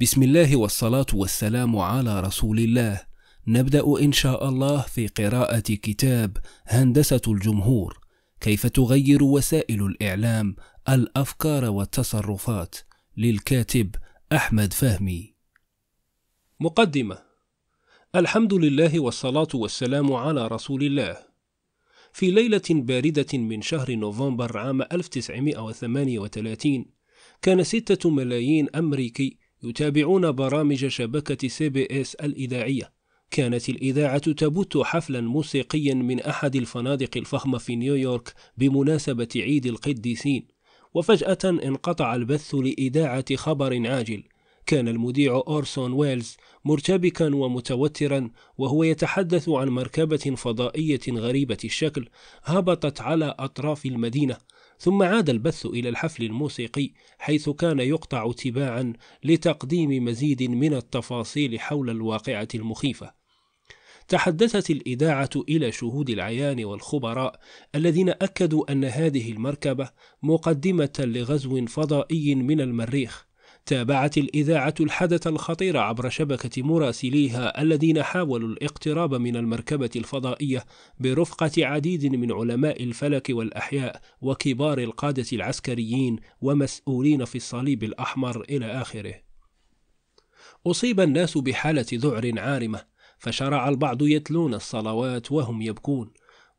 بسم الله والصلاة والسلام على رسول الله نبدأ إن شاء الله في قراءة كتاب هندسة الجمهور كيف تغير وسائل الإعلام الأفكار والتصرفات للكاتب أحمد فهمي مقدمة الحمد لله والصلاة والسلام على رسول الله في ليلة باردة من شهر نوفمبر عام 1938 كان ستة ملايين أمريكي يتابعون برامج شبكة سي بي اس الإذاعية كانت الإذاعة تبث حفلا موسيقيا من أحد الفنادق الفخمة في نيويورك بمناسبة عيد القديسين وفجأة انقطع البث لإذاعة خبر عاجل كان المذيع أورسون ويلز مرتبكا ومتوترا وهو يتحدث عن مركبة فضائية غريبة الشكل هبطت على أطراف المدينة ثم عاد البث إلى الحفل الموسيقي حيث كان يقطع تباعا لتقديم مزيد من التفاصيل حول الواقعة المخيفة تحدثت الإذاعة إلى شهود العيان والخبراء الذين أكدوا أن هذه المركبة مقدمة لغزو فضائي من المريخ تابعت الإذاعة الحدث الخطير عبر شبكة مراسليها الذين حاولوا الاقتراب من المركبة الفضائية برفقة عديد من علماء الفلك والأحياء وكبار القادة العسكريين ومسؤولين في الصليب الأحمر إلى آخره. أصيب الناس بحالة ذعر عارمة، فشرع البعض يتلون الصلوات وهم يبكون،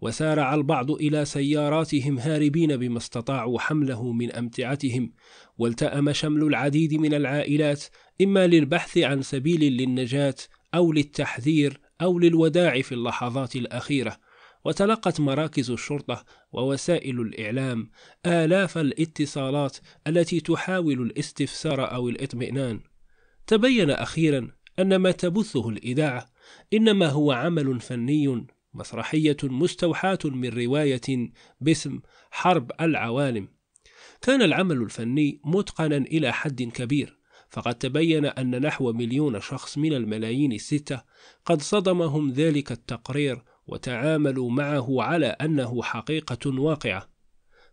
وسارع البعض إلى سياراتهم هاربين بما استطاعوا حمله من أمتعتهم، والتأم شمل العديد من العائلات إما للبحث عن سبيل للنجاة أو للتحذير أو للوداع في اللحظات الأخيرة، وتلقت مراكز الشرطة ووسائل الإعلام آلاف الاتصالات التي تحاول الاستفسار أو الإطمئنان. تبين أخيرا أن ما تبثه الإذاعة إنما هو عمل فني مسرحية مستوحاة من رواية باسم حرب العوالم كان العمل الفني متقنا إلى حد كبير فقد تبين أن نحو مليون شخص من الملايين الستة قد صدمهم ذلك التقرير وتعاملوا معه على أنه حقيقة واقعة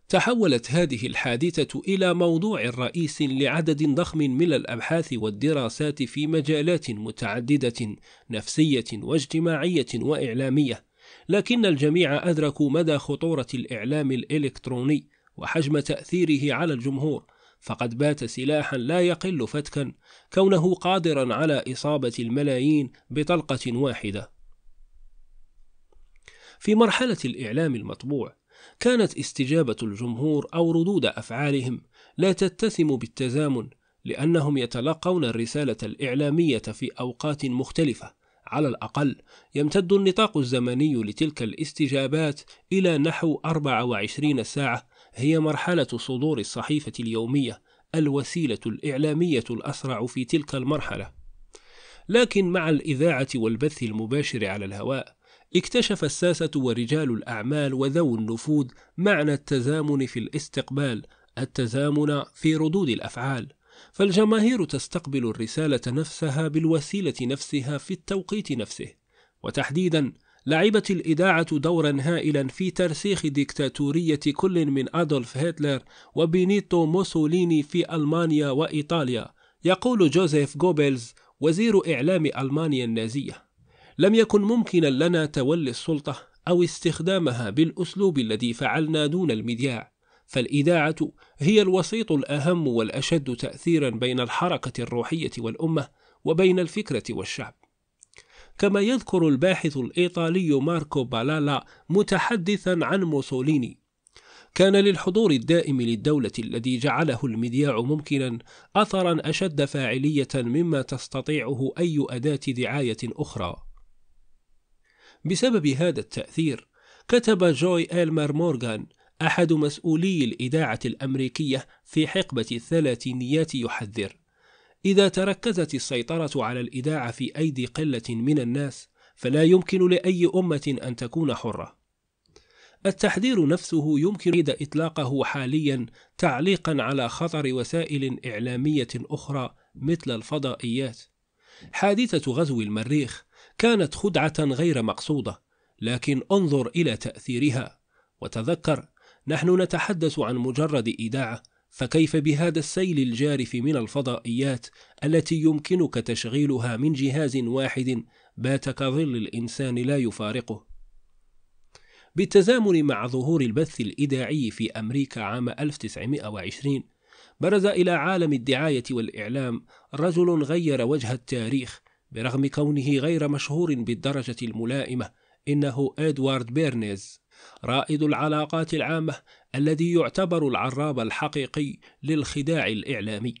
تحولت هذه الحادثة إلى موضوع رئيس لعدد ضخم من الأبحاث والدراسات في مجالات متعددة نفسية واجتماعية وإعلامية، لكن الجميع أدركوا مدى خطورة الإعلام الإلكتروني وحجم تأثيره على الجمهور فقد بات سلاحا لا يقل فتكا كونه قادرا على إصابة الملايين بطلقة واحدة في مرحلة الإعلام المطبوع كانت استجابة الجمهور أو ردود أفعالهم لا تتسم بالتزامن لأنهم يتلقون الرسالة الإعلامية في أوقات مختلفة على الأقل يمتد النطاق الزمني لتلك الاستجابات إلى نحو 24 ساعة هي مرحلة صدور الصحيفة اليومية الوسيلة الإعلامية الأسرع في تلك المرحلة لكن مع الإذاعة والبث المباشر على الهواء اكتشف الساسة ورجال الأعمال وذوو النفوذ معنى التزامن في الاستقبال التزامن في ردود الأفعال فالجماهير تستقبل الرسالة نفسها بالوسيلة نفسها في التوقيت نفسه وتحديدا لعبت الإذاعة دورا هائلا في ترسيخ ديكتاتورية كل من أدولف هتلر وبينيتو موسوليني في ألمانيا وإيطاليا يقول جوزيف جوبلز وزير إعلام ألمانيا النازية لم يكن ممكنا لنا تولي السلطة أو استخدامها بالأسلوب الذي فعلنا دون المذياع فالإذاعة هي الوسيط الأهم والأشد تأثيرا بين الحركة الروحية والأمة وبين الفكرة والشعب. كما يذكر الباحث الإيطالي ماركو بالالا متحدثا عن موسوليني كان للحضور الدائم للدولة الذي جعله المذياع ممكنا أثرا أشد فاعلية مما تستطيعه أي أداة دعاية أخرى. بسبب هذا التأثير كتب جوي إلمر مورغان أحد مسؤولي الإذاعة الأمريكية في حقبة الثلاثينيات يحذر إذا تركزت السيطرة على الإذاعة في أيدي قلة من الناس فلا يمكن لأي أمة أن تكون حرة التحذير نفسه يمكن إطلاقه حاليا تعليقا على خطر وسائل إعلامية أخرى مثل الفضائيات حادثة غزو المريخ كانت خدعة غير مقصودة لكن انظر إلى تأثيرها وتذكر نحن نتحدث عن مجرد اذاعه فكيف بهذا السيل الجارف من الفضائيات التي يمكنك تشغيلها من جهاز واحد بات كظل الإنسان لا يفارقه بالتزامن مع ظهور البث الإذاعي في أمريكا عام 1920 برز إلى عالم الدعاية والإعلام رجل غير وجه التاريخ برغم كونه غير مشهور بالدرجة الملائمة إنه إدوارد بيرنيز رائد العلاقات العامة الذي يعتبر العراب الحقيقي للخداع الإعلامي.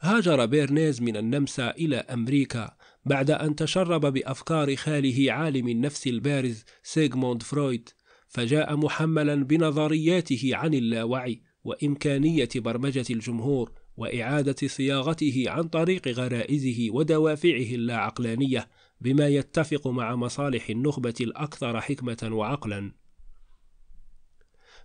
هاجر بيرنيز من النمسا إلى أمريكا بعد أن تشرب بأفكار خاله عالم النفس البارز سيغموند فرويد، فجاء محملا بنظرياته عن اللاوعي وإمكانية برمجة الجمهور وإعادة صياغته عن طريق غرائزه ودوافعه اللاعقلانية بما يتفق مع مصالح النخبة الأكثر حكمة وعقلا.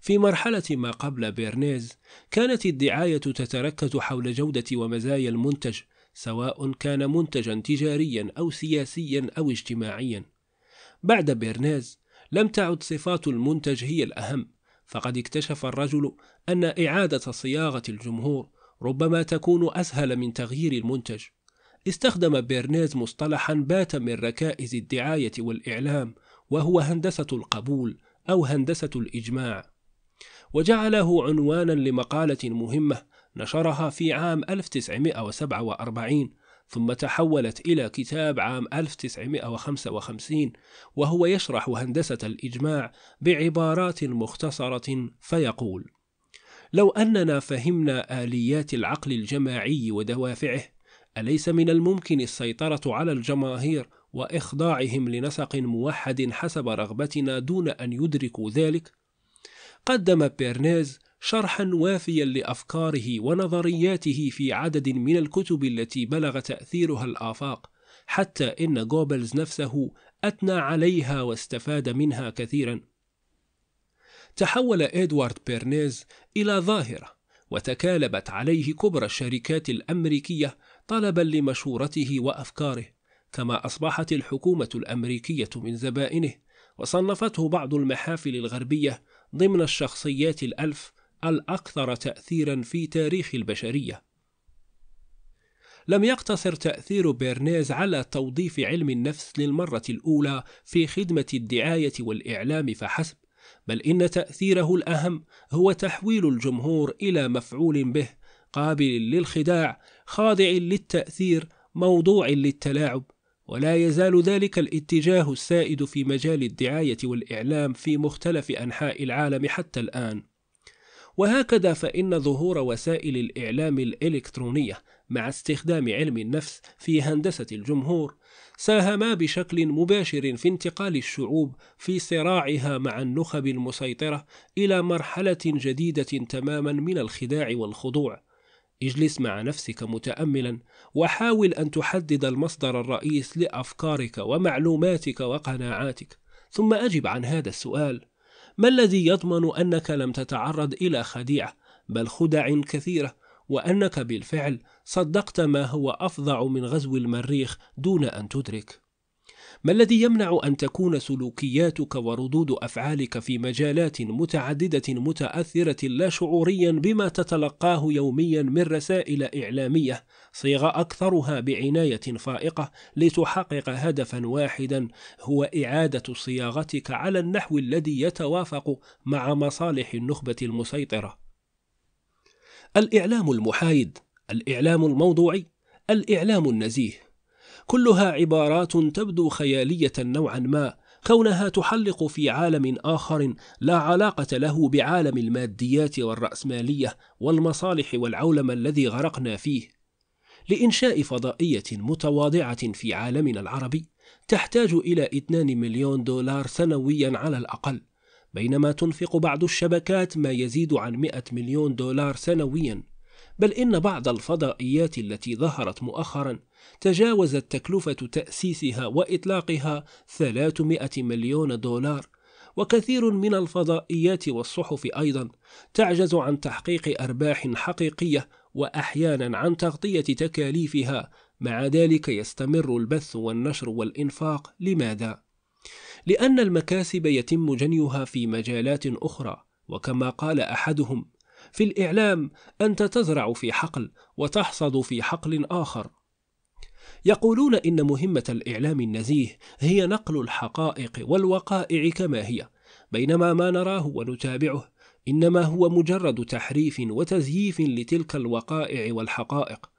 في مرحلة ما قبل بيرنيز كانت الدعاية تتركز حول جودة ومزايا المنتج سواء كان منتجا تجاريا أو سياسيا أو اجتماعيا بعد بيرنيز لم تعد صفات المنتج هي الأهم فقد اكتشف الرجل أن إعادة صياغة الجمهور ربما تكون أسهل من تغيير المنتج استخدم بيرنيز مصطلحا بات من ركائز الدعاية والإعلام وهو هندسة القبول أو هندسة الإجماع وجعله عنوانا لمقالة مهمة نشرها في عام 1947 ثم تحولت إلى كتاب عام 1955 وهو يشرح هندسة الإجماع بعبارات مختصرة فيقول: لو أننا فهمنا آليات العقل الجماعي ودوافعه، أليس من الممكن السيطرة على الجماهير وإخضاعهم لنسق موحد حسب رغبتنا دون أن يدركوا ذلك؟ قدم بيرنيز شرحا وافيا لافكاره ونظرياته في عدد من الكتب التي بلغ تاثيرها الافاق حتى ان جوبلز نفسه اثنى عليها واستفاد منها كثيرا تحول ادوارد بيرنيز الى ظاهره وتكالبت عليه كبرى الشركات الامريكيه طلبا لمشورته وافكاره كما اصبحت الحكومه الامريكيه من زبائنه وصنفته بعض المحافل الغربيه ضمن الشخصيات الألف الأكثر تأثيرا في تاريخ البشرية. لم يقتصر تأثير بيرنيز على توظيف علم النفس للمرة الأولى في خدمة الدعاية والإعلام فحسب، بل إن تأثيره الأهم هو تحويل الجمهور إلى مفعول به، قابل للخداع، خاضع للتأثير، موضوع للتلاعب، ولا يزال ذلك الاتجاه السائد في مجال الدعاية والإعلام في مختلف أنحاء العالم حتى الآن. وهكذا فإن ظهور وسائل الإعلام الإلكترونية مع استخدام علم النفس في هندسة الجمهور ساهما بشكل مباشر في انتقال الشعوب في صراعها مع النخب المسيطرة إلى مرحلة جديدة تماما من الخداع والخضوع اجلس مع نفسك متأملا وحاول أن تحدد المصدر الرئيس لأفكارك ومعلوماتك وقناعاتك ثم أجب عن هذا السؤال ما الذي يضمن أنك لم تتعرض إلى خديعة بل خدع كثيرة وأنك بالفعل صدقت ما هو أفظع من غزو المريخ دون أن تدرك ما الذي يمنع أن تكون سلوكياتك وردود أفعالك في مجالات متعددة متأثرة لا شعوريا بما تتلقاه يوميا من رسائل إعلامية صيغ أكثرها بعناية فائقة لتحقق هدفا واحدا هو إعادة صياغتك على النحو الذي يتوافق مع مصالح النخبة المسيطرة الإعلام المحايد الإعلام الموضوعي الإعلام النزيه كلها عبارات تبدو خيالية نوعا ما كونها تحلق في عالم آخر لا علاقة له بعالم الماديات والرأسمالية والمصالح والعولمة الذي غرقنا فيه لإنشاء فضائية متواضعة في عالمنا العربي تحتاج إلى 2 مليون دولار سنويا على الأقل بينما تنفق بعض الشبكات ما يزيد عن 100 مليون دولار سنويا بل إن بعض الفضائيات التي ظهرت مؤخرا تجاوزت تكلفة تأسيسها وإطلاقها 300 مليون دولار وكثير من الفضائيات والصحف أيضا تعجز عن تحقيق أرباح حقيقية وأحيانا عن تغطية تكاليفها مع ذلك يستمر البث والنشر والإنفاق لماذا؟ لأن المكاسب يتم جنيها في مجالات أخرى وكما قال أحدهم في الإعلام أنت تزرع في حقل وتحصد في حقل آخر يقولون إن مهمة الإعلام النزيه هي نقل الحقائق والوقائع كما هي بينما ما نراه ونتابعه إنما هو مجرد تحريف وتزييف لتلك الوقائع والحقائق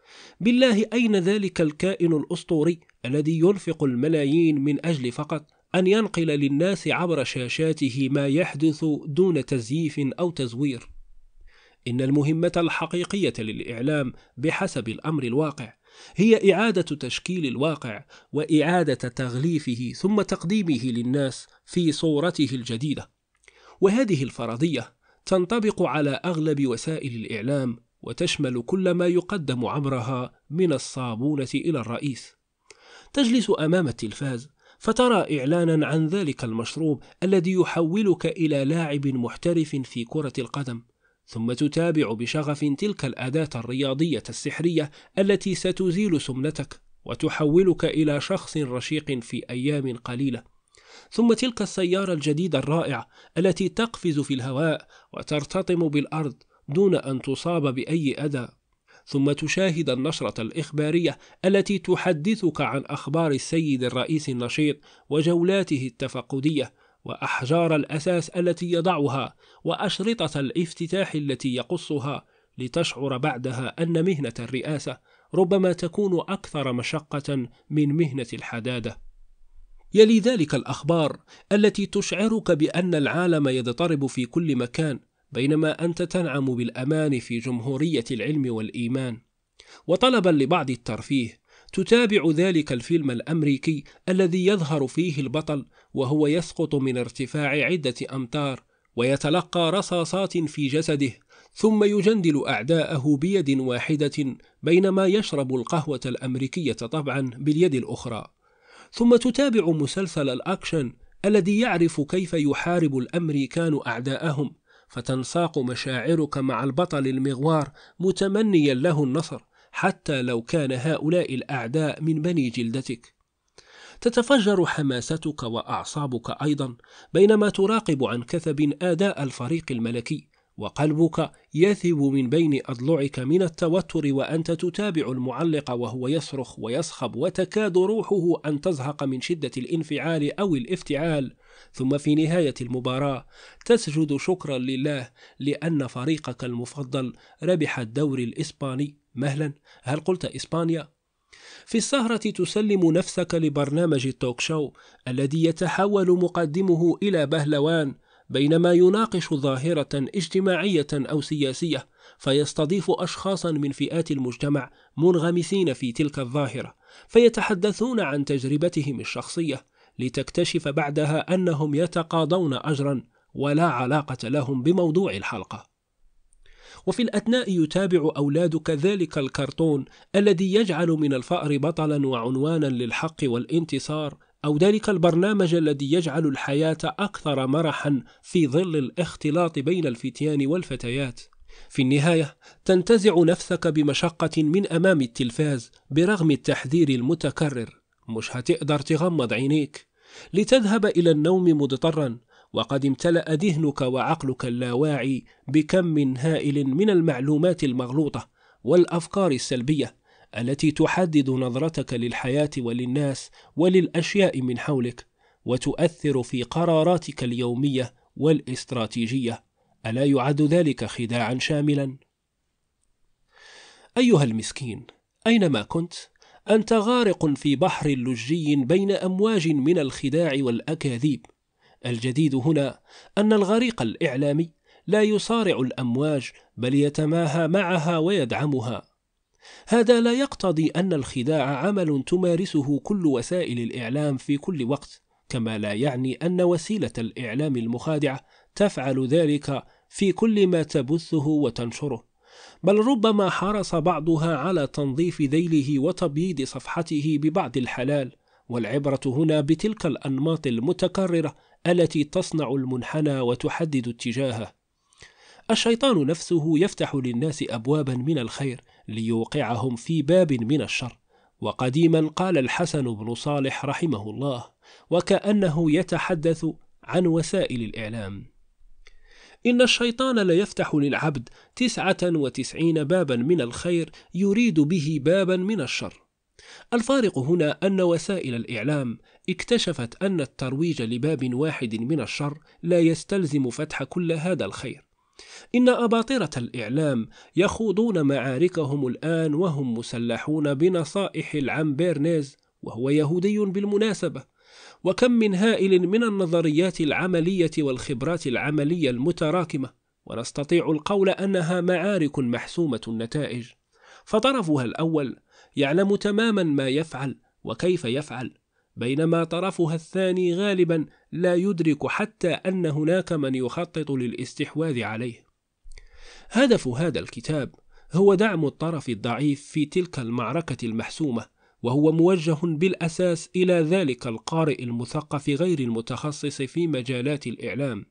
بالله أين ذلك الكائن الأسطوري الذي ينفق الملايين من أجل فقط أن ينقل للناس عبر شاشاته ما يحدث دون تزييف أو تزوير إن المهمة الحقيقية للإعلام بحسب الأمر الواقع هي إعادة تشكيل الواقع وإعادة تغليفه ثم تقديمه للناس في صورته الجديدة وهذه الفرضية تنطبق على أغلب وسائل الإعلام وتشمل كل ما يقدم عبرها من الصابونة إلى الرئيس تجلس أمام التلفاز فترى إعلانا عن ذلك المشروب الذي يحولك إلى لاعب محترف في كرة القدم ثم تتابع بشغف تلك الأداة الرياضية السحرية التي ستزيل سمنتك وتحولك إلى شخص رشيق في أيام قليلة ثم تلك السيارة الجديدة الرائعة التي تقفز في الهواء وترتطم بالأرض دون أن تصاب بأي أذى ثم تشاهد النشرة الإخبارية التي تحدثك عن أخبار السيد الرئيس النشيط وجولاته التفقدية وأحجار الأساس التي يضعها وأشرطة الافتتاح التي يقصها لتشعر بعدها أن مهنة الرئاسة ربما تكون أكثر مشقة من مهنة الحدادة. يلي ذلك الأخبار التي تشعرك بأن العالم يضطرب في كل مكان بينما أنت تنعم بالأمان في جمهورية العلم والإيمان. وطلبا لبعض الترفيه تتابع ذلك الفيلم الأمريكي الذي يظهر فيه البطل وهو يسقط من ارتفاع عدة أمتار ويتلقى رصاصات في جسده ثم يجندل أعداءه بيد واحدة بينما يشرب القهوة الأمريكية طبعا باليد الأخرى ثم تتابع مسلسل الأكشن الذي يعرف كيف يحارب الأمريكان أعداءهم فتنساق مشاعرك مع البطل المغوار متمنيا له النصر حتى لو كان هؤلاء الأعداء من بني جلدتك تتفجر حماستك وأعصابك أيضا بينما تراقب عن كثب آداء الفريق الملكي وقلبك يثب من بين أضلعك من التوتر وأنت تتابع المعلق وهو يصرخ ويصخب وتكاد روحه أن تزهق من شدة الانفعال أو الافتعال ثم في نهاية المباراة تسجد شكرا لله لأن فريقك المفضل ربح الدوري الإسباني مهلا هل قلت إسبانيا؟ في السهرة تسلم نفسك لبرنامج التوك شو الذي يتحول مقدمه إلى بهلوان بينما يناقش ظاهرة اجتماعية أو سياسية فيستضيف أشخاصا من فئات المجتمع منغمسين في تلك الظاهرة فيتحدثون عن تجربتهم الشخصية لتكتشف بعدها أنهم يتقاضون أجرا ولا علاقة لهم بموضوع الحلقة وفي الأثناء يتابع أولادك ذلك الكرتون الذي يجعل من الفأر بطلا وعنوانا للحق والانتصار أو ذلك البرنامج الذي يجعل الحياة أكثر مرحا في ظل الاختلاط بين الفتيان والفتيات في النهاية تنتزع نفسك بمشقة من أمام التلفاز برغم التحذير المتكرر مش هتقدر تغمض عينيك لتذهب إلى النوم مضطرا وقد امتلأ ذهنك وعقلك اللاواعي بكم هائل من المعلومات المغلوطة والأفكار السلبية التي تحدد نظرتك للحياة وللناس وللأشياء من حولك وتؤثر في قراراتك اليومية والاستراتيجية ألا يعد ذلك خداعا شاملا؟ أيها المسكين أينما كنت أنت غارق في بحر لجي بين أمواج من الخداع والأكاذيب الجديد هنا أن الغريق الإعلامي لا يصارع الأمواج بل يتماهى معها ويدعمها هذا لا يقتضي أن الخداع عمل تمارسه كل وسائل الإعلام في كل وقت كما لا يعني أن وسيلة الإعلام المخادعة تفعل ذلك في كل ما تبثه وتنشره بل ربما حرص بعضها على تنظيف ذيله وتبييض صفحته ببعض الحلال والعبرة هنا بتلك الأنماط المتكررة التي تصنع المنحنى وتحدد اتجاهه الشيطان نفسه يفتح للناس أبوابا من الخير ليوقعهم في باب من الشر وقديما قال الحسن بن صالح رحمه الله وكأنه يتحدث عن وسائل الإعلام إن الشيطان ليفتح للعبد تسعة وتسعين بابا من الخير يريد به بابا من الشر الفارق هنا أن وسائل الإعلام اكتشفت أن الترويج لباب واحد من الشر لا يستلزم فتح كل هذا الخير إن أباطرة الإعلام يخوضون معاركهم الآن وهم مسلحون بنصائح العم بيرنيز وهو يهودي بالمناسبة وكم من هائل من النظريات العملية والخبرات العملية المتراكمة ونستطيع القول أنها معارك محسومة النتائج فطرفها الأول يعلم تماما ما يفعل وكيف يفعل بينما طرفها الثاني غالبا لا يدرك حتى أن هناك من يخطط للاستحواذ عليه هدف هذا الكتاب هو دعم الطرف الضعيف في تلك المعركة المحسومة وهو موجه بالأساس إلى ذلك القارئ المثقف غير المتخصص في مجالات الإعلام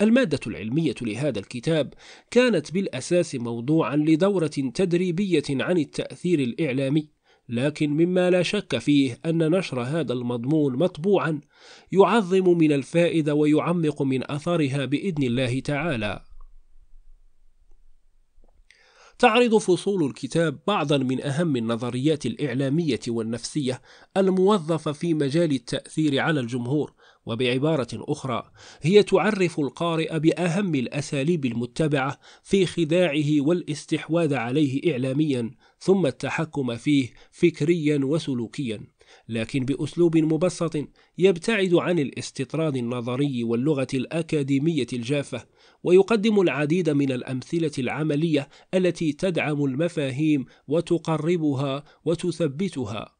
المادة العلمية لهذا الكتاب كانت بالأساس موضوعا لدورة تدريبية عن التأثير الإعلامي لكن مما لا شك فيه أن نشر هذا المضمون مطبوعا يعظم من الفائدة ويعمق من أثرها بإذن الله تعالى تعرض فصول الكتاب بعضا من أهم النظريات الإعلامية والنفسية الموظفة في مجال التأثير على الجمهور وبعبارة أخرى هي تعرف القارئ بأهم الأساليب المتبعة في خداعه والاستحواذ عليه إعلاميا ثم التحكم فيه فكريا وسلوكيا لكن بأسلوب مبسط يبتعد عن الاستطراد النظري واللغة الأكاديمية الجافة ويقدم العديد من الأمثلة العملية التي تدعم المفاهيم وتقربها وتثبتها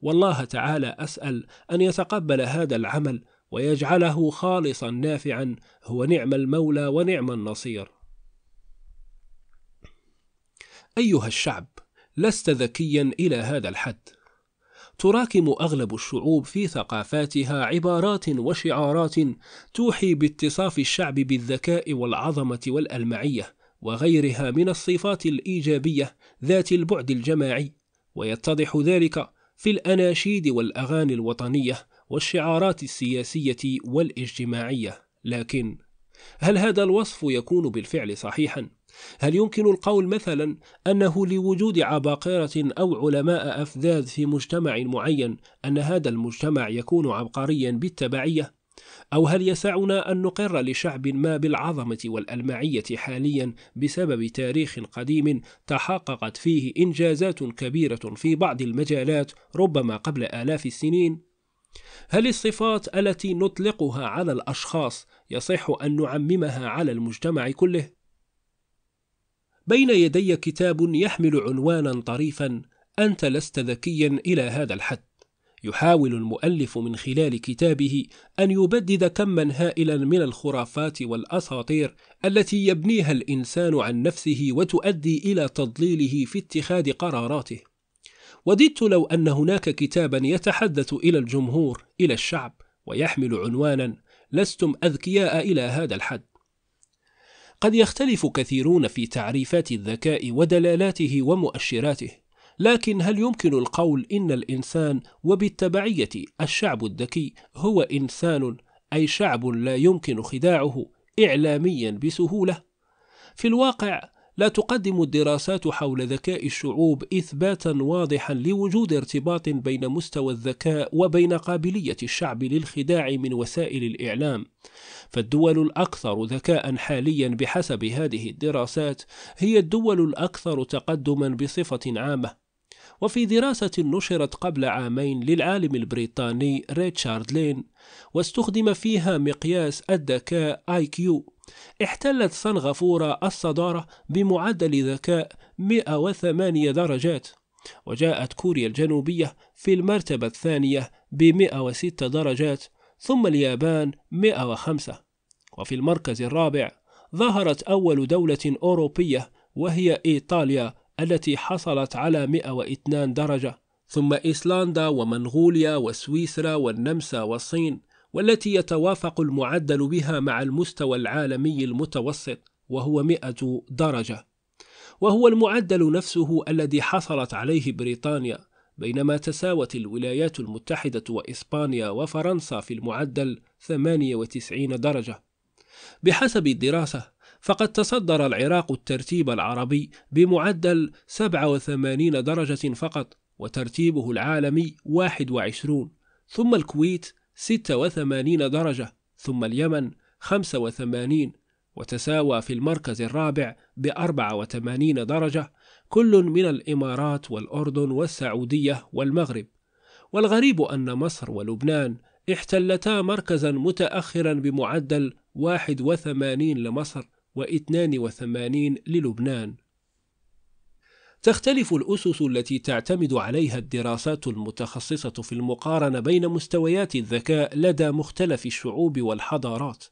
والله تعالى أسأل أن يتقبل هذا العمل ويجعله خالصا نافعا هو نعم المولى ونعم النصير أيها الشعب لست ذكيا إلى هذا الحد تراكم أغلب الشعوب في ثقافاتها عبارات وشعارات توحي باتصاف الشعب بالذكاء والعظمة والألمعية وغيرها من الصفات الإيجابية ذات البعد الجماعي ويتضح ذلك في الأناشيد والأغاني الوطنية والشعارات السياسية والاجتماعية لكن هل هذا الوصف يكون بالفعل صحيحا؟ هل يمكن القول مثلا أنه لوجود عباقرة أو علماء أفذاذ في مجتمع معين أن هذا المجتمع يكون عبقريا بالتبعية؟ أو هل يسعنا أن نقر لشعب ما بالعظمة والألمعية حاليا بسبب تاريخ قديم تحققت فيه إنجازات كبيرة في بعض المجالات ربما قبل آلاف السنين؟ هل الصفات التي نطلقها على الأشخاص يصح أن نعممها على المجتمع كله؟ بين يدي كتاب يحمل عنوانا طريفا أنت لست ذكيا إلى هذا الحد يحاول المؤلف من خلال كتابه أن يبدد كما هائلا من الخرافات والأساطير التي يبنيها الإنسان عن نفسه وتؤدي إلى تضليله في اتخاذ قراراته وددت لو أن هناك كتابا يتحدث إلى الجمهور إلى الشعب ويحمل عنوانا لستم أذكياء إلى هذا الحد قد يختلف كثيرون في تعريفات الذكاء ودلالاته ومؤشراته لكن هل يمكن القول إن الإنسان وبالتبعية الشعب الذكي هو إنسان أي شعب لا يمكن خداعه إعلاميا بسهولة؟ في الواقع لا تقدم الدراسات حول ذكاء الشعوب إثباتا واضحا لوجود ارتباط بين مستوى الذكاء وبين قابلية الشعب للخداع من وسائل الإعلام فالدول الأكثر ذكاء حاليا بحسب هذه الدراسات هي الدول الأكثر تقدما بصفة عامة وفي دراسة نشرت قبل عامين للعالم البريطاني ريتشارد لين واستخدم فيها مقياس الذكاء IQ احتلت سنغافورة الصدارة بمعدل ذكاء 108 درجات وجاءت كوريا الجنوبية في المرتبة الثانية ب 106 درجات ثم اليابان 105 وفي المركز الرابع ظهرت أول دولة أوروبية وهي إيطاليا التي حصلت على 102 درجة ثم إيسلندا ومنغوليا وسويسرا والنمسا والصين والتي يتوافق المعدل بها مع المستوى العالمي المتوسط وهو 100 درجة وهو المعدل نفسه الذي حصلت عليه بريطانيا بينما تساوت الولايات المتحدة وإسبانيا وفرنسا في المعدل 98 درجة بحسب الدراسة فقد تصدر العراق الترتيب العربي بمعدل 87 درجة فقط وترتيبه العالمي 21 ثم الكويت 86 درجة ثم اليمن 85 وتساوى في المركز الرابع ب 84 درجة كل من الإمارات والأردن والسعودية والمغرب والغريب أن مصر ولبنان احتلتا مركزا متأخرا بمعدل 81 لمصر و 82 للبنان تختلف الأسس التي تعتمد عليها الدراسات المتخصصة في المقارنة بين مستويات الذكاء لدى مختلف الشعوب والحضارات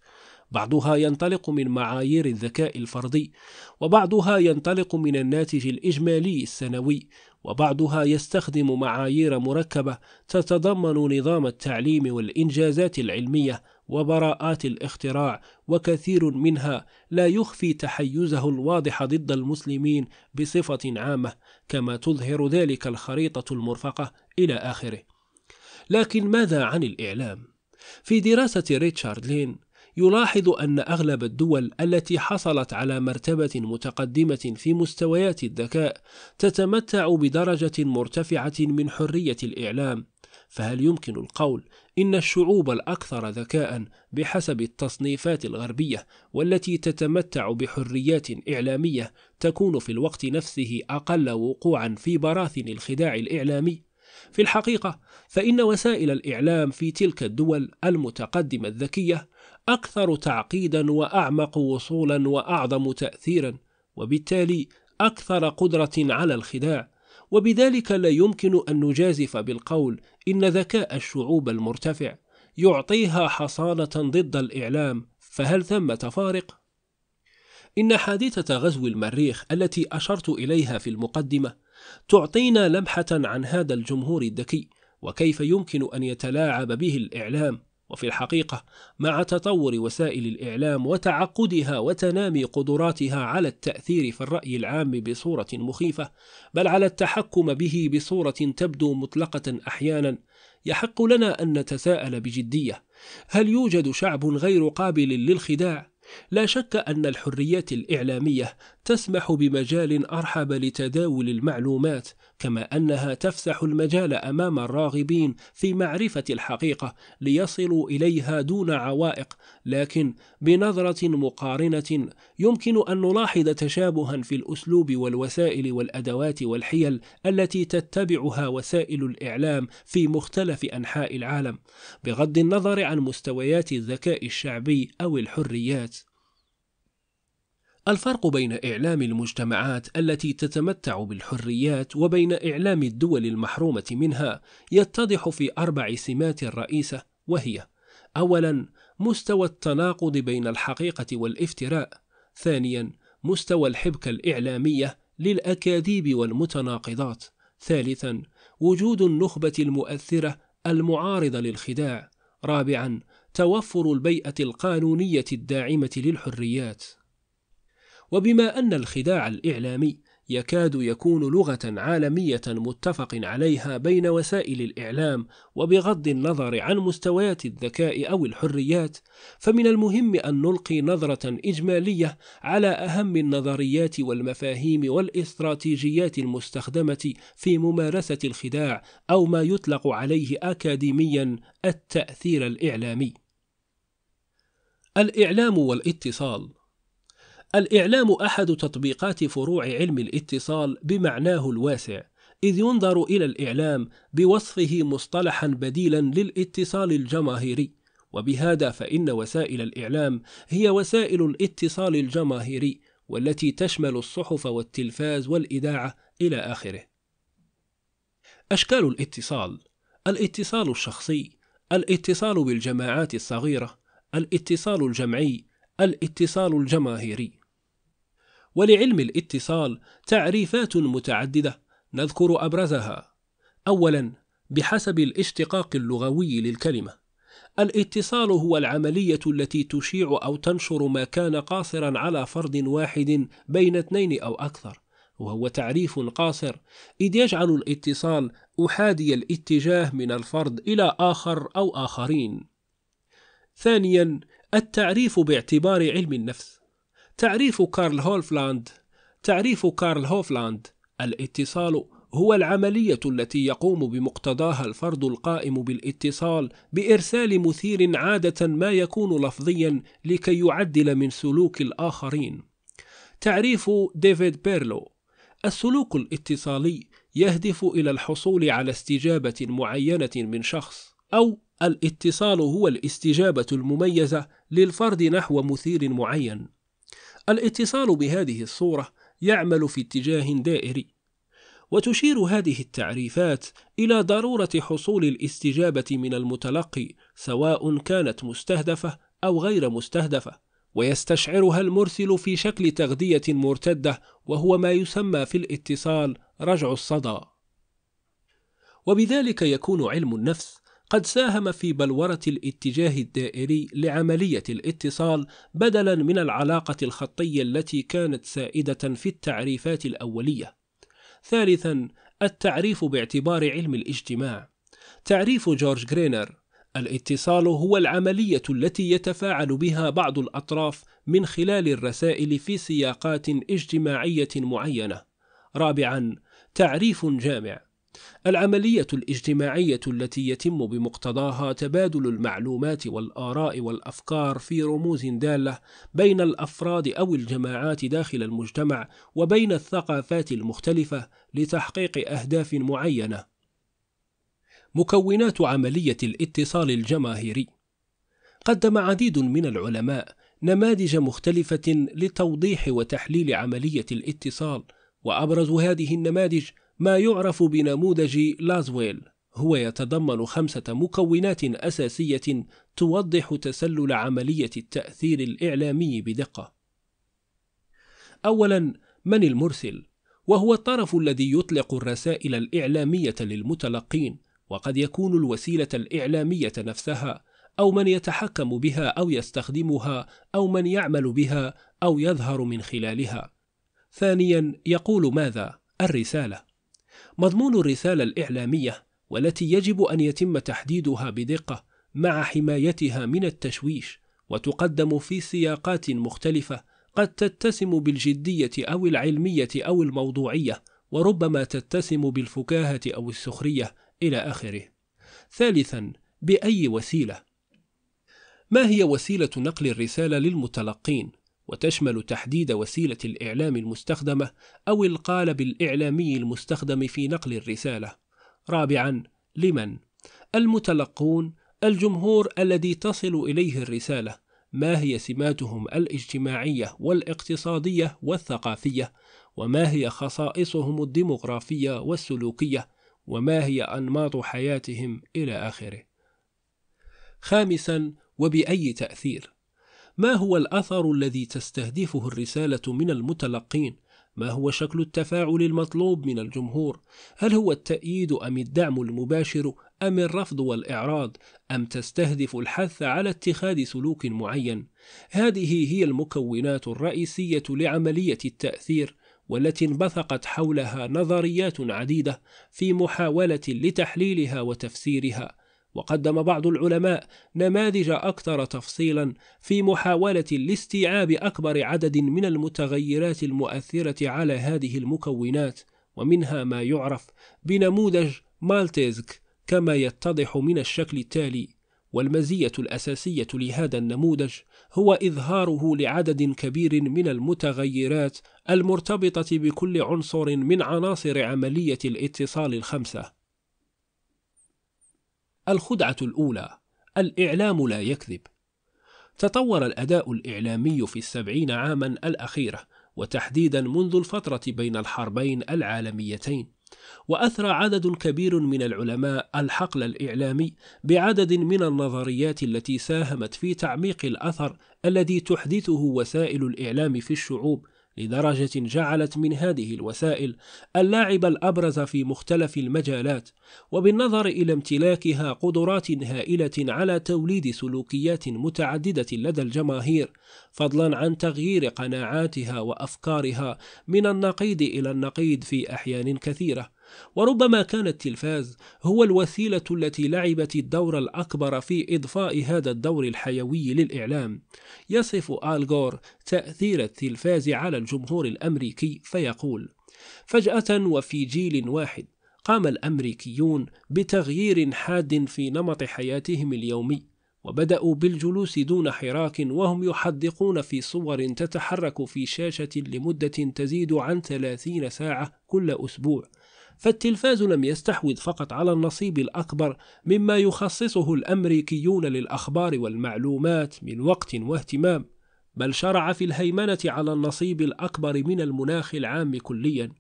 بعضها ينطلق من معايير الذكاء الفردي وبعضها ينطلق من الناتج الإجمالي السنوي وبعضها يستخدم معايير مركبة تتضمن نظام التعليم والإنجازات العلمية وبراءات الاختراع وكثير منها لا يخفي تحيزه الواضح ضد المسلمين بصفه عامه كما تظهر ذلك الخريطه المرفقه الى اخره لكن ماذا عن الاعلام في دراسه ريتشارد لين يلاحظ أن أغلب الدول التي حصلت على مرتبة متقدمة في مستويات الذكاء تتمتع بدرجة مرتفعة من حرية الإعلام فهل يمكن القول إن الشعوب الأكثر ذكاء بحسب التصنيفات الغربية والتي تتمتع بحريات إعلامية تكون في الوقت نفسه أقل وقوعا في براثن الخداع الإعلامي؟ في الحقيقة فإن وسائل الإعلام في تلك الدول المتقدمة الذكية أكثر تعقيدا وأعمق وصولا وأعظم تأثيرا وبالتالي أكثر قدرة على الخداع وبذلك لا يمكن أن نجازف بالقول إن ذكاء الشعوب المرتفع يعطيها حصانة ضد الإعلام فهل ثمة فارق؟ إن حادثة غزو المريخ التي أشرت إليها في المقدمة تعطينا لمحة عن هذا الجمهور الذكي وكيف يمكن أن يتلاعب به الإعلام وفي الحقيقة مع تطور وسائل الإعلام وتعقدها وتنامي قدراتها على التأثير في الرأي العام بصورة مخيفة، بل على التحكم به بصورة تبدو مطلقة أحيانا، يحق لنا أن نتساءل بجدية: هل يوجد شعب غير قابل للخداع؟ لا شك أن الحريات الإعلامية تسمح بمجال أرحب لتداول المعلومات كما أنها تفسح المجال أمام الراغبين في معرفة الحقيقة ليصلوا إليها دون عوائق لكن بنظرة مقارنة يمكن أن نلاحظ تشابها في الأسلوب والوسائل والأدوات والحيل التي تتبعها وسائل الإعلام في مختلف أنحاء العالم بغض النظر عن مستويات الذكاء الشعبي أو الحريات الفرق بين إعلام المجتمعات التي تتمتع بالحريات وبين إعلام الدول المحرومة منها يتضح في أربع سمات رئيسة وهي: أولاً مستوى التناقض بين الحقيقة والافتراء، ثانياً مستوى الحبكة الإعلامية للأكاذيب والمتناقضات، ثالثاً وجود النخبة المؤثرة المعارضة للخداع، رابعاً توفر البيئة القانونية الداعمة للحريات وبما أن الخداع الإعلامي يكاد يكون لغة عالمية متفق عليها بين وسائل الإعلام وبغض النظر عن مستويات الذكاء أو الحريات، فمن المهم أن نلقي نظرة إجمالية على أهم النظريات والمفاهيم والاستراتيجيات المستخدمة في ممارسة الخداع أو ما يطلق عليه أكاديميًا التأثير الإعلامي. الإعلام والاتصال الإعلام أحد تطبيقات فروع علم الاتصال بمعناه الواسع، إذ ينظر إلى الإعلام بوصفه مصطلحا بديلا للاتصال الجماهيري، وبهذا فإن وسائل الإعلام هي وسائل الاتصال الجماهيري والتي تشمل الصحف والتلفاز والإذاعة إلى آخره. أشكال الاتصال: الاتصال الشخصي، الاتصال بالجماعات الصغيرة، الاتصال الجمعي، الاتصال الجماهيري. ولعلم الاتصال تعريفات متعددة نذكر أبرزها أولا بحسب الاشتقاق اللغوي للكلمة الاتصال هو العملية التي تشيع أو تنشر ما كان قاصرا على فرد واحد بين اثنين أو أكثر وهو تعريف قاصر إذ يجعل الاتصال أحادي الاتجاه من الفرد إلى آخر أو آخرين ثانيا التعريف باعتبار علم النفس تعريف كارل هوفلاند تعريف كارل هوفلاند الاتصال هو العملية التي يقوم بمقتضاها الفرد القائم بالاتصال بإرسال مثير عادة ما يكون لفظيا لكي يعدل من سلوك الآخرين. تعريف ديفيد بيرلو السلوك الاتصالي يهدف إلى الحصول على استجابة معينة من شخص أو الاتصال هو الاستجابة المميزة للفرد نحو مثير معين الاتصال بهذه الصورة يعمل في اتجاه دائري وتشير هذه التعريفات إلى ضرورة حصول الاستجابة من المتلقي سواء كانت مستهدفة أو غير مستهدفة ويستشعرها المرسل في شكل تغذية مرتدة وهو ما يسمى في الاتصال رجع الصدى وبذلك يكون علم النفس قد ساهم في بلورة الاتجاه الدائري لعملية الاتصال بدلا من العلاقة الخطية التي كانت سائدة في التعريفات الأولية. ثالثا التعريف باعتبار علم الاجتماع. تعريف جورج غرينر الاتصال هو العملية التي يتفاعل بها بعض الأطراف من خلال الرسائل في سياقات اجتماعية معينة. رابعا تعريف جامع العملية الاجتماعية التي يتم بمقتضاها تبادل المعلومات والآراء والأفكار في رموز دالة بين الأفراد أو الجماعات داخل المجتمع وبين الثقافات المختلفة لتحقيق أهداف معينة. مكونات عملية الاتصال الجماهيري قدم عديد من العلماء نماذج مختلفة لتوضيح وتحليل عملية الاتصال، وأبرز هذه النماذج ما يعرف بنموذج لازويل هو يتضمن خمسة مكونات أساسية توضح تسلل عملية التأثير الإعلامي بدقة. أولاً من المرسل؟ وهو الطرف الذي يطلق الرسائل الإعلامية للمتلقين، وقد يكون الوسيلة الإعلامية نفسها، أو من يتحكم بها أو يستخدمها، أو من يعمل بها أو يظهر من خلالها. ثانياً يقول ماذا؟ الرسالة. مضمون الرسالة الإعلامية والتي يجب أن يتم تحديدها بدقة مع حمايتها من التشويش وتقدم في سياقات مختلفة قد تتسم بالجدية أو العلمية أو الموضوعية وربما تتسم بالفكاهة أو السخرية إلى آخره. ثالثا بأي وسيلة؟ ما هي وسيلة نقل الرسالة للمتلقين وتشمل تحديد وسيلة الإعلام المستخدمة أو القالب الإعلامي المستخدم في نقل الرسالة. رابعًا: لمن؟ المتلقون الجمهور الذي تصل إليه الرسالة. ما هي سماتهم الاجتماعية والاقتصادية والثقافية؟ وما هي خصائصهم الديمغرافية والسلوكية؟ وما هي أنماط حياتهم إلى آخره. خامسًا: وبأي تأثير؟ ما هو الأثر الذي تستهدفه الرسالة من المتلقين؟ ما هو شكل التفاعل المطلوب من الجمهور؟ هل هو التأييد أم الدعم المباشر أم الرفض والإعراض؟ أم تستهدف الحث على اتخاذ سلوك معين؟ هذه هي المكونات الرئيسية لعملية التأثير والتي انبثقت حولها نظريات عديدة في محاولة لتحليلها وتفسيرها وقدم بعض العلماء نماذج أكثر تفصيلا في محاولة لاستيعاب أكبر عدد من المتغيرات المؤثرة على هذه المكونات ومنها ما يعرف بنموذج مالتيزك كما يتضح من الشكل التالي والمزية الأساسية لهذا النموذج هو إظهاره لعدد كبير من المتغيرات المرتبطة بكل عنصر من عناصر عملية الاتصال الخمسة الخدعة الأولى الإعلام لا يكذب تطور الأداء الإعلامي في السبعين عاما الأخيرة وتحديدا منذ الفترة بين الحربين العالميتين وأثرى عدد كبير من العلماء الحقل الإعلامي بعدد من النظريات التي ساهمت في تعميق الأثر الذي تحدثه وسائل الإعلام في الشعوب لدرجة جعلت من هذه الوسائل اللاعب الأبرز في مختلف المجالات وبالنظر إلى امتلاكها قدرات هائلة على توليد سلوكيات متعددة لدى الجماهير فضلا عن تغيير قناعاتها وأفكارها من النقيض إلى النقيض في أحيان كثيرة وربما كان التلفاز هو الوسيلة التي لعبت الدور الأكبر في إضفاء هذا الدور الحيوي للإعلام يصف آل غور تأثير التلفاز على الجمهور الأمريكي فيقول فجأة وفي جيل واحد قام الأمريكيون بتغيير حاد في نمط حياتهم اليومي وبدأوا بالجلوس دون حراك وهم يحدقون في صور تتحرك في شاشة لمدة تزيد عن 30 ساعة كل أسبوع فالتلفاز لم يستحوذ فقط على النصيب الأكبر مما يخصصه الأمريكيون للأخبار والمعلومات من وقت واهتمام بل شرع في الهيمنة على النصيب الأكبر من المناخ العام كليا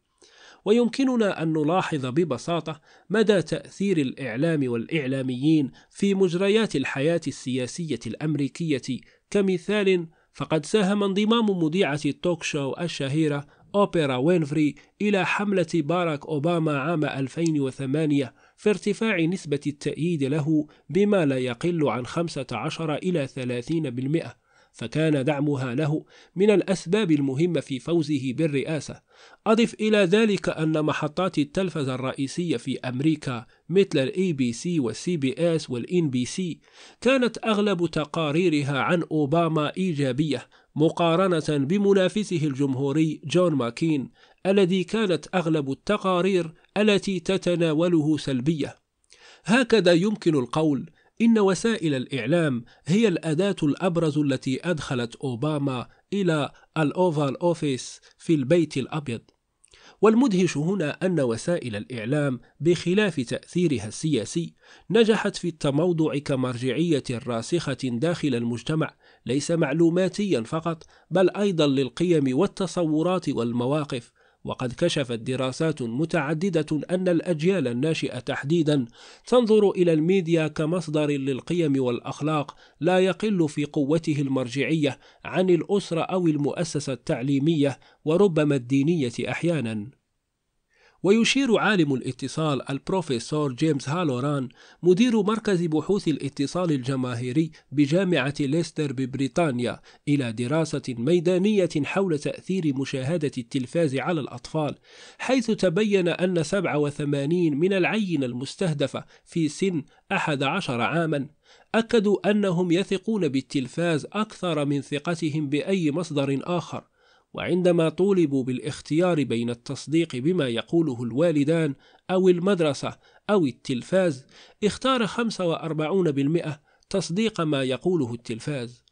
ويمكننا أن نلاحظ ببساطة مدى تأثير الإعلام والإعلاميين في مجريات الحياة السياسية الأمريكية كمثال فقد ساهم انضمام مذيعة التوك شو الشهيرة أوبرا وينفري إلى حملة باراك أوباما عام 2008 في ارتفاع نسبة التأييد له بما لا يقل عن 15 إلى 30% فكان دعمها له من الأسباب المهمة في فوزه بالرئاسة أضف إلى ذلك أن محطات التلفزة الرئيسية في أمريكا مثل الاي بي سي والسي بي اس والان بي سي كانت أغلب تقاريرها عن أوباما إيجابية مقارنة بمنافسه الجمهوري جون ماكين الذي كانت أغلب التقارير التي تتناوله سلبية هكذا يمكن القول إن وسائل الإعلام هي الأداة الأبرز التي أدخلت أوباما إلى الأوفال أوفيس في البيت الأبيض والمدهش هنا أن وسائل الإعلام بخلاف تأثيرها السياسي نجحت في التموضع كمرجعية راسخة داخل المجتمع ليس معلوماتيا فقط بل أيضا للقيم والتصورات والمواقف وقد كشفت دراسات متعددة أن الأجيال الناشئة تحديدا تنظر إلى الميديا كمصدر للقيم والأخلاق لا يقل في قوته المرجعية عن الأسرة أو المؤسسة التعليمية وربما الدينية أحيانا ويشير عالم الاتصال البروفيسور جيمس هالوران مدير مركز بحوث الاتصال الجماهيري بجامعة ليستر ببريطانيا إلى دراسة ميدانية حول تأثير مشاهدة التلفاز على الأطفال حيث تبين أن 87 من العينة المستهدفة في سن 11 عاماً أكدوا أنهم يثقون بالتلفاز أكثر من ثقتهم بأي مصدر آخر وعندما طولبوا بالاختيار بين التصديق بما يقوله الوالدان أو المدرسة أو التلفاز اختار 45% تصديق ما يقوله التلفاز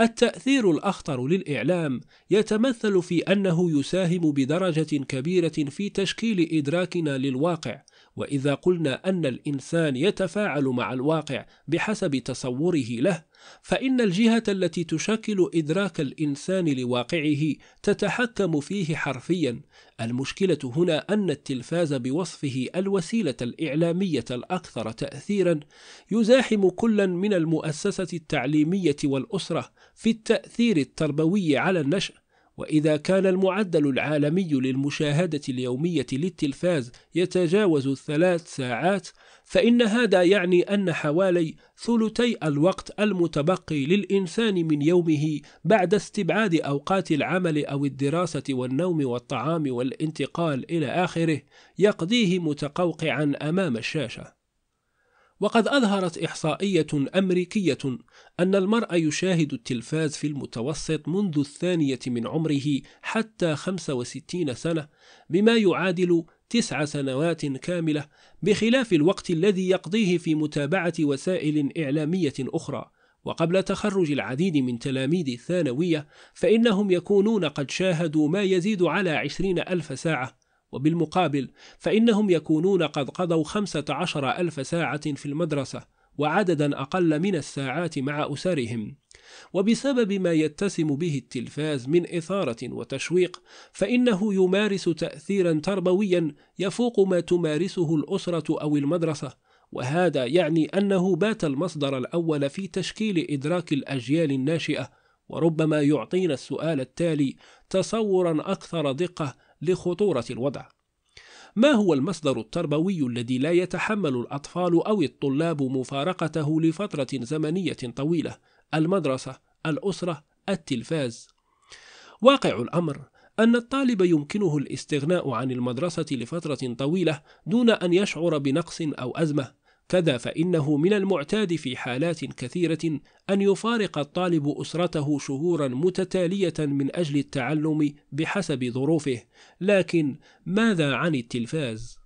التأثير الأخطر للإعلام يتمثل في أنه يساهم بدرجة كبيرة في تشكيل إدراكنا للواقع، وإذا قلنا أن الإنسان يتفاعل مع الواقع بحسب تصوره له، فإن الجهة التي تشكل إدراك الإنسان لواقعه تتحكم فيه حرفيا المشكلة هنا أن التلفاز بوصفه الوسيلة الإعلامية الأكثر تأثيرا يزاحم كلا من المؤسسة التعليمية والأسرة في التأثير التربوي على النشأ وإذا كان المعدل العالمي للمشاهدة اليومية للتلفاز يتجاوز الثلاث ساعات فإن هذا يعني أن حوالي ثلثي الوقت المتبقي للإنسان من يومه بعد استبعاد أوقات العمل أو الدراسة والنوم والطعام والانتقال إلى آخره يقضيه متقوقعا أمام الشاشة. وقد أظهرت إحصائية أمريكية أن المرء يشاهد التلفاز في المتوسط منذ الثانية من عمره حتى 65 سنة بما يعادل تسع سنوات كاملة بخلاف الوقت الذي يقضيه في متابعة وسائل إعلامية أخرى وقبل تخرج العديد من تلاميذ الثانوية فإنهم يكونون قد شاهدوا ما يزيد على عشرين ألف ساعة وبالمقابل فإنهم يكونون قد قضوا خمسة عشر ألف ساعة في المدرسة وعددا أقل من الساعات مع أسرهم وبسبب ما يتسم به التلفاز من إثارة وتشويق فإنه يمارس تأثيرا تربويا يفوق ما تمارسه الأسرة أو المدرسة وهذا يعني أنه بات المصدر الأول في تشكيل إدراك الأجيال الناشئة وربما يعطينا السؤال التالي تصورا أكثر دقة لخطورة الوضع ما هو المصدر التربوي الذي لا يتحمل الأطفال أو الطلاب مفارقته لفترة زمنية طويلة؟ المدرسة الأسرة التلفاز واقع الأمر أن الطالب يمكنه الاستغناء عن المدرسة لفترة طويلة دون أن يشعر بنقص أو أزمة كذا فإنه من المعتاد في حالات كثيرة أن يفارق الطالب أسرته شهورا متتالية من أجل التعلم بحسب ظروفه لكن ماذا عن التلفاز؟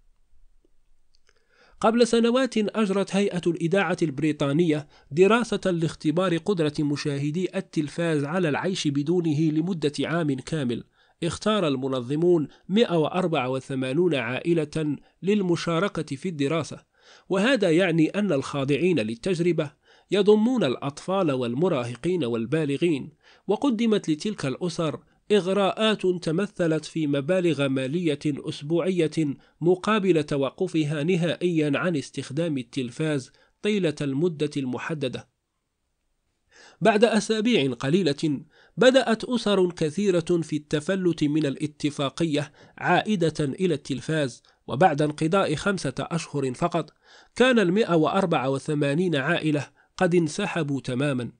قبل سنوات أجرت هيئة الإذاعة البريطانية دراسة لاختبار قدرة مشاهدي التلفاز على العيش بدونه لمدة عام كامل اختار المنظمون 184 عائلة للمشاركة في الدراسة وهذا يعني أن الخاضعين للتجربة يضمون الأطفال والمراهقين والبالغين وقدمت لتلك الأسر إغراءات تمثلت في مبالغ مالية أسبوعية مقابل توقفها نهائيا عن استخدام التلفاز طيلة المدة المحددة. بعد أسابيع قليلة بدأت أسر كثيرة في التفلت من الاتفاقية عائدة إلى التلفاز وبعد انقضاء خمسة أشهر فقط كان المئة وأربعة وثمانين عائلة قد انسحبوا تماما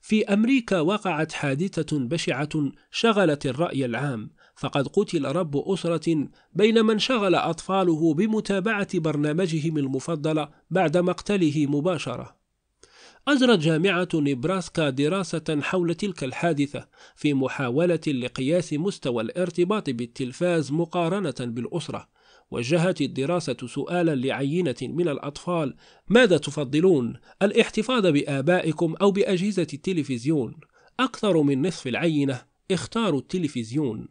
في أمريكا وقعت حادثة بشعة شغلت الرأي العام فقد قتل رب أسرة بين من شغل أطفاله بمتابعة برنامجهم المفضل بعد مقتله مباشرة أجرت جامعة نبراسكا دراسة حول تلك الحادثة في محاولة لقياس مستوى الارتباط بالتلفاز مقارنة بالأسرة وجهت الدراسة سؤالا لعينة من الأطفال ماذا تفضلون الاحتفاظ بآبائكم أو بأجهزة التلفزيون أكثر من نصف العينة اختاروا التلفزيون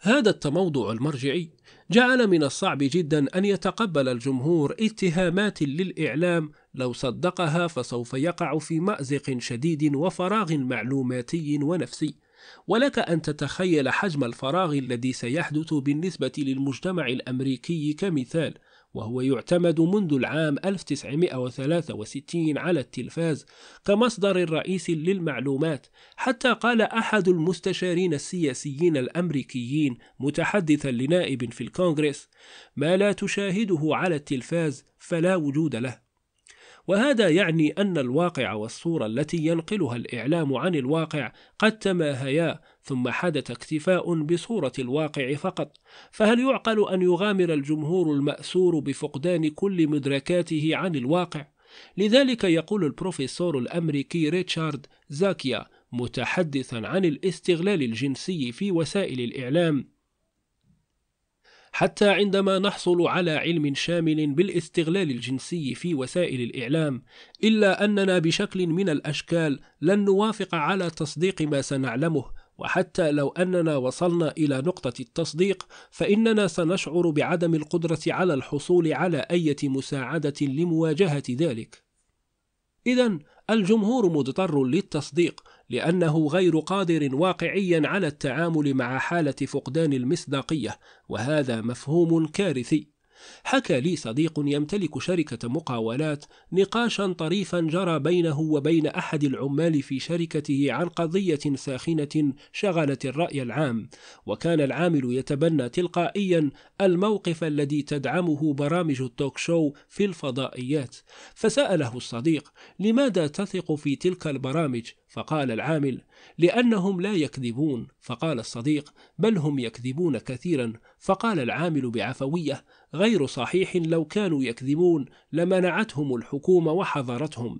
هذا التموضع المرجعي جعل من الصعب جدا أن يتقبل الجمهور اتهامات للإعلام لو صدقها فسوف يقع في مأزق شديد وفراغ معلوماتي ونفسي ولك أن تتخيل حجم الفراغ الذي سيحدث بالنسبة للمجتمع الأمريكي كمثال وهو يعتمد منذ العام 1963 على التلفاز كمصدر رئيس للمعلومات حتى قال أحد المستشارين السياسيين الأمريكيين متحدثا لنائب في الكونغرس ما لا تشاهده على التلفاز فلا وجود له وهذا يعني أن الواقع والصورة التي ينقلها الإعلام عن الواقع قد تماهيا ثم حدث اكتفاء بصورة الواقع فقط، فهل يعقل أن يغامر الجمهور المأسور بفقدان كل مدركاته عن الواقع؟ لذلك يقول البروفيسور الأمريكي ريتشارد زاكيا متحدثا عن الاستغلال الجنسي في وسائل الإعلام حتى عندما نحصل على علم شامل بالاستغلال الجنسي في وسائل الإعلام إلا أننا بشكل من الأشكال لن نوافق على تصديق ما سنعلمه وحتى لو أننا وصلنا إلى نقطة التصديق فإننا سنشعر بعدم القدرة على الحصول على أي مساعدة لمواجهة ذلك إذا الجمهور مضطر للتصديق لأنه غير قادر واقعيا على التعامل مع حالة فقدان المصداقية وهذا مفهوم كارثي حكى لي صديق يمتلك شركة مقاولات نقاشا طريفا جرى بينه وبين أحد العمال في شركته عن قضية ساخنة شغلت الرأي العام وكان العامل يتبنى تلقائيا الموقف الذي تدعمه برامج التوك شو في الفضائيات فسأله الصديق لماذا تثق في تلك البرامج فقال العامل لأنهم لا يكذبون فقال الصديق بل هم يكذبون كثيرا فقال العامل بعفوية غير صحيح لو كانوا يكذبون لمنعتهم الحكومة وحظرتهم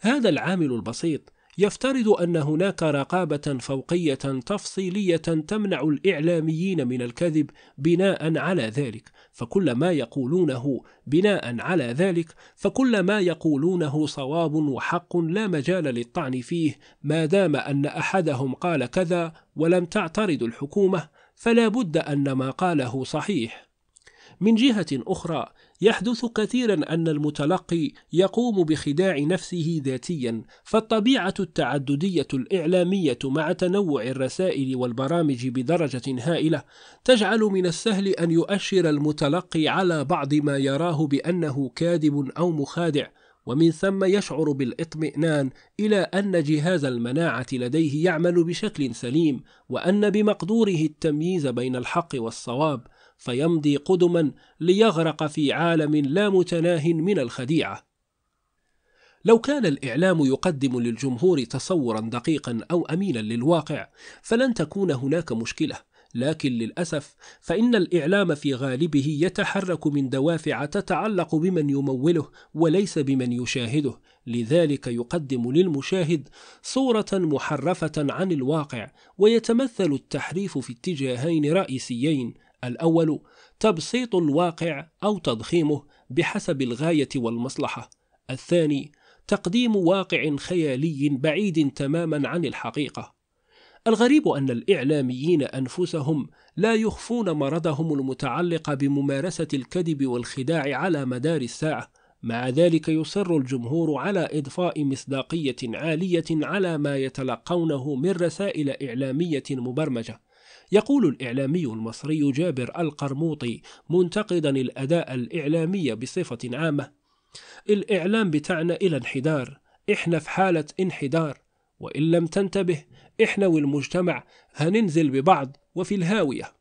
هذا العامل البسيط يفترض أن هناك رقابة فوقية تفصيلية تمنع الإعلاميين من الكذب بناء على ذلك فكل ما يقولونه بناء على ذلك فكل ما يقولونه صواب وحق لا مجال للطعن فيه ما دام أن أحدهم قال كذا ولم تعترض الحكومة فلا بد أن ما قاله صحيح من جهة أخرى يحدث كثيرا أن المتلقي يقوم بخداع نفسه ذاتيا فالطبيعة التعددية الإعلامية مع تنوع الرسائل والبرامج بدرجة هائلة تجعل من السهل أن يؤشر المتلقي على بعض ما يراه بأنه كاذب أو مخادع ومن ثم يشعر بالاطمئنان إلى أن جهاز المناعة لديه يعمل بشكل سليم وأن بمقدوره التمييز بين الحق والصواب فيمضي قدما ليغرق في عالم لا متناه من الخديعة لو كان الإعلام يقدم للجمهور تصورا دقيقا أو أمينا للواقع فلن تكون هناك مشكلة لكن للأسف فإن الإعلام في غالبه يتحرك من دوافع تتعلق بمن يموله وليس بمن يشاهده لذلك يقدم للمشاهد صورة محرفة عن الواقع ويتمثل التحريف في اتجاهين رئيسيين الأول تبسيط الواقع أو تضخيمه بحسب الغاية والمصلحة الثاني تقديم واقع خيالي بعيد تماما عن الحقيقة الغريب أن الإعلاميين أنفسهم لا يخفون مرضهم المتعلق بممارسة الكذب والخداع على مدار الساعة مع ذلك يصر الجمهور على إضفاء مصداقية عالية على ما يتلقونه من رسائل إعلامية مبرمجة يقول الإعلامي المصري جابر القرموطي منتقدا الأداء الإعلامي بصفة عامة الإعلام بتاعنا إلى انحدار إحنا في حالة انحدار وإن لم تنتبه إحنا والمجتمع هننزل ببعض وفي الهاوية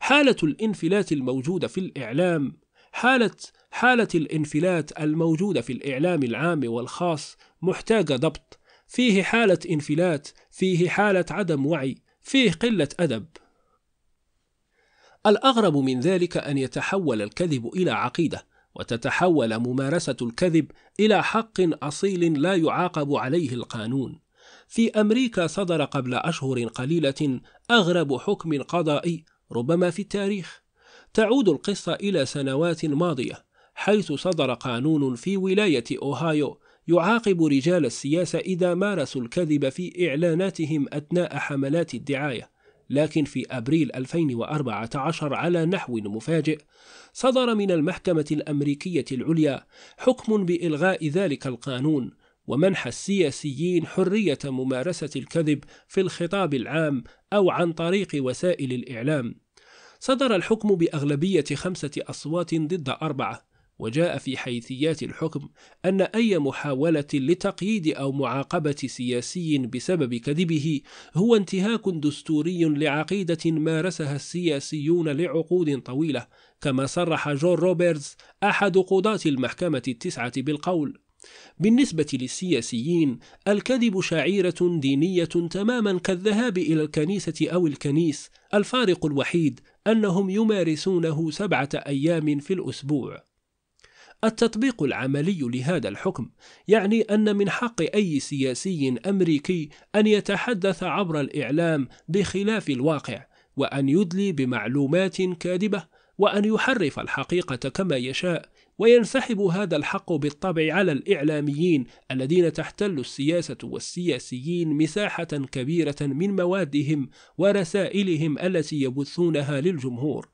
حالة الانفلات الموجودة في الإعلام حالة حالة الانفلات الموجودة في الإعلام العام والخاص محتاجة ضبط فيه حالة انفلات فيه حالة عدم وعي فيه قلة أدب الأغرب من ذلك أن يتحول الكذب إلى عقيدة وتتحول ممارسة الكذب إلى حق أصيل لا يعاقب عليه القانون في أمريكا صدر قبل أشهر قليلة أغرب حكم قضائي ربما في التاريخ تعود القصة إلى سنوات ماضية حيث صدر قانون في ولاية أوهايو يعاقب رجال السياسة إذا مارسوا الكذب في إعلاناتهم أثناء حملات الدعاية لكن في أبريل 2014 على نحو مفاجئ صدر من المحكمة الأمريكية العليا حكم بإلغاء ذلك القانون ومنح السياسيين حرية ممارسة الكذب في الخطاب العام أو عن طريق وسائل الإعلام. صدر الحكم بأغلبية خمسة أصوات ضد أربعة، وجاء في حيثيات الحكم أن أي محاولة لتقييد أو معاقبة سياسي بسبب كذبه هو انتهاك دستوري لعقيدة مارسها السياسيون لعقود طويلة، كما صرح جون روبرتس أحد قضاة المحكمة التسعة بالقول: بالنسبة للسياسيين الكذب شعيرة دينية تماما كالذهاب إلى الكنيسة أو الكنيس الفارق الوحيد أنهم يمارسونه سبعة أيام في الأسبوع التطبيق العملي لهذا الحكم يعني أن من حق أي سياسي أمريكي أن يتحدث عبر الإعلام بخلاف الواقع وأن يدلي بمعلومات كاذبة وأن يحرف الحقيقة كما يشاء وينسحب هذا الحق بالطبع على الإعلاميين الذين تحتل السياسة والسياسيين مساحة كبيرة من موادهم ورسائلهم التي يبثونها للجمهور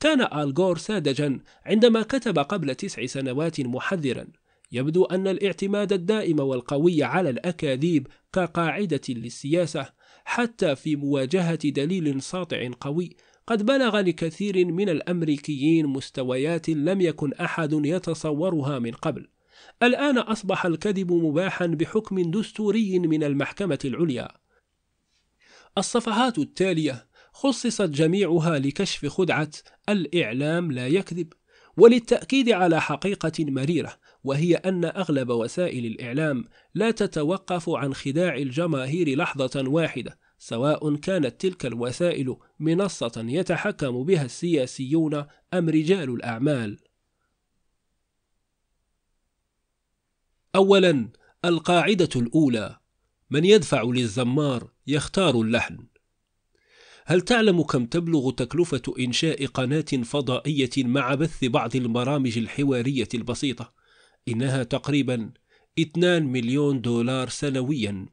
كان آلغور ساذجا عندما كتب قبل تسع سنوات محذرا يبدو أن الاعتماد الدائم والقوي على الأكاذيب كقاعدة للسياسة حتى في مواجهة دليل ساطع قوي قد بلغ لكثير من الامريكيين مستويات لم يكن احد يتصورها من قبل الان اصبح الكذب مباحا بحكم دستوري من المحكمه العليا الصفحات التاليه خصصت جميعها لكشف خدعه الاعلام لا يكذب وللتاكيد على حقيقه مريره وهي ان اغلب وسائل الاعلام لا تتوقف عن خداع الجماهير لحظه واحده سواء كانت تلك الوسائل منصة يتحكم بها السياسيون أم رجال الأعمال. أولاً القاعدة الأولى من يدفع للزمار يختار اللحن. هل تعلم كم تبلغ تكلفة إنشاء قناة فضائية مع بث بعض البرامج الحوارية البسيطة؟ إنها تقريبا 2 مليون دولار سنويا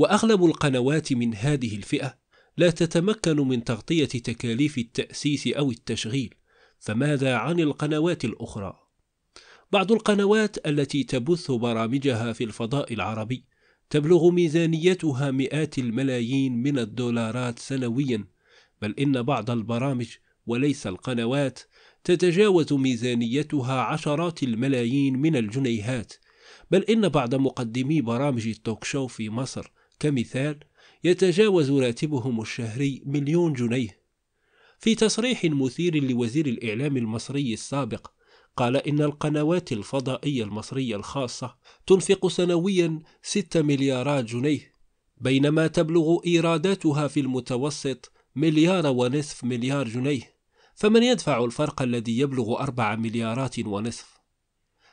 وأغلب القنوات من هذه الفئة لا تتمكن من تغطية تكاليف التأسيس أو التشغيل فماذا عن القنوات الأخرى؟ بعض القنوات التي تبث برامجها في الفضاء العربي تبلغ ميزانيتها مئات الملايين من الدولارات سنويا بل إن بعض البرامج وليس القنوات تتجاوز ميزانيتها عشرات الملايين من الجنيهات بل إن بعض مقدمي برامج التوك شو في مصر كمثال يتجاوز راتبهم الشهري مليون جنيه في تصريح مثير لوزير الإعلام المصري السابق قال إن القنوات الفضائية المصرية الخاصة تنفق سنويا 6 مليارات جنيه بينما تبلغ إيراداتها في المتوسط مليار ونصف مليار جنيه فمن يدفع الفرق الذي يبلغ أربع مليارات ونصف؟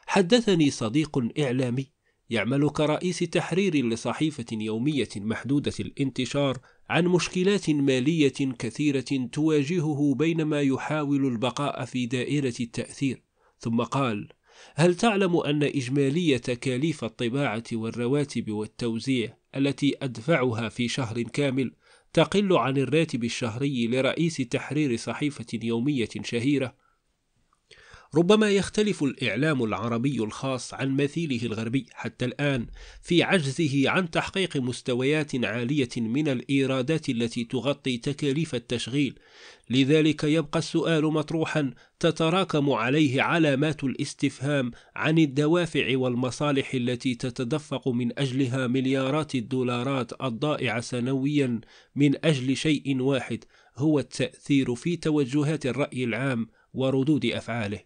حدثني صديق إعلامي يعمل كرئيس تحرير لصحيفة يومية محدودة الانتشار عن مشكلات مالية كثيرة تواجهه بينما يحاول البقاء في دائرة التأثير، ثم قال: هل تعلم أن إجمالي تكاليف الطباعة والرواتب والتوزيع التي أدفعها في شهر كامل تقل عن الراتب الشهري لرئيس تحرير صحيفة يومية شهيرة؟ ربما يختلف الإعلام العربي الخاص عن مثيله الغربي حتى الآن في عجزه عن تحقيق مستويات عالية من الإيرادات التي تغطي تكاليف التشغيل، لذلك يبقى السؤال مطروحا تتراكم عليه علامات الاستفهام عن الدوافع والمصالح التي تتدفق من أجلها مليارات الدولارات الضائعة سنويا من أجل شيء واحد هو التأثير في توجهات الرأي العام وردود أفعاله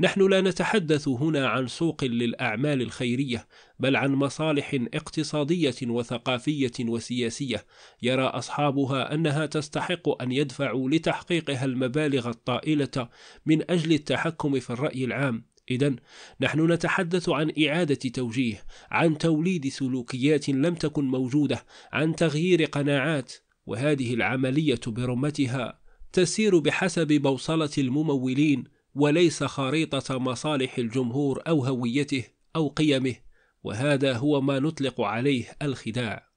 نحن لا نتحدث هنا عن سوق للاعمال الخيريه بل عن مصالح اقتصاديه وثقافيه وسياسيه يرى اصحابها انها تستحق ان يدفعوا لتحقيقها المبالغ الطائله من اجل التحكم في الراي العام إذا نحن نتحدث عن إعادة توجيه، عن توليد سلوكيات لم تكن موجودة، عن تغيير قناعات، وهذه العملية برمتها تسير بحسب بوصلة الممولين وليس خريطة مصالح الجمهور أو هويته أو قيمه وهذا هو ما نطلق عليه الخداع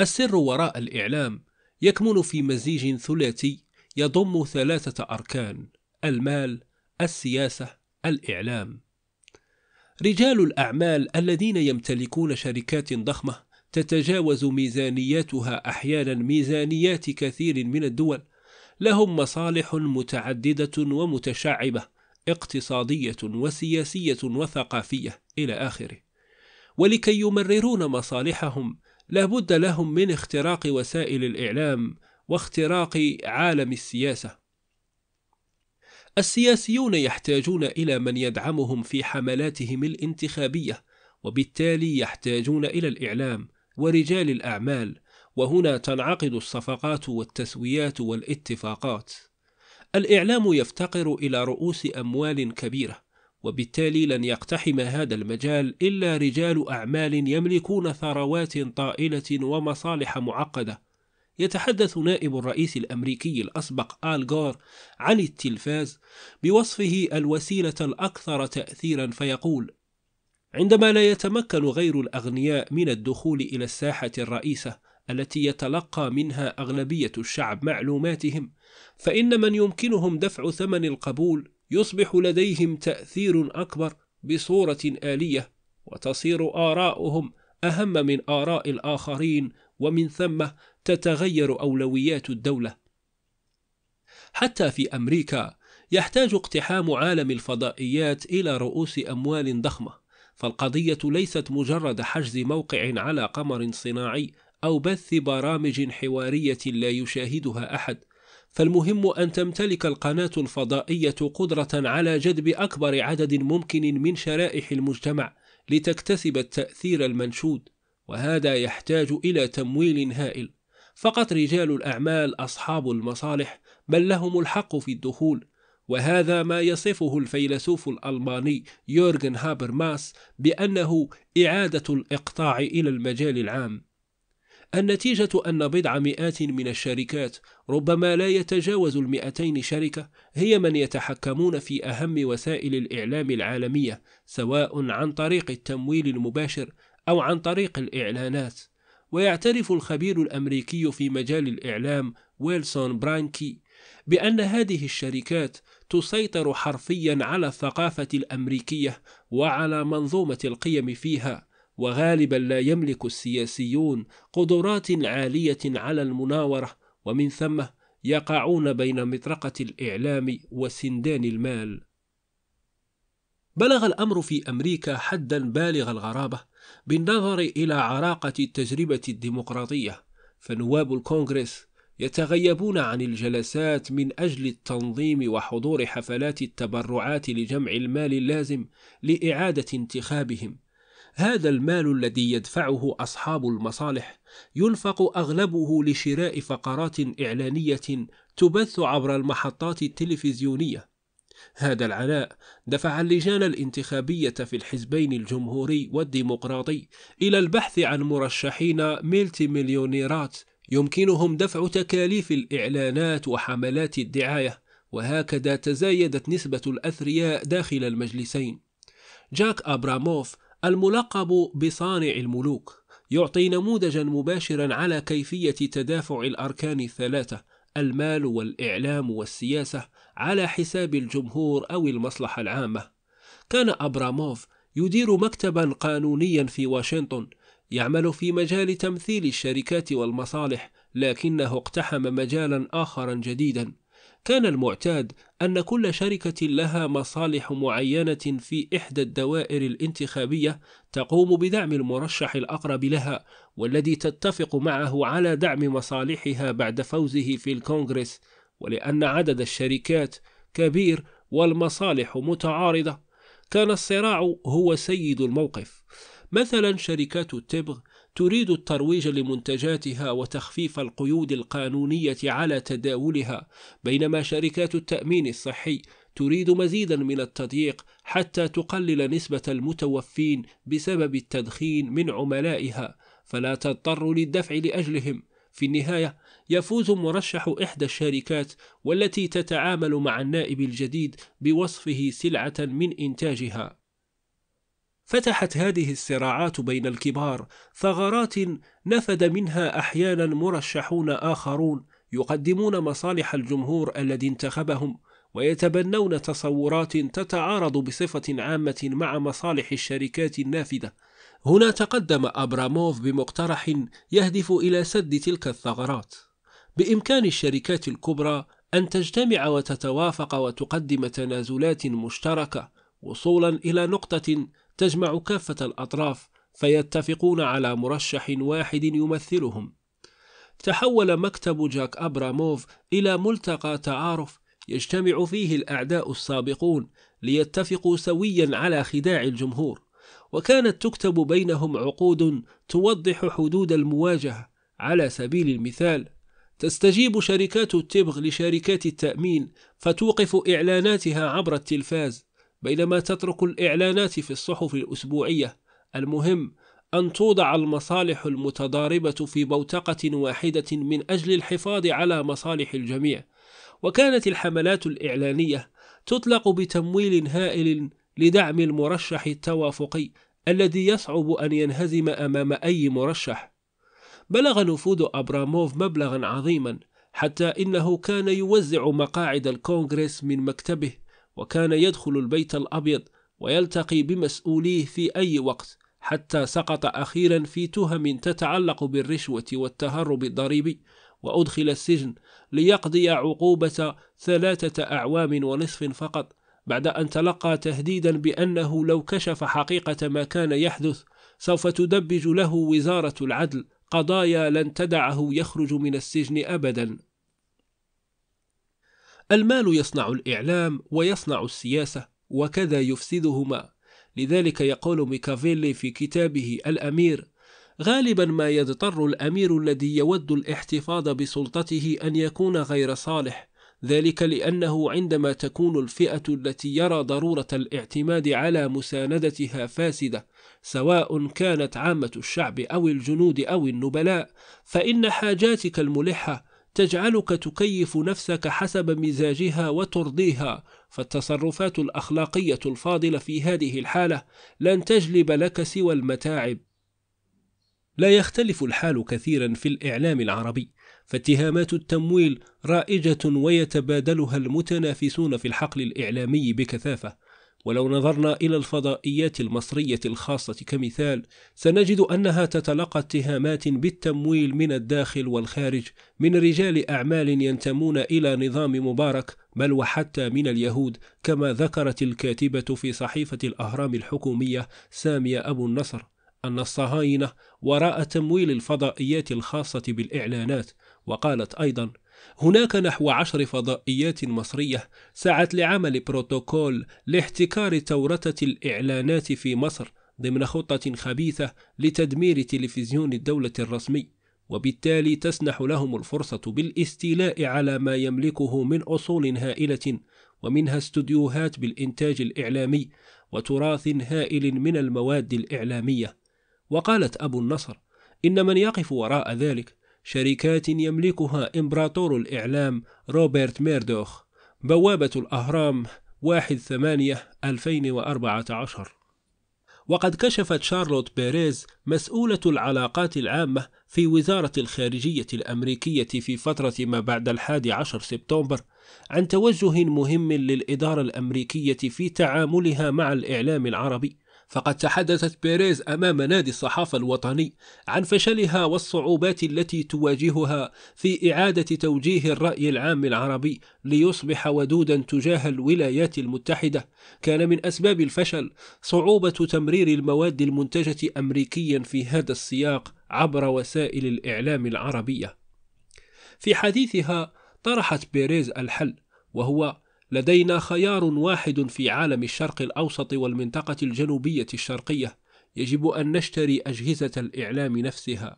السر وراء الإعلام يكمن في مزيج ثلاثي يضم ثلاثة أركان المال، السياسة، الإعلام. رجال الأعمال الذين يمتلكون شركات ضخمة تتجاوز ميزانياتها أحيانا ميزانيات كثير من الدول لهم مصالح متعددة ومتشعبة اقتصادية وسياسية وثقافية إلى آخره ولكي يمررون مصالحهم لابد لهم من اختراق وسائل الإعلام واختراق عالم السياسة السياسيون يحتاجون إلى من يدعمهم في حملاتهم الانتخابية وبالتالي يحتاجون إلى الإعلام ورجال الأعمال وهنا تنعقد الصفقات والتسويات والاتفاقات الاعلام يفتقر الى رؤوس اموال كبيره وبالتالي لن يقتحم هذا المجال الا رجال اعمال يملكون ثروات طائله ومصالح معقده يتحدث نائب الرئيس الامريكي الاسبق ال جور عن التلفاز بوصفه الوسيله الاكثر تاثيرا فيقول عندما لا يتمكن غير الاغنياء من الدخول الى الساحه الرئيسه التي يتلقى منها أغلبية الشعب معلوماتهم فإن من يمكنهم دفع ثمن القبول يصبح لديهم تأثير أكبر بصورة آلية وتصير آراؤهم أهم من آراء الآخرين ومن ثم تتغير أولويات الدولة حتى في أمريكا يحتاج اقتحام عالم الفضائيات إلى رؤوس أموال ضخمة فالقضية ليست مجرد حجز موقع على قمر صناعي أو بث برامج حوارية لا يشاهدها أحد فالمهم أن تمتلك القناة الفضائية قدرة على جذب أكبر عدد ممكن من شرائح المجتمع لتكتسب التأثير المنشود وهذا يحتاج إلى تمويل هائل فقط رجال الأعمال أصحاب المصالح بل لهم الحق في الدخول وهذا ما يصفه الفيلسوف الألماني يورغن هابرماس بأنه إعادة الإقطاع إلى المجال العام النتيجة أن بضع مئات من الشركات ربما لا يتجاوز المئتين شركة هي من يتحكمون في أهم وسائل الإعلام العالمية سواء عن طريق التمويل المباشر أو عن طريق الإعلانات ويعترف الخبير الأمريكي في مجال الإعلام ويلسون برانكي بأن هذه الشركات تسيطر حرفيا على الثقافة الأمريكية وعلى منظومة القيم فيها وغالبا لا يملك السياسيون قدرات عالية على المناورة ومن ثم يقعون بين مطرقة الإعلام وسندان المال بلغ الأمر في أمريكا حدا بالغ الغرابة بالنظر إلى عراقة التجربة الديمقراطية فنواب الكونغرس يتغيبون عن الجلسات من أجل التنظيم وحضور حفلات التبرعات لجمع المال اللازم لإعادة انتخابهم هذا المال الذي يدفعه أصحاب المصالح ينفق أغلبه لشراء فقرات إعلانية تبث عبر المحطات التلفزيونية هذا العناء دفع اللجان الانتخابية في الحزبين الجمهوري والديمقراطي إلى البحث عن مرشحين ملتي مليونيرات يمكنهم دفع تكاليف الإعلانات وحملات الدعاية وهكذا تزايدت نسبة الأثرياء داخل المجلسين جاك أبراموف الملقب بصانع الملوك يعطي نموذجا مباشرا على كيفية تدافع الأركان الثلاثة المال والإعلام والسياسة على حساب الجمهور أو المصلحة العامة كان أبراموف يدير مكتبا قانونيا في واشنطن يعمل في مجال تمثيل الشركات والمصالح لكنه اقتحم مجالا آخر جديدا كان المعتاد أن كل شركة لها مصالح معينة في إحدى الدوائر الانتخابية تقوم بدعم المرشح الأقرب لها والذي تتفق معه على دعم مصالحها بعد فوزه في الكونغرس ولأن عدد الشركات كبير والمصالح متعارضة كان الصراع هو سيد الموقف مثلا شركات التبغ تريد الترويج لمنتجاتها وتخفيف القيود القانونية على تداولها بينما شركات التأمين الصحي تريد مزيدا من التضييق حتى تقلل نسبة المتوفين بسبب التدخين من عملائها فلا تضطر للدفع لأجلهم في النهاية يفوز مرشح إحدى الشركات والتي تتعامل مع النائب الجديد بوصفه سلعة من إنتاجها فتحت هذه الصراعات بين الكبار ثغرات نفد منها أحيانا مرشحون آخرون يقدمون مصالح الجمهور الذي انتخبهم ويتبنون تصورات تتعارض بصفة عامة مع مصالح الشركات النافذة هنا تقدم أبراموف بمقترح يهدف إلى سد تلك الثغرات بإمكان الشركات الكبرى أن تجتمع وتتوافق وتقدم تنازلات مشتركة وصولا إلى نقطة تجمع كافة الأطراف فيتفقون على مرشح واحد يمثلهم. تحول مكتب جاك أبراموف إلى ملتقى تعارف يجتمع فيه الأعداء السابقون ليتفقوا سويا على خداع الجمهور، وكانت تكتب بينهم عقود توضح حدود المواجهة، على سبيل المثال تستجيب شركات التبغ لشركات التأمين فتوقف إعلاناتها عبر التلفاز بينما تترك الإعلانات في الصحف الأسبوعية المهم أن توضع المصالح المتضاربة في بوتقة واحدة من أجل الحفاظ على مصالح الجميع وكانت الحملات الإعلانية تطلق بتمويل هائل لدعم المرشح التوافقي الذي يصعب أن ينهزم أمام أي مرشح بلغ نفوذ أبراموف مبلغا عظيما حتى إنه كان يوزع مقاعد الكونغرس من مكتبه وكان يدخل البيت الأبيض ويلتقي بمسؤوليه في أي وقت حتى سقط أخيرا في تهم تتعلق بالرشوة والتهرب الضريبي وأدخل السجن ليقضي عقوبة ثلاثة أعوام ونصف فقط بعد أن تلقى تهديدا بأنه لو كشف حقيقة ما كان يحدث سوف تدبج له وزارة العدل قضايا لن تدعه يخرج من السجن أبدا المال يصنع الإعلام ويصنع السياسة وكذا يفسدهما لذلك يقول ميكافيلي في كتابه الأمير غالبا ما يضطر الأمير الذي يود الاحتفاظ بسلطته أن يكون غير صالح ذلك لأنه عندما تكون الفئة التي يرى ضرورة الاعتماد على مساندتها فاسدة سواء كانت عامة الشعب أو الجنود أو النبلاء فإن حاجاتك الملحة تجعلك تكيف نفسك حسب مزاجها وترضيها فالتصرفات الاخلاقيه الفاضله في هذه الحاله لن تجلب لك سوى المتاعب لا يختلف الحال كثيرا في الاعلام العربي فاتهامات التمويل رائجه ويتبادلها المتنافسون في الحقل الاعلامي بكثافه ولو نظرنا إلى الفضائيات المصرية الخاصة كمثال سنجد أنها تتلقى اتهامات بالتمويل من الداخل والخارج من رجال أعمال ينتمون إلى نظام مبارك بل وحتى من اليهود كما ذكرت الكاتبة في صحيفة الأهرام الحكومية سامية أبو النصر أن الصهاينة وراء تمويل الفضائيات الخاصة بالإعلانات وقالت أيضا هناك نحو عشر فضائيات مصرية سعت لعمل بروتوكول لاحتكار تورطة الإعلانات في مصر ضمن خطة خبيثة لتدمير تلفزيون الدولة الرسمي وبالتالي تسنح لهم الفرصة بالاستيلاء على ما يملكه من أصول هائلة ومنها استديوهات بالإنتاج الإعلامي وتراث هائل من المواد الإعلامية وقالت أبو النصر إن من يقف وراء ذلك شركات يملكها إمبراطور الإعلام روبرت ميردوخ بوابة الأهرام 1 8 2014 وقد كشفت شارلوت بيريز مسؤولة العلاقات العامة في وزارة الخارجية الأمريكية في فترة ما بعد الحادي عشر سبتمبر عن توجه مهم للإدارة الأمريكية في تعاملها مع الإعلام العربي فقد تحدثت بيريز أمام نادي الصحافة الوطني عن فشلها والصعوبات التي تواجهها في إعادة توجيه الرأي العام العربي ليصبح ودودا تجاه الولايات المتحدة كان من أسباب الفشل صعوبة تمرير المواد المنتجة أمريكيا في هذا السياق عبر وسائل الإعلام العربية في حديثها طرحت بيريز الحل وهو لدينا خيار واحد في عالم الشرق الأوسط والمنطقة الجنوبية الشرقية يجب أن نشتري أجهزة الإعلام نفسها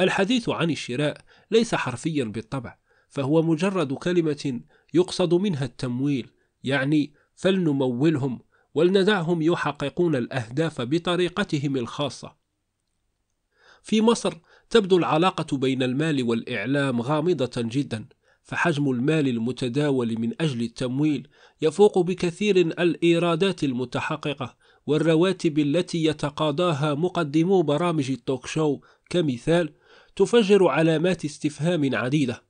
الحديث عن الشراء ليس حرفيا بالطبع فهو مجرد كلمة يقصد منها التمويل يعني فلنمولهم ولندعهم يحققون الأهداف بطريقتهم الخاصة في مصر تبدو العلاقة بين المال والإعلام غامضة جدا فحجم المال المتداول من أجل التمويل يفوق بكثير الإيرادات المتحققة والرواتب التي يتقاضاها مقدمو برامج التوك شو كمثال تفجر علامات استفهام عديدة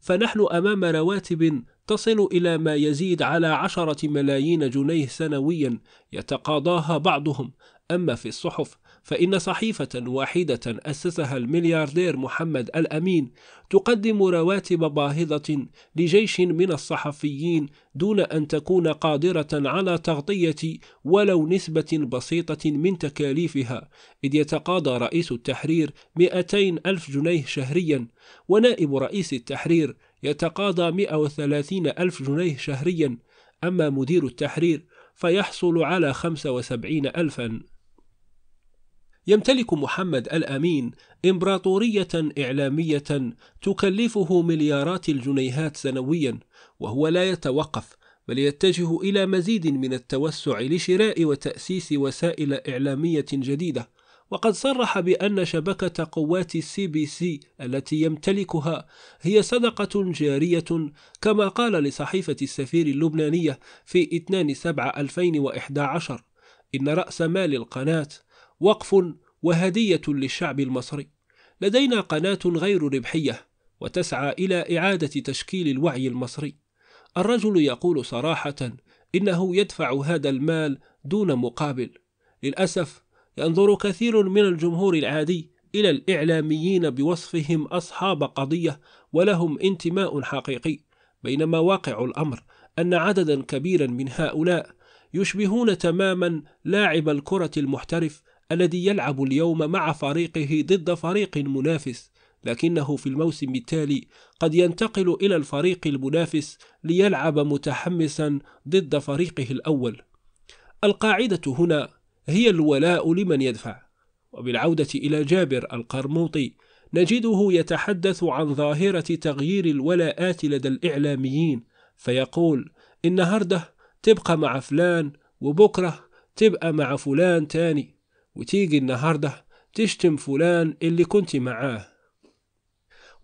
فنحن أمام رواتب تصل إلى ما يزيد على عشرة ملايين جنيه سنويا يتقاضاها بعضهم أما في الصحف فإن صحيفة واحدة أسسها الملياردير محمد الأمين تقدم رواتب باهظة لجيش من الصحفيين دون أن تكون قادرة على تغطية ولو نسبة بسيطة من تكاليفها إذ يتقاضى رئيس التحرير 200 ألف جنيه شهريا ونائب رئيس التحرير يتقاضى 130 ألف جنيه شهريا أما مدير التحرير فيحصل على 75 ألفاً يمتلك محمد الامين امبراطوريه اعلاميه تكلفه مليارات الجنيهات سنويا وهو لا يتوقف بل يتجه الى مزيد من التوسع لشراء وتاسيس وسائل اعلاميه جديده وقد صرح بأن شبكة قوات السي بي سي التي يمتلكها هي صدقة جارية كما قال لصحيفة السفير اللبنانية في 2 7 2011 إن رأس مال القناة وقف وهدية للشعب المصري لدينا قناة غير ربحية وتسعى إلى إعادة تشكيل الوعي المصري الرجل يقول صراحة إنه يدفع هذا المال دون مقابل للأسف ينظر كثير من الجمهور العادي إلى الإعلاميين بوصفهم أصحاب قضية ولهم انتماء حقيقي بينما واقع الأمر أن عددا كبيرا من هؤلاء يشبهون تماما لاعب الكرة المحترف الذي يلعب اليوم مع فريقه ضد فريق منافس لكنه في الموسم التالي قد ينتقل إلى الفريق المنافس ليلعب متحمسا ضد فريقه الأول القاعدة هنا هي الولاء لمن يدفع وبالعودة إلى جابر القرموطي نجده يتحدث عن ظاهرة تغيير الولاءات لدى الإعلاميين فيقول النهاردة تبقى مع فلان وبكرة تبقى مع فلان تاني وتيجي النهاردة تشتم فلان اللي كنت معاه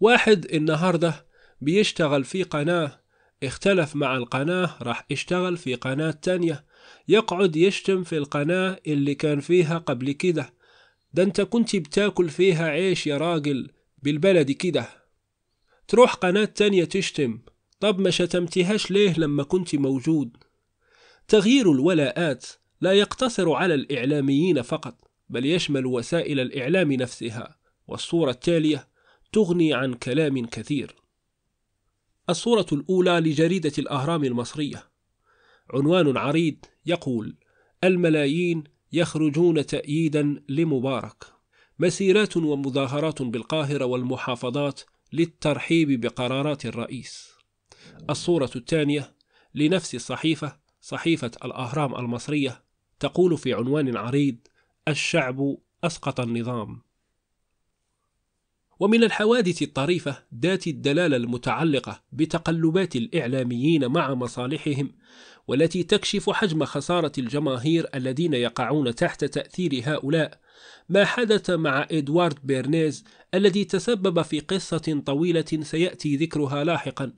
واحد النهاردة بيشتغل في قناة اختلف مع القناة راح اشتغل في قناة تانية يقعد يشتم في القناة اللي كان فيها قبل كده ده انت كنت بتاكل فيها عيش يا راجل بالبلدي كده تروح قناة تانية تشتم طب ما شتمتهاش ليه لما كنت موجود تغيير الولاءات لا يقتصر على الإعلاميين فقط بل يشمل وسائل الإعلام نفسها والصورة التالية تغني عن كلام كثير الصورة الأولى لجريدة الأهرام المصرية عنوان عريض يقول الملايين يخرجون تأييدا لمبارك مسيرات ومظاهرات بالقاهرة والمحافظات للترحيب بقرارات الرئيس الصورة الثانية لنفس الصحيفة صحيفة الأهرام المصرية تقول في عنوان عريض الشعب اسقط النظام ومن الحوادث الطريفه ذات الدلاله المتعلقه بتقلبات الاعلاميين مع مصالحهم والتي تكشف حجم خساره الجماهير الذين يقعون تحت تاثير هؤلاء ما حدث مع ادوارد بيرنيز الذي تسبب في قصه طويله سياتي ذكرها لاحقا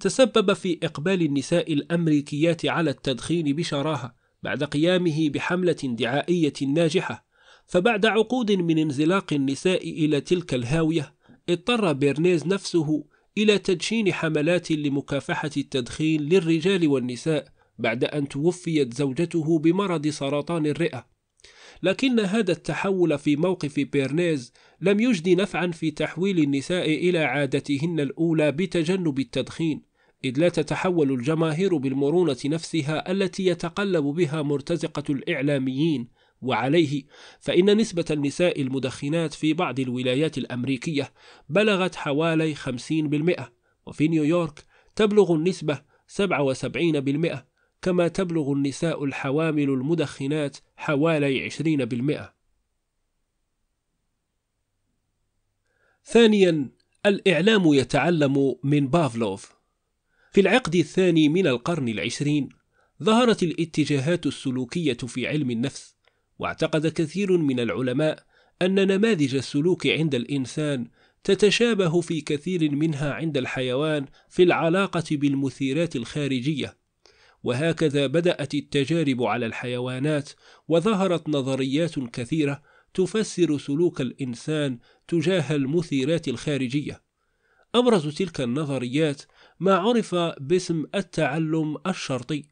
تسبب في اقبال النساء الامريكيات على التدخين بشراهه بعد قيامه بحملة دعائية ناجحة فبعد عقود من انزلاق النساء إلى تلك الهاوية اضطر بيرنيز نفسه إلى تدشين حملات لمكافحة التدخين للرجال والنساء بعد أن توفيت زوجته بمرض سرطان الرئة لكن هذا التحول في موقف بيرنيز لم يجد نفعا في تحويل النساء إلى عادتهن الأولى بتجنب التدخين إذ لا تتحول الجماهير بالمرونة نفسها التي يتقلب بها مرتزقة الإعلاميين وعليه فإن نسبة النساء المدخنات في بعض الولايات الأمريكية بلغت حوالي 50% وفي نيويورك تبلغ النسبة 77% كما تبلغ النساء الحوامل المدخنات حوالي 20% ثانيا الإعلام يتعلم من بافلوف في العقد الثاني من القرن العشرين ظهرت الاتجاهات السلوكية في علم النفس واعتقد كثير من العلماء أن نماذج السلوك عند الإنسان تتشابه في كثير منها عند الحيوان في العلاقة بالمثيرات الخارجية وهكذا بدأت التجارب على الحيوانات وظهرت نظريات كثيرة تفسر سلوك الإنسان تجاه المثيرات الخارجية أبرز تلك النظريات ما عرف باسم التعلم الشرطي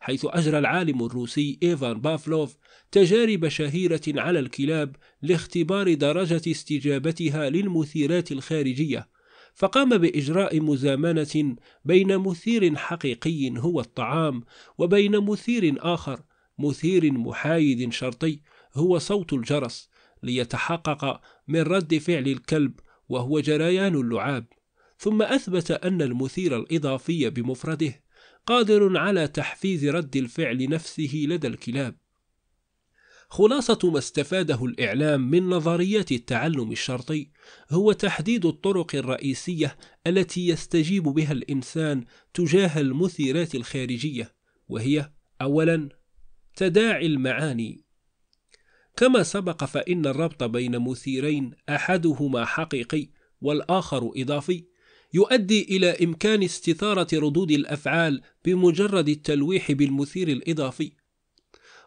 حيث أجرى العالم الروسي إيفان بافلوف تجارب شهيرة على الكلاب لاختبار درجة استجابتها للمثيرات الخارجية فقام بإجراء مزامنة بين مثير حقيقي هو الطعام وبين مثير آخر مثير محايد شرطي هو صوت الجرس ليتحقق من رد فعل الكلب وهو جريان اللعاب ثم أثبت أن المثير الإضافي بمفرده قادر على تحفيز رد الفعل نفسه لدى الكلاب خلاصة ما استفاده الإعلام من نظرية التعلم الشرطي هو تحديد الطرق الرئيسية التي يستجيب بها الإنسان تجاه المثيرات الخارجية وهي أولا تداعي المعاني كما سبق فإن الربط بين مثيرين أحدهما حقيقي والآخر إضافي يؤدي إلى إمكان استثارة ردود الأفعال بمجرد التلويح بالمثير الإضافي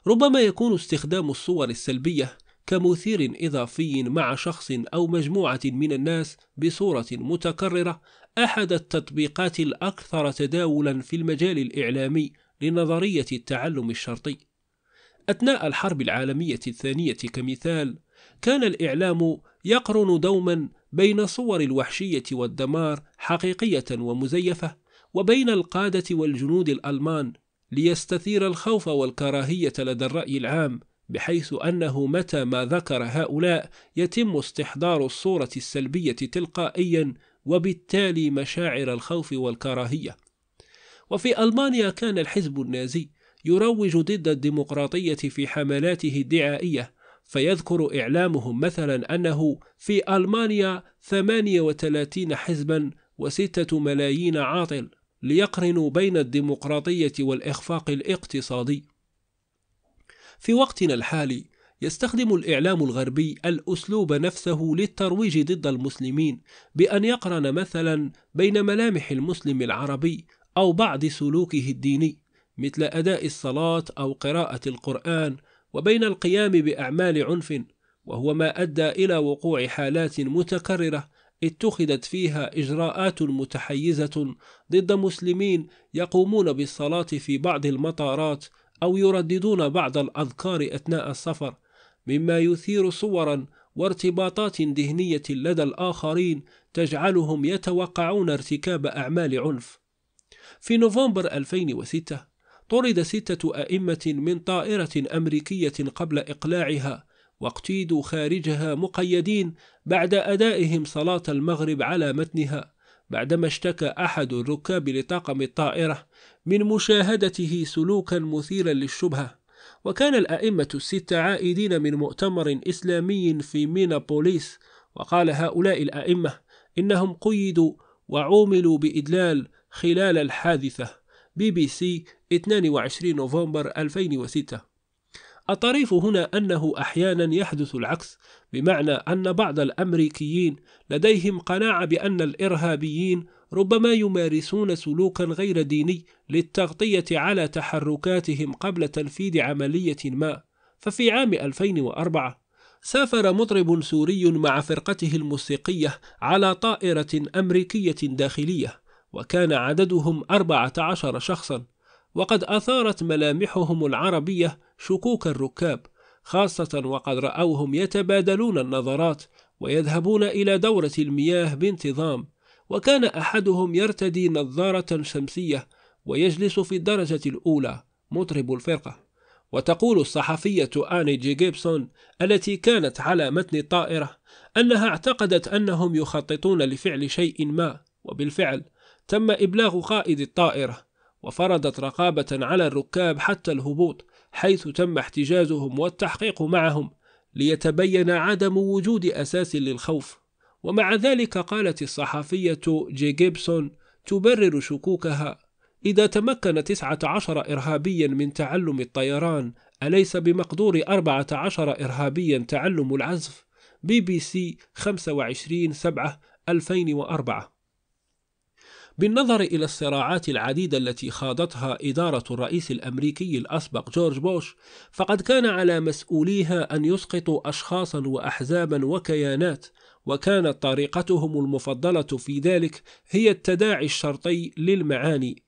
ربما يكون استخدام الصور السلبية كمثير إضافي مع شخص أو مجموعة من الناس بصورة متكررة أحد التطبيقات الأكثر تداولا في المجال الإعلامي لنظرية التعلم الشرطي. أثناء الحرب العالمية الثانية كمثال، كان الإعلام يقرن دوما بين صور الوحشية والدمار حقيقية ومزيفة وبين القادة والجنود الألمان ليستثير الخوف والكراهية لدى الرأي العام بحيث أنه متى ما ذكر هؤلاء يتم استحضار الصورة السلبية تلقائيا وبالتالي مشاعر الخوف والكراهية وفي ألمانيا كان الحزب النازي يروج ضد الديمقراطية في حملاته الدعائية فيذكر إعلامهم مثلا أنه في ألمانيا 38 حزبا وستة ملايين عاطل ليقرنوا بين الديمقراطية والإخفاق الاقتصادي في وقتنا الحالي يستخدم الإعلام الغربي الأسلوب نفسه للترويج ضد المسلمين بأن يقرن مثلا بين ملامح المسلم العربي أو بعض سلوكه الديني مثل أداء الصلاة أو قراءة القرآن وبين القيام باعمال عنف وهو ما ادى الى وقوع حالات متكرره اتخذت فيها اجراءات متحيزه ضد مسلمين يقومون بالصلاه في بعض المطارات او يرددون بعض الاذكار اثناء السفر مما يثير صورا وارتباطات ذهنيه لدى الاخرين تجعلهم يتوقعون ارتكاب اعمال عنف في نوفمبر 2006 طرد ستة أئمة من طائرة أمريكية قبل إقلاعها واقتيدوا خارجها مقيدين بعد أدائهم صلاة المغرب على متنها بعدما اشتكى أحد الركاب لطاقم الطائرة من مشاهدته سلوكا مثيرا للشبهة وكان الأئمة الستة عائدين من مؤتمر إسلامي في مينابوليس وقال هؤلاء الأئمة إنهم قيدوا وعوملوا بإدلال خلال الحادثة بي بي سي 22 نوفمبر 2006 الطريف هنا أنه أحيانا يحدث العكس بمعنى أن بعض الأمريكيين لديهم قناعة بأن الإرهابيين ربما يمارسون سلوكا غير ديني للتغطية على تحركاتهم قبل تنفيذ عملية ما ففي عام 2004 سافر مطرب سوري مع فرقته الموسيقية على طائرة أمريكية داخلية وكان عددهم أربعة عشر شخصا وقد أثارت ملامحهم العربية شكوك الركاب خاصة وقد رأوهم يتبادلون النظرات ويذهبون إلى دورة المياه بانتظام وكان أحدهم يرتدي نظارة شمسية ويجلس في الدرجة الأولى مطرب الفرقة وتقول الصحفية آني جي جيبسون التي كانت على متن الطائرة أنها اعتقدت أنهم يخططون لفعل شيء ما وبالفعل تم إبلاغ قائد الطائرة وفرضت رقابة على الركاب حتى الهبوط حيث تم احتجازهم والتحقيق معهم ليتبين عدم وجود أساس للخوف ومع ذلك قالت الصحفية جي جيبسون تبرر شكوكها إذا تمكن 19 إرهابيا من تعلم الطيران أليس بمقدور 14 إرهابيا تعلم العزف بي بي سي 25 7 2004 بالنظر إلى الصراعات العديدة التي خاضتها إدارة الرئيس الأمريكي الأسبق جورج بوش، فقد كان على مسؤوليها أن يسقطوا أشخاصا وأحزابا وكيانات، وكانت طريقتهم المفضلة في ذلك هي التداعي الشرطي للمعاني.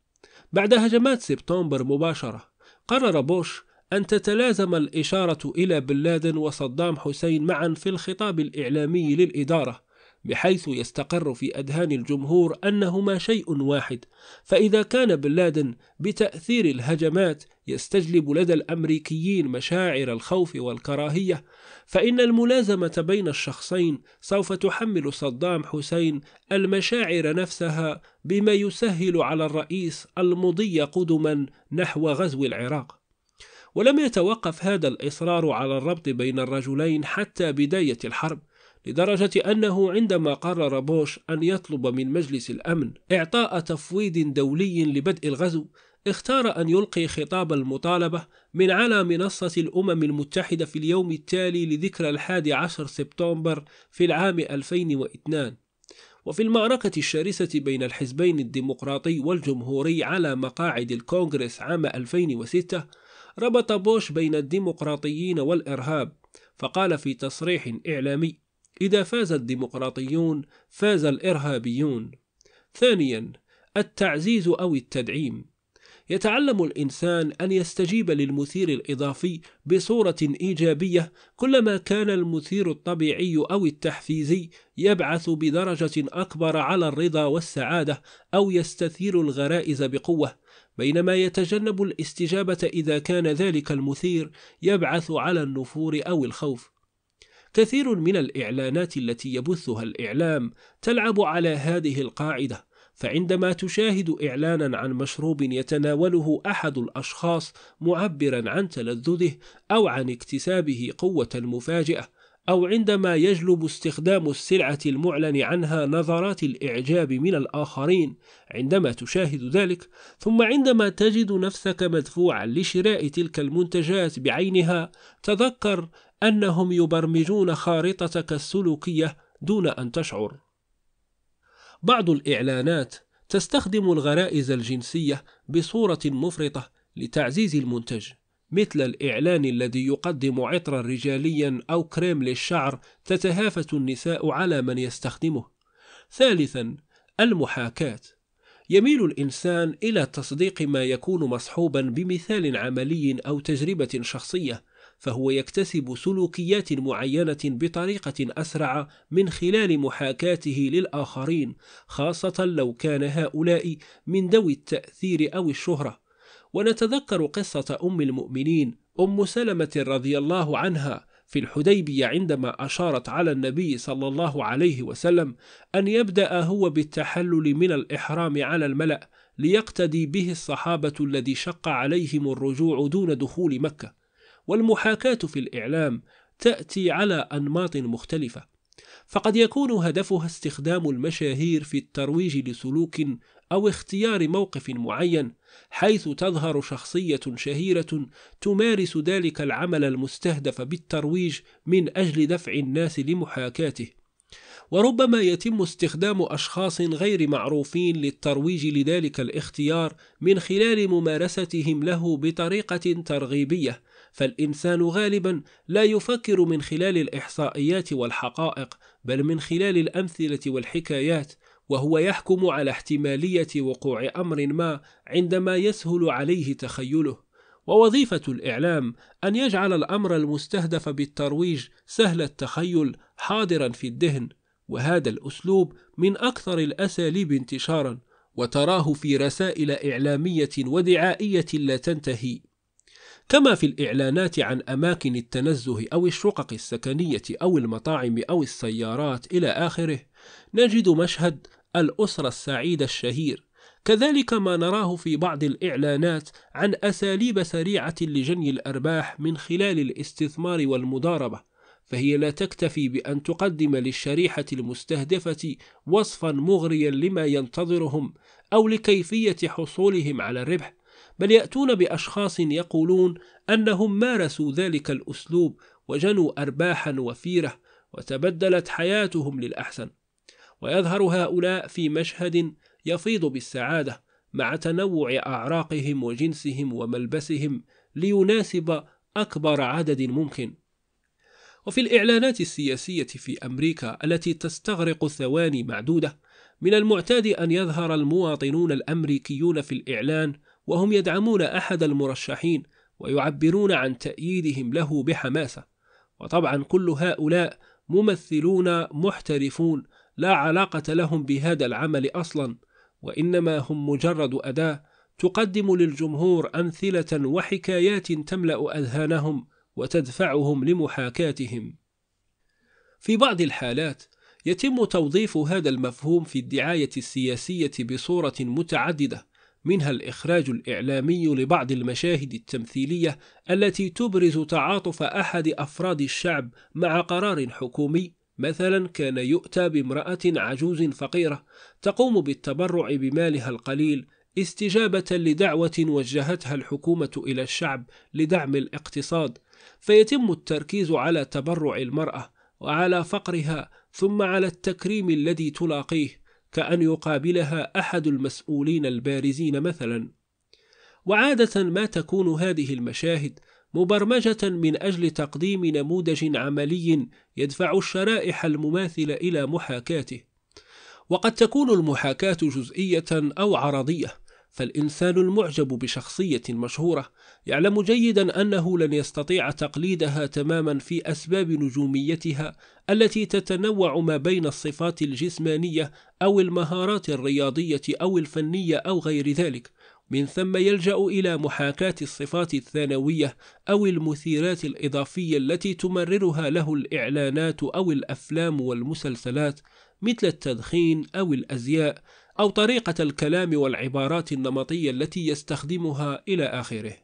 بعد هجمات سبتمبر مباشرة، قرر بوش أن تتلازم الإشارة إلى بن لادن وصدام حسين معا في الخطاب الإعلامي للإدارة بحيث يستقر في أذهان الجمهور أنهما شيء واحد فإذا كان بن لادن بتأثير الهجمات يستجلب لدى الأمريكيين مشاعر الخوف والكراهية فإن الملازمة بين الشخصين سوف تحمل صدام حسين المشاعر نفسها بما يسهل على الرئيس المضي قدما نحو غزو العراق ولم يتوقف هذا الإصرار على الربط بين الرجلين حتى بداية الحرب لدرجة أنه عندما قرر بوش أن يطلب من مجلس الأمن إعطاء تفويض دولي لبدء الغزو اختار أن يلقي خطاب المطالبة من على منصة الأمم المتحدة في اليوم التالي لذكرى الحادي عشر سبتمبر في العام 2002 وفي المعركة الشرسة بين الحزبين الديمقراطي والجمهوري على مقاعد الكونغرس عام 2006 ربط بوش بين الديمقراطيين والإرهاب فقال في تصريح إعلامي إذا فاز الديمقراطيون فاز الإرهابيون. ثانيا التعزيز أو التدعيم يتعلم الإنسان أن يستجيب للمثير الإضافي بصورة إيجابية كلما كان المثير الطبيعي أو التحفيزي يبعث بدرجة أكبر على الرضا والسعادة أو يستثير الغرائز بقوة، بينما يتجنب الاستجابة إذا كان ذلك المثير يبعث على النفور أو الخوف. كثير من الإعلانات التي يبثها الإعلام تلعب على هذه القاعدة فعندما تشاهد إعلانا عن مشروب يتناوله أحد الأشخاص معبرا عن تلذذه أو عن اكتسابه قوة مفاجئة أو عندما يجلب استخدام السلعة المعلن عنها نظرات الإعجاب من الآخرين عندما تشاهد ذلك ثم عندما تجد نفسك مدفوعا لشراء تلك المنتجات بعينها تذكر أنهم يبرمجون خارطتك السلوكية دون أن تشعر. بعض الإعلانات تستخدم الغرائز الجنسية بصورة مفرطة لتعزيز المنتج، مثل الإعلان الذي يقدم عطرا رجاليا أو كريم للشعر تتهافت النساء على من يستخدمه. ثالثا المحاكاة يميل الإنسان إلى تصديق ما يكون مصحوبا بمثال عملي أو تجربة شخصية فهو يكتسب سلوكيات معينة بطريقة أسرع من خلال محاكاته للآخرين خاصة لو كان هؤلاء من ذوي التأثير أو الشهرة ونتذكر قصة أم المؤمنين أم سلمة رضي الله عنها في الحديبية عندما أشارت على النبي صلى الله عليه وسلم أن يبدأ هو بالتحلل من الإحرام على الملأ ليقتدي به الصحابة الذي شق عليهم الرجوع دون دخول مكة والمحاكاة في الإعلام تأتي على أنماط مختلفة فقد يكون هدفها استخدام المشاهير في الترويج لسلوك أو اختيار موقف معين حيث تظهر شخصية شهيرة تمارس ذلك العمل المستهدف بالترويج من أجل دفع الناس لمحاكاته وربما يتم استخدام أشخاص غير معروفين للترويج لذلك الاختيار من خلال ممارستهم له بطريقة ترغيبية فالإنسان غالبا لا يفكر من خلال الإحصائيات والحقائق بل من خلال الأمثلة والحكايات وهو يحكم على احتمالية وقوع أمر ما عندما يسهل عليه تخيله ووظيفة الإعلام أن يجعل الأمر المستهدف بالترويج سهل التخيل حاضرا في الذهن وهذا الأسلوب من أكثر الأساليب انتشارا وتراه في رسائل إعلامية ودعائية لا تنتهي كما في الإعلانات عن أماكن التنزه أو الشقق السكنية أو المطاعم أو السيارات إلى آخره، نجد مشهد الأسرة السعيدة الشهير، كذلك ما نراه في بعض الإعلانات عن أساليب سريعة لجني الأرباح من خلال الاستثمار والمضاربة، فهي لا تكتفي بأن تقدم للشريحة المستهدفة وصفًا مغريًا لما ينتظرهم أو لكيفية حصولهم على الربح، بل يأتون بأشخاص يقولون أنهم مارسوا ذلك الأسلوب وجنوا أرباحا وفيرة وتبدلت حياتهم للأحسن ويظهر هؤلاء في مشهد يفيض بالسعادة مع تنوع أعراقهم وجنسهم وملبسهم ليناسب أكبر عدد ممكن وفي الإعلانات السياسية في أمريكا التي تستغرق ثواني معدودة من المعتاد أن يظهر المواطنون الأمريكيون في الإعلان وهم يدعمون أحد المرشحين ويعبرون عن تأييدهم له بحماسة وطبعا كل هؤلاء ممثلون محترفون لا علاقة لهم بهذا العمل أصلا وإنما هم مجرد أداة تقدم للجمهور أمثلة وحكايات تملأ أذهانهم وتدفعهم لمحاكاتهم في بعض الحالات يتم توظيف هذا المفهوم في الدعاية السياسية بصورة متعددة منها الإخراج الإعلامي لبعض المشاهد التمثيلية التي تبرز تعاطف أحد أفراد الشعب مع قرار حكومي مثلا كان يؤتى بامرأة عجوز فقيرة تقوم بالتبرع بمالها القليل استجابة لدعوة وجهتها الحكومة إلى الشعب لدعم الاقتصاد، فيتم التركيز على تبرع المرأة وعلى فقرها ثم على التكريم الذي تلاقيه كأن يقابلها أحد المسؤولين البارزين مثلا وعادة ما تكون هذه المشاهد مبرمجة من أجل تقديم نموذج عملي يدفع الشرائح المماثلة إلى محاكاته وقد تكون المحاكاة جزئية أو عرضية فالإنسان المعجب بشخصية مشهورة يعلم جيدا أنه لن يستطيع تقليدها تماما في أسباب نجوميتها التي تتنوع ما بين الصفات الجسمانية أو المهارات الرياضية أو الفنية أو غير ذلك من ثم يلجأ إلى محاكاة الصفات الثانوية أو المثيرات الإضافية التي تمررها له الإعلانات أو الأفلام والمسلسلات مثل التدخين أو الأزياء أو طريقة الكلام والعبارات النمطية التي يستخدمها إلى آخره.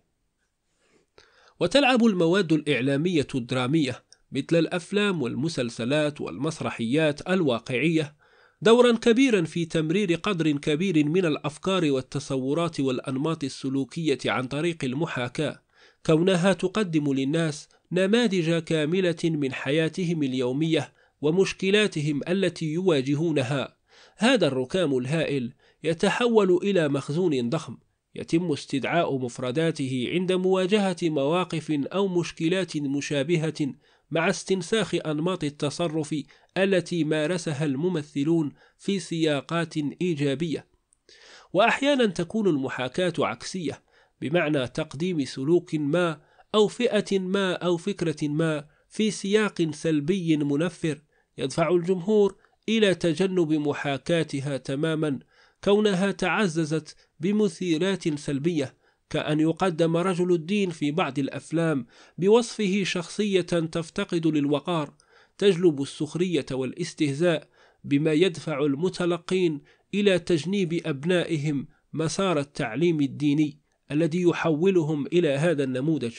وتلعب المواد الإعلامية الدرامية مثل الأفلام والمسلسلات والمسرحيات الواقعية دورا كبيرا في تمرير قدر كبير من الأفكار والتصورات والأنماط السلوكية عن طريق المحاكاة، كونها تقدم للناس نماذج كاملة من حياتهم اليومية ومشكلاتهم التي يواجهونها هذا الركام الهائل يتحول إلى مخزون ضخم يتم استدعاء مفرداته عند مواجهة مواقف أو مشكلات مشابهة مع استنساخ أنماط التصرف التي مارسها الممثلون في سياقات إيجابية وأحيانا تكون المحاكاة عكسية بمعنى تقديم سلوك ما أو فئة ما أو فكرة ما في سياق سلبي منفر يدفع الجمهور إلى تجنب محاكاتها تماما كونها تعززت بمثيرات سلبية كأن يقدم رجل الدين في بعض الأفلام بوصفه شخصية تفتقد للوقار تجلب السخرية والاستهزاء بما يدفع المتلقين إلى تجنيب أبنائهم مسار التعليم الديني الذي يحولهم إلى هذا النموذج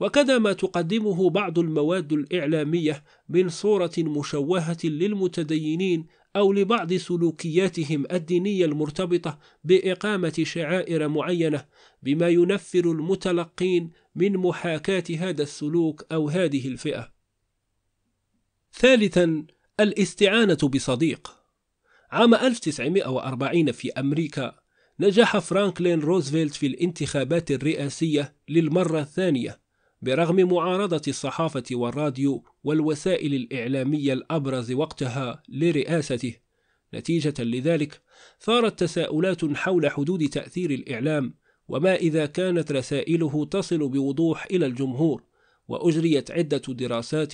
وكذا ما تقدمه بعض المواد الإعلامية من صورة مشوهة للمتدينين أو لبعض سلوكياتهم الدينية المرتبطة بإقامة شعائر معينة بما ينفر المتلقين من محاكاة هذا السلوك أو هذه الفئة. ثالثا الاستعانة بصديق. عام 1940 في أمريكا نجح فرانكلين روزفلت في الانتخابات الرئاسية للمرة الثانية برغم معارضة الصحافة والراديو والوسائل الإعلامية الأبرز وقتها لرئاسته نتيجة لذلك ثارت تساؤلات حول حدود تأثير الإعلام وما إذا كانت رسائله تصل بوضوح إلى الجمهور وأجريت عدة دراسات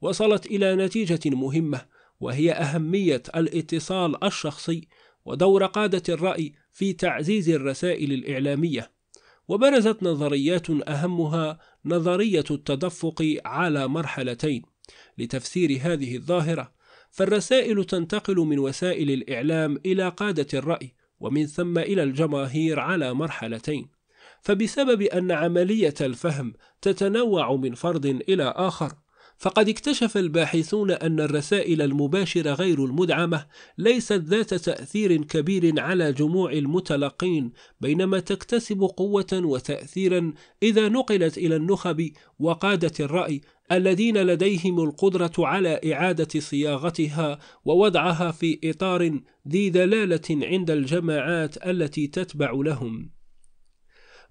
وصلت إلى نتيجة مهمة وهي أهمية الاتصال الشخصي ودور قادة الرأي في تعزيز الرسائل الإعلامية وبرزت نظريات أهمها نظرية التدفق على مرحلتين لتفسير هذه الظاهرة فالرسائل تنتقل من وسائل الإعلام إلى قادة الرأي ومن ثم إلى الجماهير على مرحلتين فبسبب أن عملية الفهم تتنوع من فرد إلى آخر فقد اكتشف الباحثون أن الرسائل المباشرة غير المدعمة ليست ذات تأثير كبير على جموع المتلقين بينما تكتسب قوة وتأثيرا إذا نقلت إلى النخب وقادة الرأي الذين لديهم القدرة على إعادة صياغتها ووضعها في إطار ذي دلالة عند الجماعات التي تتبع لهم.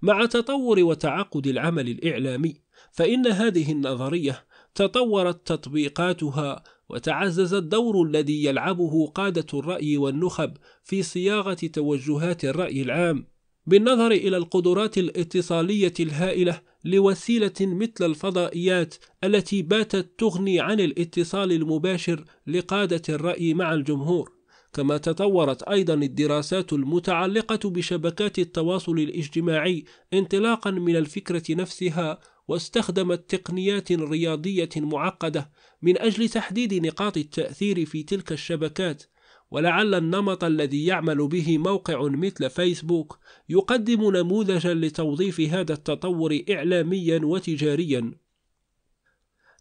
مع تطور وتعقد العمل الإعلامي، فإن هذه النظرية تطورت تطبيقاتها وتعزز الدور الذي يلعبه قادة الرأي والنخب في صياغة توجهات الرأي العام بالنظر إلى القدرات الاتصالية الهائلة لوسيلة مثل الفضائيات التي باتت تغني عن الاتصال المباشر لقادة الرأي مع الجمهور كما تطورت أيضا الدراسات المتعلقة بشبكات التواصل الاجتماعي انطلاقا من الفكرة نفسها واستخدمت تقنيات رياضية معقدة من أجل تحديد نقاط التأثير في تلك الشبكات ولعل النمط الذي يعمل به موقع مثل فيسبوك يقدم نموذجا لتوظيف هذا التطور إعلاميا وتجاريا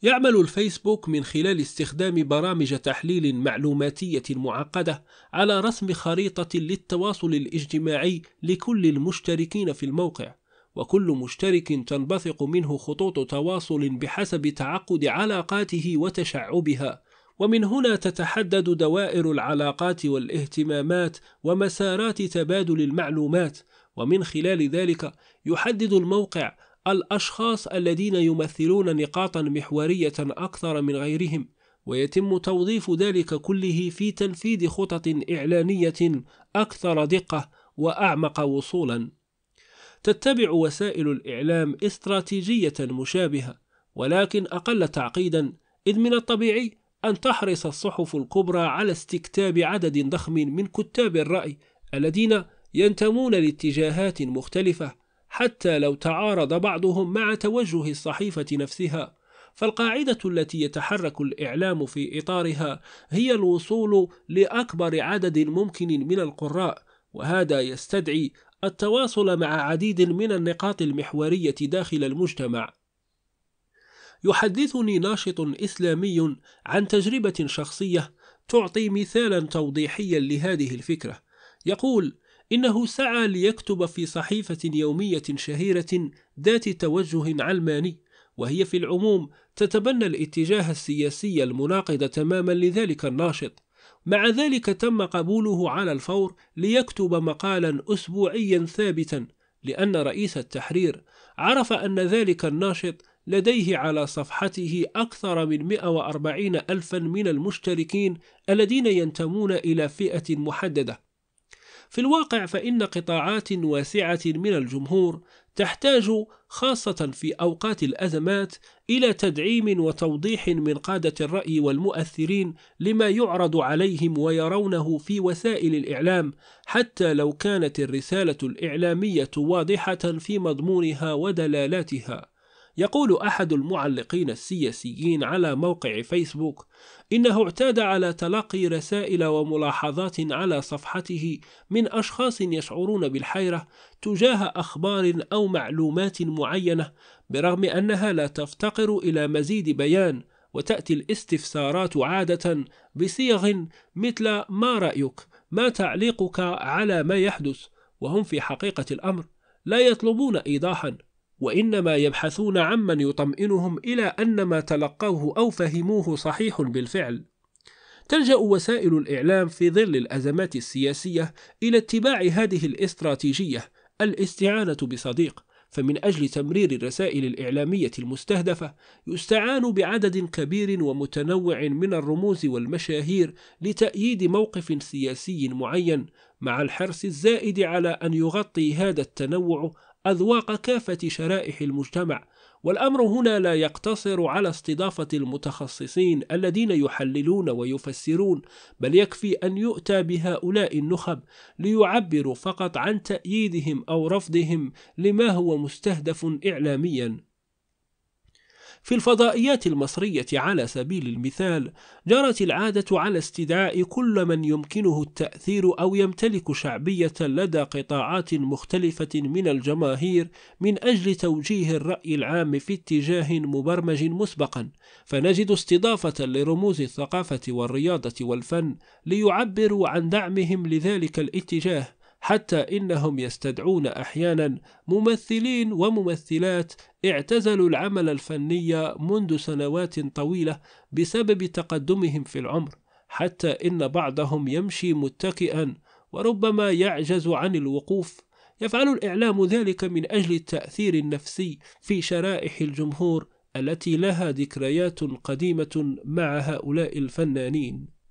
يعمل الفيسبوك من خلال استخدام برامج تحليل معلوماتية معقدة على رسم خريطة للتواصل الاجتماعي لكل المشتركين في الموقع وكل مشترك تنبثق منه خطوط تواصل بحسب تعقد علاقاته وتشعبها ومن هنا تتحدد دوائر العلاقات والاهتمامات ومسارات تبادل المعلومات ومن خلال ذلك يحدد الموقع الاشخاص الذين يمثلون نقاطا محوريه اكثر من غيرهم ويتم توظيف ذلك كله في تنفيذ خطط اعلانيه اكثر دقه واعمق وصولا تتبع وسائل الإعلام استراتيجية مشابهة ولكن أقل تعقيدا إذ من الطبيعي أن تحرص الصحف الكبرى على استكتاب عدد ضخم من كتاب الرأي الذين ينتمون لاتجاهات مختلفة حتى لو تعارض بعضهم مع توجه الصحيفة نفسها فالقاعدة التي يتحرك الإعلام في إطارها هي الوصول لأكبر عدد ممكن من القراء وهذا يستدعي التواصل مع عديد من النقاط المحورية داخل المجتمع. يحدثني ناشط إسلامي عن تجربة شخصية تعطي مثالا توضيحيا لهذه الفكرة. يقول: إنه سعى ليكتب في صحيفة يومية شهيرة ذات توجه علماني، وهي في العموم تتبنى الاتجاه السياسي المناقض تماما لذلك الناشط، مع ذلك تم قبوله على الفور ليكتب مقالا أسبوعيا ثابتا لأن رئيس التحرير عرف أن ذلك الناشط لديه على صفحته أكثر من 140 ألفا من المشتركين الذين ينتمون إلى فئة محددة في الواقع فإن قطاعات واسعة من الجمهور تحتاج خاصة في أوقات الأزمات إلى تدعيم وتوضيح من قادة الرأي والمؤثرين لما يعرض عليهم ويرونه في وسائل الإعلام حتى لو كانت الرسالة الإعلامية واضحة في مضمونها ودلالاتها يقول أحد المعلقين السياسيين على موقع فيسبوك إنه اعتاد على تلقي رسائل وملاحظات على صفحته من أشخاص يشعرون بالحيرة تجاه أخبار أو معلومات معينة برغم أنها لا تفتقر إلى مزيد بيان وتأتي الاستفسارات عادة بصيغ مثل ما رأيك؟ ما تعليقك على ما يحدث؟ وهم في حقيقة الأمر لا يطلبون إيضاحا وإنما يبحثون عمن يطمئنهم إلى أن ما تلقوه أو فهموه صحيح بالفعل تلجأ وسائل الإعلام في ظل الأزمات السياسية إلى اتباع هذه الاستراتيجية الاستعانة بصديق فمن أجل تمرير الرسائل الإعلامية المستهدفة يستعان بعدد كبير ومتنوع من الرموز والمشاهير لتأييد موقف سياسي معين مع الحرص الزائد على أن يغطي هذا التنوع أذواق كافة شرائح المجتمع والأمر هنا لا يقتصر على استضافة المتخصصين الذين يحللون ويفسرون بل يكفي أن يؤتى بهؤلاء النخب ليعبروا فقط عن تأييدهم أو رفضهم لما هو مستهدف إعلاميا في الفضائيات المصرية على سبيل المثال جرت العادة على استدعاء كل من يمكنه التأثير أو يمتلك شعبية لدى قطاعات مختلفة من الجماهير من أجل توجيه الرأي العام في اتجاه مبرمج مسبقا فنجد استضافة لرموز الثقافة والرياضة والفن ليعبروا عن دعمهم لذلك الاتجاه حتى إنهم يستدعون أحيانا ممثلين وممثلات اعتزلوا العمل الفني منذ سنوات طويلة بسبب تقدمهم في العمر حتى إن بعضهم يمشي متكئا وربما يعجز عن الوقوف يفعل الإعلام ذلك من أجل التأثير النفسي في شرائح الجمهور التي لها ذكريات قديمة مع هؤلاء الفنانين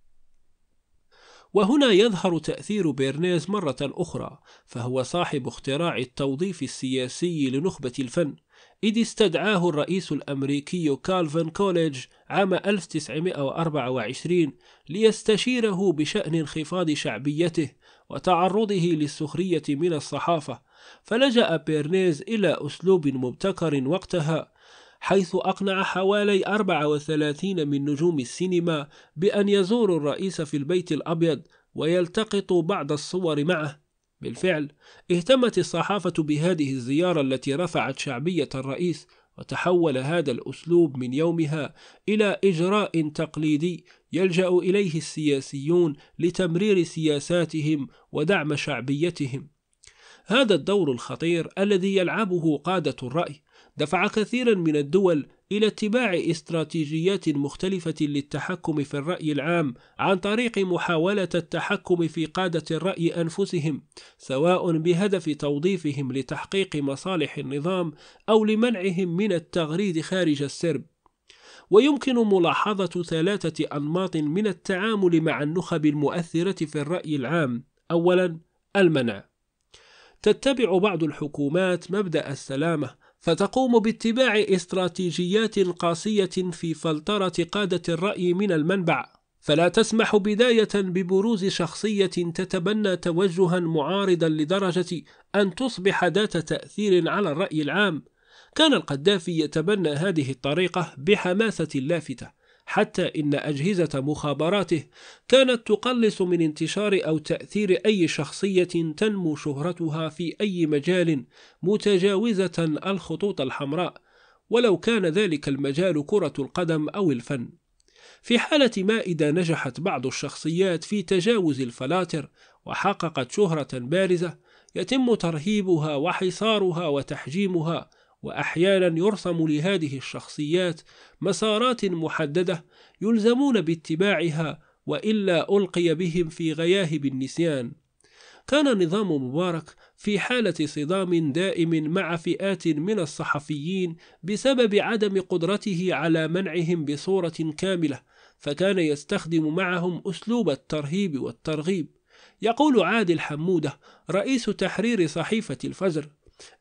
وهنا يظهر تأثير بيرنيز مرة أخرى فهو صاحب اختراع التوظيف السياسي لنخبة الفن إذ استدعاه الرئيس الأمريكي كالفن كوليج عام 1924 ليستشيره بشأن انخفاض شعبيته وتعرضه للسخرية من الصحافة فلجأ بيرنيز إلى أسلوب مبتكر وقتها حيث أقنع حوالي 34 من نجوم السينما بأن يزوروا الرئيس في البيت الأبيض ويلتقطوا بعض الصور معه بالفعل اهتمت الصحافة بهذه الزيارة التي رفعت شعبية الرئيس وتحول هذا الأسلوب من يومها إلى إجراء تقليدي يلجأ إليه السياسيون لتمرير سياساتهم ودعم شعبيتهم هذا الدور الخطير الذي يلعبه قادة الرأي دفع كثيرا من الدول إلى اتباع استراتيجيات مختلفة للتحكم في الرأي العام عن طريق محاولة التحكم في قادة الرأي أنفسهم، سواء بهدف توظيفهم لتحقيق مصالح النظام أو لمنعهم من التغريد خارج السرب. ويمكن ملاحظة ثلاثة أنماط من التعامل مع النخب المؤثرة في الرأي العام، أولاً المنع. تتبع بعض الحكومات مبدأ السلامة فتقوم باتباع استراتيجيات قاسية في فلترة قادة الرأي من المنبع فلا تسمح بداية ببروز شخصية تتبنى توجها معارضا لدرجة أن تصبح ذات تأثير على الرأي العام كان القذافي يتبنى هذه الطريقة بحماسة لافتة حتى إن أجهزة مخابراته كانت تقلص من انتشار أو تأثير أي شخصية تنمو شهرتها في أي مجال متجاوزة الخطوط الحمراء ولو كان ذلك المجال كرة القدم أو الفن في حالة ما إذا نجحت بعض الشخصيات في تجاوز الفلاتر وحققت شهرة بارزة يتم ترهيبها وحصارها وتحجيمها واحيانا يرسم لهذه الشخصيات مسارات محدده يلزمون باتباعها والا القي بهم في غياهب النسيان كان نظام مبارك في حالة صدام دائم مع فئات من الصحفيين بسبب عدم قدرته على منعهم بصورة كاملة، فكان يستخدم معهم أسلوب الترهيب والترغيب. يقول عادل حمودة رئيس تحرير صحيفة الفجر: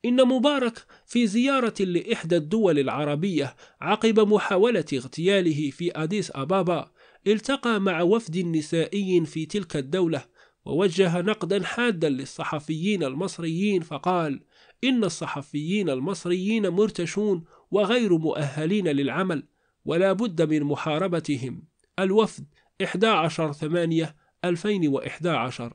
إن مبارك في زيارة لإحدى الدول العربية عقب محاولة اغتياله في أديس أبابا التقى مع وفد نسائي في تلك الدولة ووجه نقدا حادا للصحفيين المصريين فقال إن الصحفيين المصريين مرتشون وغير مؤهلين للعمل ولا بد من محاربتهم الوفد 11 8 2011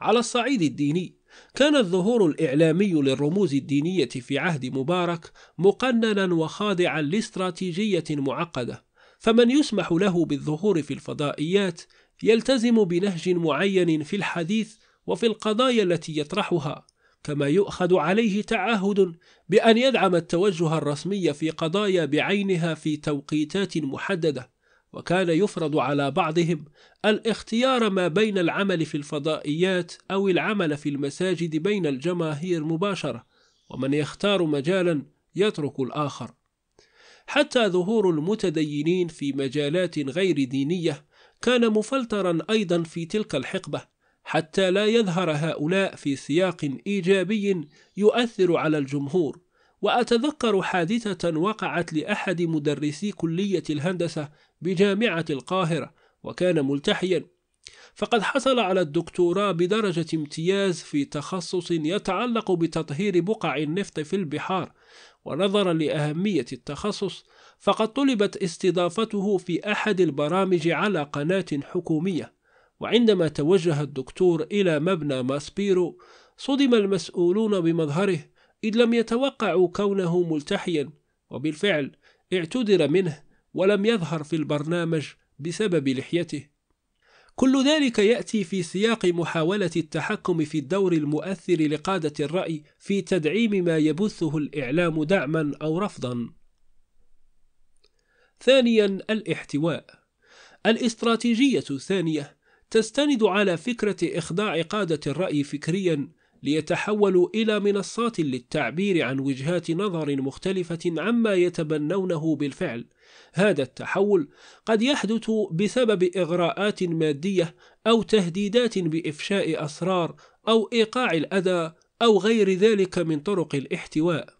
على الصعيد الديني كان الظهور الإعلامي للرموز الدينية في عهد مبارك مقننا وخاضعا لاستراتيجية معقدة فمن يسمح له بالظهور في الفضائيات يلتزم بنهج معين في الحديث وفي القضايا التي يطرحها كما يؤخذ عليه تعهد بأن يدعم التوجه الرسمي في قضايا بعينها في توقيتات محددة وكان يفرض على بعضهم الاختيار ما بين العمل في الفضائيات أو العمل في المساجد بين الجماهير مباشرة ومن يختار مجالا يترك الآخر حتى ظهور المتدينين في مجالات غير دينية كان مفلترا أيضا في تلك الحقبة حتى لا يظهر هؤلاء في سياق إيجابي يؤثر على الجمهور وأتذكر حادثة وقعت لأحد مدرسي كلية الهندسة بجامعة القاهرة وكان ملتحيا فقد حصل على الدكتوراه بدرجة امتياز في تخصص يتعلق بتطهير بقع النفط في البحار ونظرا لأهمية التخصص فقد طلبت استضافته في أحد البرامج على قناة حكومية وعندما توجه الدكتور إلى مبنى ماسبيرو صدم المسؤولون بمظهره إذ لم يتوقعوا كونه ملتحيا وبالفعل اعتذر منه ولم يظهر في البرنامج بسبب لحيته كل ذلك يأتي في سياق محاولة التحكم في الدور المؤثر لقادة الرأي في تدعيم ما يبثه الإعلام دعما أو رفضا ثانيا الاحتواء الاستراتيجية الثانية تستند على فكرة إخضاع قادة الرأي فكريا ليتحولوا إلى منصات للتعبير عن وجهات نظر مختلفة عما يتبنونه بالفعل. هذا التحول قد يحدث بسبب إغراءات مادية أو تهديدات بإفشاء أسرار أو إيقاع الأذى أو غير ذلك من طرق الاحتواء.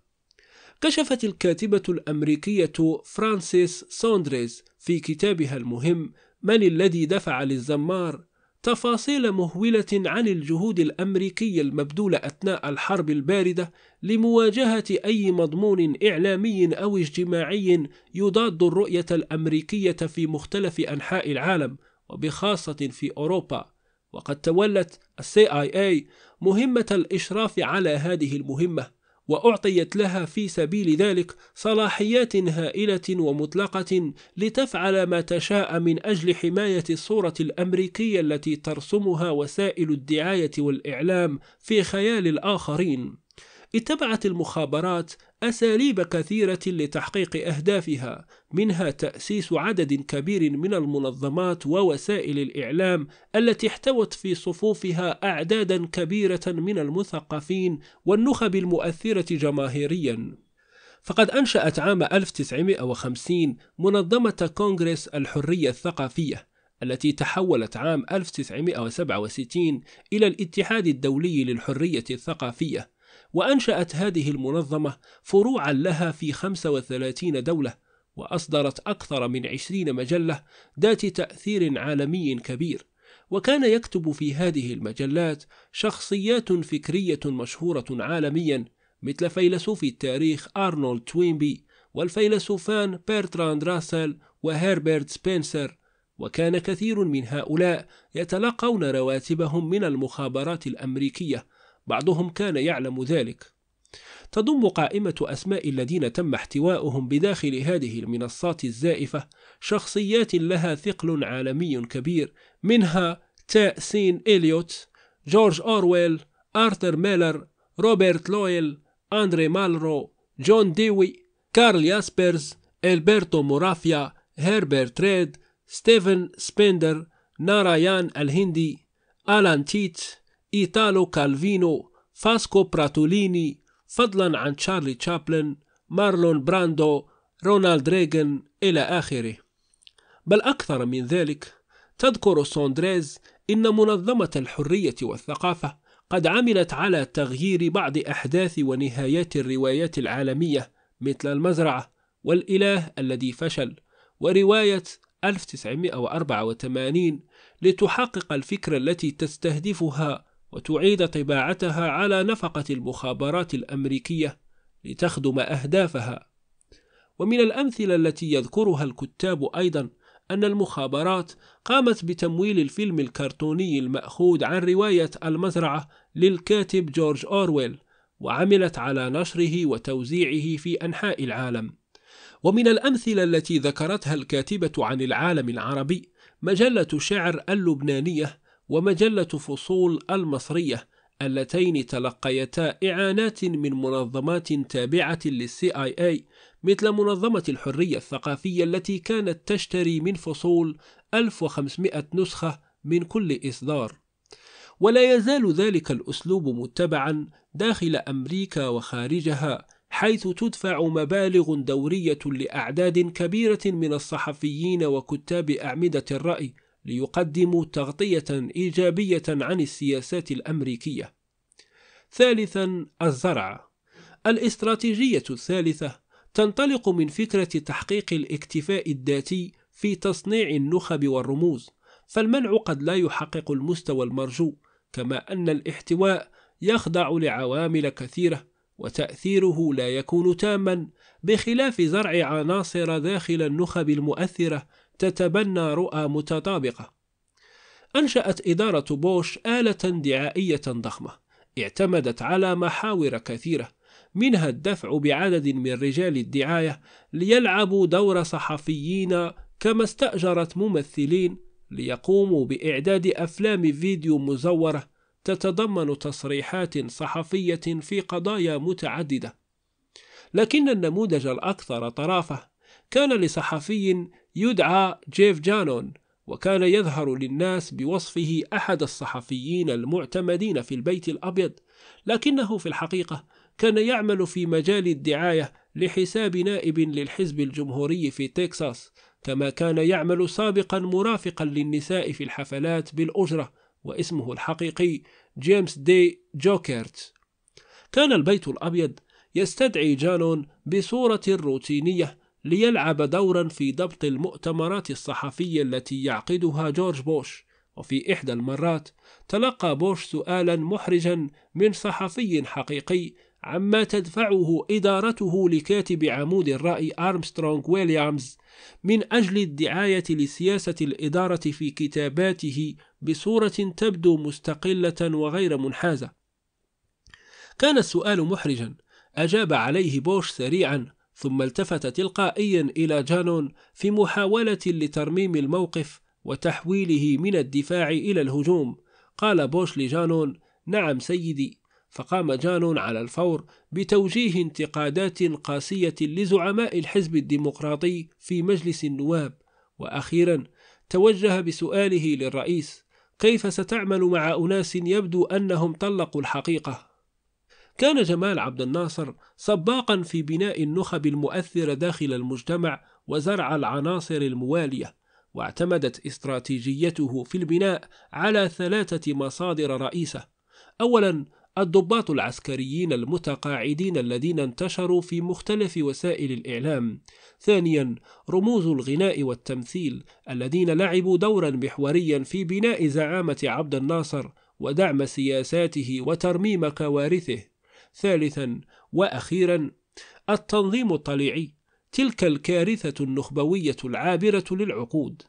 كشفت الكاتبة الأمريكية فرانسيس سوندريز في كتابها المهم من الذي دفع للزمار تفاصيل مهولة عن الجهود الأمريكية المبذولة أثناء الحرب الباردة لمواجهة أي مضمون إعلامي أو اجتماعي يضاد الرؤية الأمريكية في مختلف أنحاء العالم وبخاصة في أوروبا وقد تولت السي آي مهمة الإشراف على هذه المهمة واعطيت لها في سبيل ذلك صلاحيات هائله ومطلقه لتفعل ما تشاء من اجل حمايه الصوره الامريكيه التي ترسمها وسائل الدعايه والاعلام في خيال الاخرين اتبعت المخابرات أساليب كثيرة لتحقيق أهدافها منها تأسيس عدد كبير من المنظمات ووسائل الإعلام التي احتوت في صفوفها أعدادا كبيرة من المثقفين والنخب المؤثرة جماهيريا فقد أنشأت عام 1950 منظمة كونغرس الحرية الثقافية التي تحولت عام 1967 إلى الاتحاد الدولي للحرية الثقافية وأنشأت هذه المنظمة فروعا لها في 35 دولة وأصدرت أكثر من 20 مجلة ذات تأثير عالمي كبير وكان يكتب في هذه المجلات شخصيات فكرية مشهورة عالميا مثل فيلسوف التاريخ أرنولد توينبي والفيلسوفان بيرتراند راسل وهربرت سبنسر وكان كثير من هؤلاء يتلقون رواتبهم من المخابرات الأمريكية بعضهم كان يعلم ذلك تضم قائمة أسماء الذين تم احتواؤهم بداخل هذه المنصات الزائفة شخصيات لها ثقل عالمي كبير منها سين إليوت جورج أورويل آرثر ميلر روبرت لويل أندري مالرو جون ديوي كارل ياسبرز إلبرتو مورافيا هربرت ريد ستيفن سبندر نارايان الهندي ألان تيت إيتالو كالفينو فاسكو براتوليني فضلا عن تشارلي تشابلن مارلون براندو رونالد ريغن إلى آخره بل أكثر من ذلك تذكر سوندريز إن منظمة الحرية والثقافة قد عملت على تغيير بعض أحداث ونهايات الروايات العالمية مثل المزرعة والإله الذي فشل ورواية 1984 لتحقق الفكرة التي تستهدفها وتعيد طباعتها على نفقة المخابرات الأمريكية لتخدم أهدافها ومن الأمثلة التي يذكرها الكتاب أيضا أن المخابرات قامت بتمويل الفيلم الكرتوني المأخوذ عن رواية المزرعة للكاتب جورج أورويل وعملت على نشره وتوزيعه في أنحاء العالم ومن الأمثلة التي ذكرتها الكاتبة عن العالم العربي مجلة شعر اللبنانية ومجلة فصول المصرية اللتين تلقيتا إعانات من منظمات تابعة للسي آي آي مثل منظمة الحرية الثقافية التي كانت تشتري من فصول 1500 نسخة من كل إصدار ولا يزال ذلك الأسلوب متبعا داخل أمريكا وخارجها حيث تدفع مبالغ دورية لأعداد كبيرة من الصحفيين وكتاب أعمدة الرأي ليقدموا تغطية إيجابية عن السياسات الأمريكية. ثالثا الزرع الاستراتيجية الثالثة تنطلق من فكرة تحقيق الاكتفاء الذاتي في تصنيع النخب والرموز، فالمنع قد لا يحقق المستوى المرجو، كما أن الاحتواء يخضع لعوامل كثيرة وتأثيره لا يكون تاما بخلاف زرع عناصر داخل النخب المؤثرة تتبنى رؤى متطابقة. أنشأت إدارة بوش آلة دعائية ضخمة اعتمدت على محاور كثيرة منها الدفع بعدد من رجال الدعاية ليلعبوا دور صحفيين كما استأجرت ممثلين ليقوموا بإعداد أفلام فيديو مزورة تتضمن تصريحات صحفية في قضايا متعددة لكن النموذج الأكثر طرافة كان لصحفي يدعى جيف جانون وكان يظهر للناس بوصفه أحد الصحفيين المعتمدين في البيت الأبيض لكنه في الحقيقة كان يعمل في مجال الدعاية لحساب نائب للحزب الجمهوري في تكساس كما كان يعمل سابقا مرافقا للنساء في الحفلات بالأجرة واسمه الحقيقي جيمس دي جوكرت كان البيت الأبيض يستدعي جانون بصورة روتينية ليلعب دورا في ضبط المؤتمرات الصحفية التي يعقدها جورج بوش وفي إحدى المرات تلقى بوش سؤالا محرجا من صحفي حقيقي عما تدفعه إدارته لكاتب عمود الرأي أرمسترونغ ويليامز من أجل الدعاية لسياسة الإدارة في كتاباته بصورة تبدو مستقلة وغير منحازة. كان السؤال محرجا، أجاب عليه بوش سريعا ثم التفت تلقائيا إلى جانون في محاولة لترميم الموقف وتحويله من الدفاع إلى الهجوم قال بوش لجانون نعم سيدي فقام جانون على الفور بتوجيه انتقادات قاسية لزعماء الحزب الديمقراطي في مجلس النواب وأخيرا توجه بسؤاله للرئيس كيف ستعمل مع أناس يبدو أنهم طلقوا الحقيقة كان جمال عبد الناصر سباقا في بناء النخب المؤثرة داخل المجتمع وزرع العناصر الموالية واعتمدت استراتيجيته في البناء على ثلاثة مصادر رئيسة أولا الضباط العسكريين المتقاعدين الذين انتشروا في مختلف وسائل الإعلام ثانيا رموز الغناء والتمثيل الذين لعبوا دورا محوريا في بناء زعامة عبد الناصر ودعم سياساته وترميم كوارثه ثالثا واخيرا التنظيم الطليعي تلك الكارثه النخبويه العابره للعقود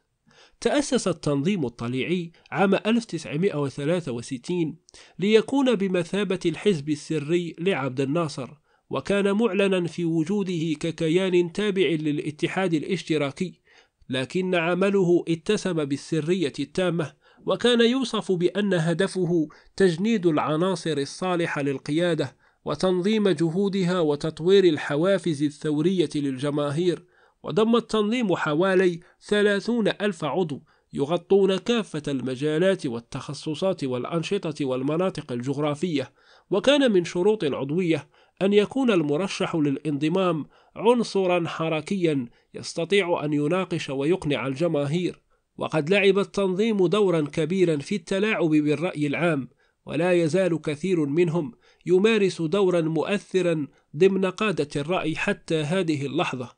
تأسس التنظيم الطليعي عام 1963 ليكون بمثابة الحزب السري لعبد الناصر وكان معلنا في وجوده ككيان تابع للاتحاد الاشتراكي لكن عمله اتسم بالسرية التامة وكان يوصف بأن هدفه تجنيد العناصر الصالحة للقيادة وتنظيم جهودها وتطوير الحوافز الثورية للجماهير وضم التنظيم حوالي ثلاثون ألف عضو يغطون كافة المجالات والتخصصات والأنشطة والمناطق الجغرافية وكان من شروط العضوية أن يكون المرشح للانضمام عنصرا حركيا يستطيع أن يناقش ويقنع الجماهير وقد لعب التنظيم دورا كبيرا في التلاعب بالرأي العام ولا يزال كثير منهم يمارس دورا مؤثرا ضمن قادة الرأي حتى هذه اللحظة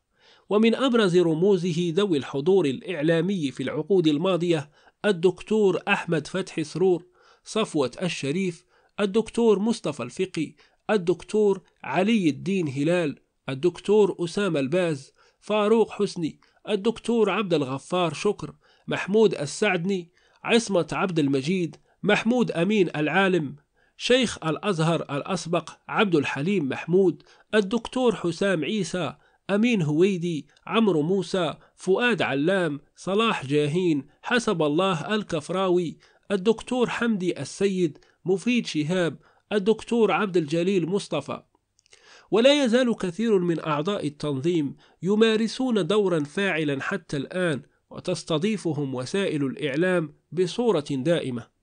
ومن أبرز رموزه ذوي الحضور الإعلامي في العقود الماضية الدكتور أحمد فتحي سرور صفوة الشريف الدكتور مصطفى الفقي الدكتور علي الدين هلال الدكتور أسامة الباز فاروق حسني الدكتور عبد الغفار شكر محمود السعدني عصمة عبد المجيد محمود أمين العالم شيخ الأزهر الأسبق عبد الحليم محمود الدكتور حسام عيسى أمين هويدي عمرو موسى فؤاد علام صلاح جاهين حسب الله الكفراوي الدكتور حمدي السيد مفيد شهاب الدكتور عبد الجليل مصطفى ولا يزال كثير من أعضاء التنظيم يمارسون دورا فاعلا حتى الآن وتستضيفهم وسائل الإعلام بصورة دائمة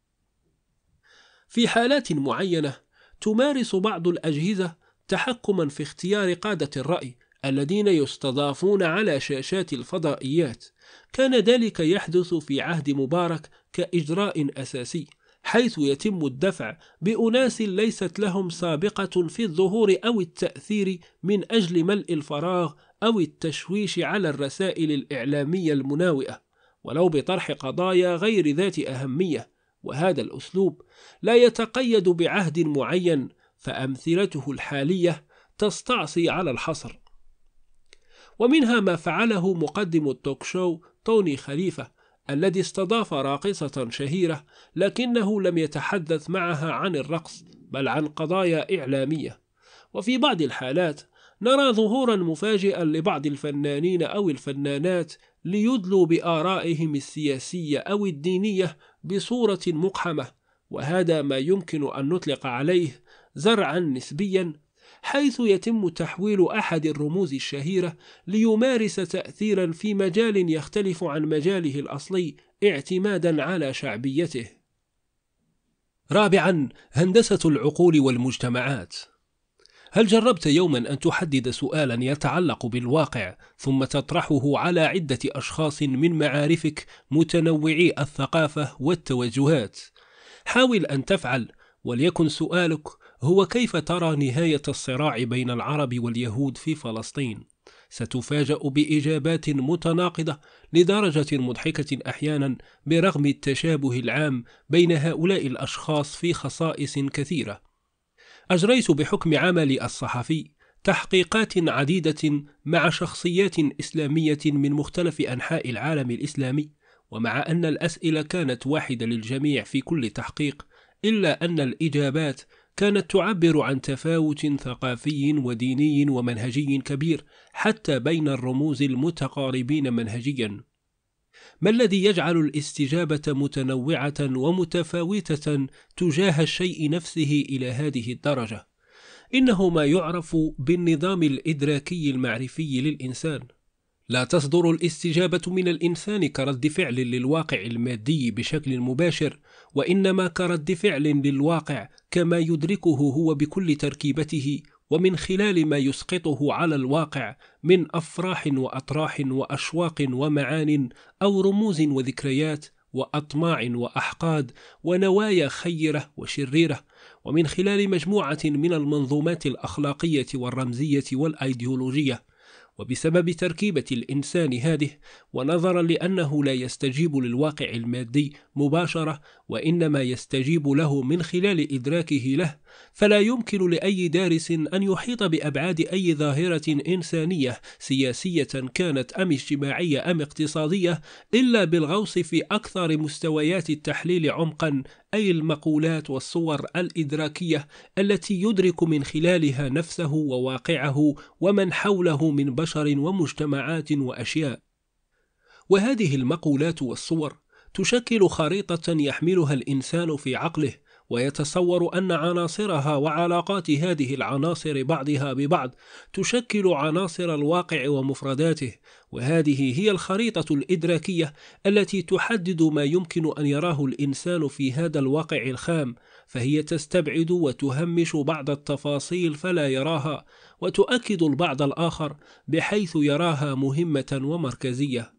في حالات معينة تمارس بعض الأجهزة تحكما في اختيار قادة الرأي الذين يستضافون على شاشات الفضائيات كان ذلك يحدث في عهد مبارك كإجراء أساسي حيث يتم الدفع بأناس ليست لهم سابقة في الظهور أو التأثير من أجل ملء الفراغ أو التشويش على الرسائل الإعلامية المناوئة ولو بطرح قضايا غير ذات أهمية وهذا الأسلوب لا يتقيد بعهد معين فأمثلته الحالية تستعصي على الحصر ومنها ما فعله مقدم التوك شو توني خليفة الذي استضاف راقصة شهيرة لكنه لم يتحدث معها عن الرقص بل عن قضايا إعلامية وفي بعض الحالات نرى ظهورا مفاجئا لبعض الفنانين أو الفنانات ليدلوا بآرائهم السياسية أو الدينية بصورة مقحمة وهذا ما يمكن أن نطلق عليه زرعا نسبيا حيث يتم تحويل أحد الرموز الشهيرة ليمارس تأثيرا في مجال يختلف عن مجاله الأصلي اعتمادا على شعبيته رابعا هندسة العقول والمجتمعات هل جربت يوما أن تحدد سؤالا يتعلق بالواقع ثم تطرحه على عدة أشخاص من معارفك متنوعي الثقافة والتوجهات؟ حاول أن تفعل وليكن سؤالك هو كيف ترى نهاية الصراع بين العرب واليهود في فلسطين؟ ستفاجأ بإجابات متناقضة لدرجة مضحكة أحيانا برغم التشابه العام بين هؤلاء الأشخاص في خصائص كثيرة أجريت بحكم عملي الصحفي تحقيقات عديدة مع شخصيات إسلامية من مختلف أنحاء العالم الإسلامي، ومع أن الأسئلة كانت واحدة للجميع في كل تحقيق، إلا أن الإجابات كانت تعبر عن تفاوت ثقافي وديني ومنهجي كبير حتى بين الرموز المتقاربين منهجيا ما الذي يجعل الاستجابه متنوعه ومتفاوته تجاه الشيء نفسه الى هذه الدرجه انه ما يعرف بالنظام الادراكي المعرفي للانسان لا تصدر الاستجابه من الانسان كرد فعل للواقع المادي بشكل مباشر وانما كرد فعل للواقع كما يدركه هو بكل تركيبته ومن خلال ما يسقطه على الواقع من افراح واطراح واشواق ومعان او رموز وذكريات واطماع واحقاد ونوايا خيره وشريره ومن خلال مجموعه من المنظومات الاخلاقيه والرمزيه والايديولوجيه وبسبب تركيبة الإنسان هذه ونظرا لأنه لا يستجيب للواقع المادي مباشرة وإنما يستجيب له من خلال إدراكه له فلا يمكن لأي دارس أن يحيط بأبعاد أي ظاهرة إنسانية سياسية كانت أم اجتماعية أم اقتصادية إلا بالغوص في أكثر مستويات التحليل عمقا أي المقولات والصور الإدراكية التي يدرك من خلالها نفسه وواقعه ومن حوله من بشر ومجتمعات وأشياء وهذه المقولات والصور تشكل خريطة يحملها الإنسان في عقله ويتصور أن عناصرها وعلاقات هذه العناصر بعضها ببعض تشكل عناصر الواقع ومفرداته وهذه هي الخريطة الإدراكية التي تحدد ما يمكن أن يراه الإنسان في هذا الواقع الخام فهي تستبعد وتهمش بعض التفاصيل فلا يراها وتؤكد البعض الآخر بحيث يراها مهمة ومركزية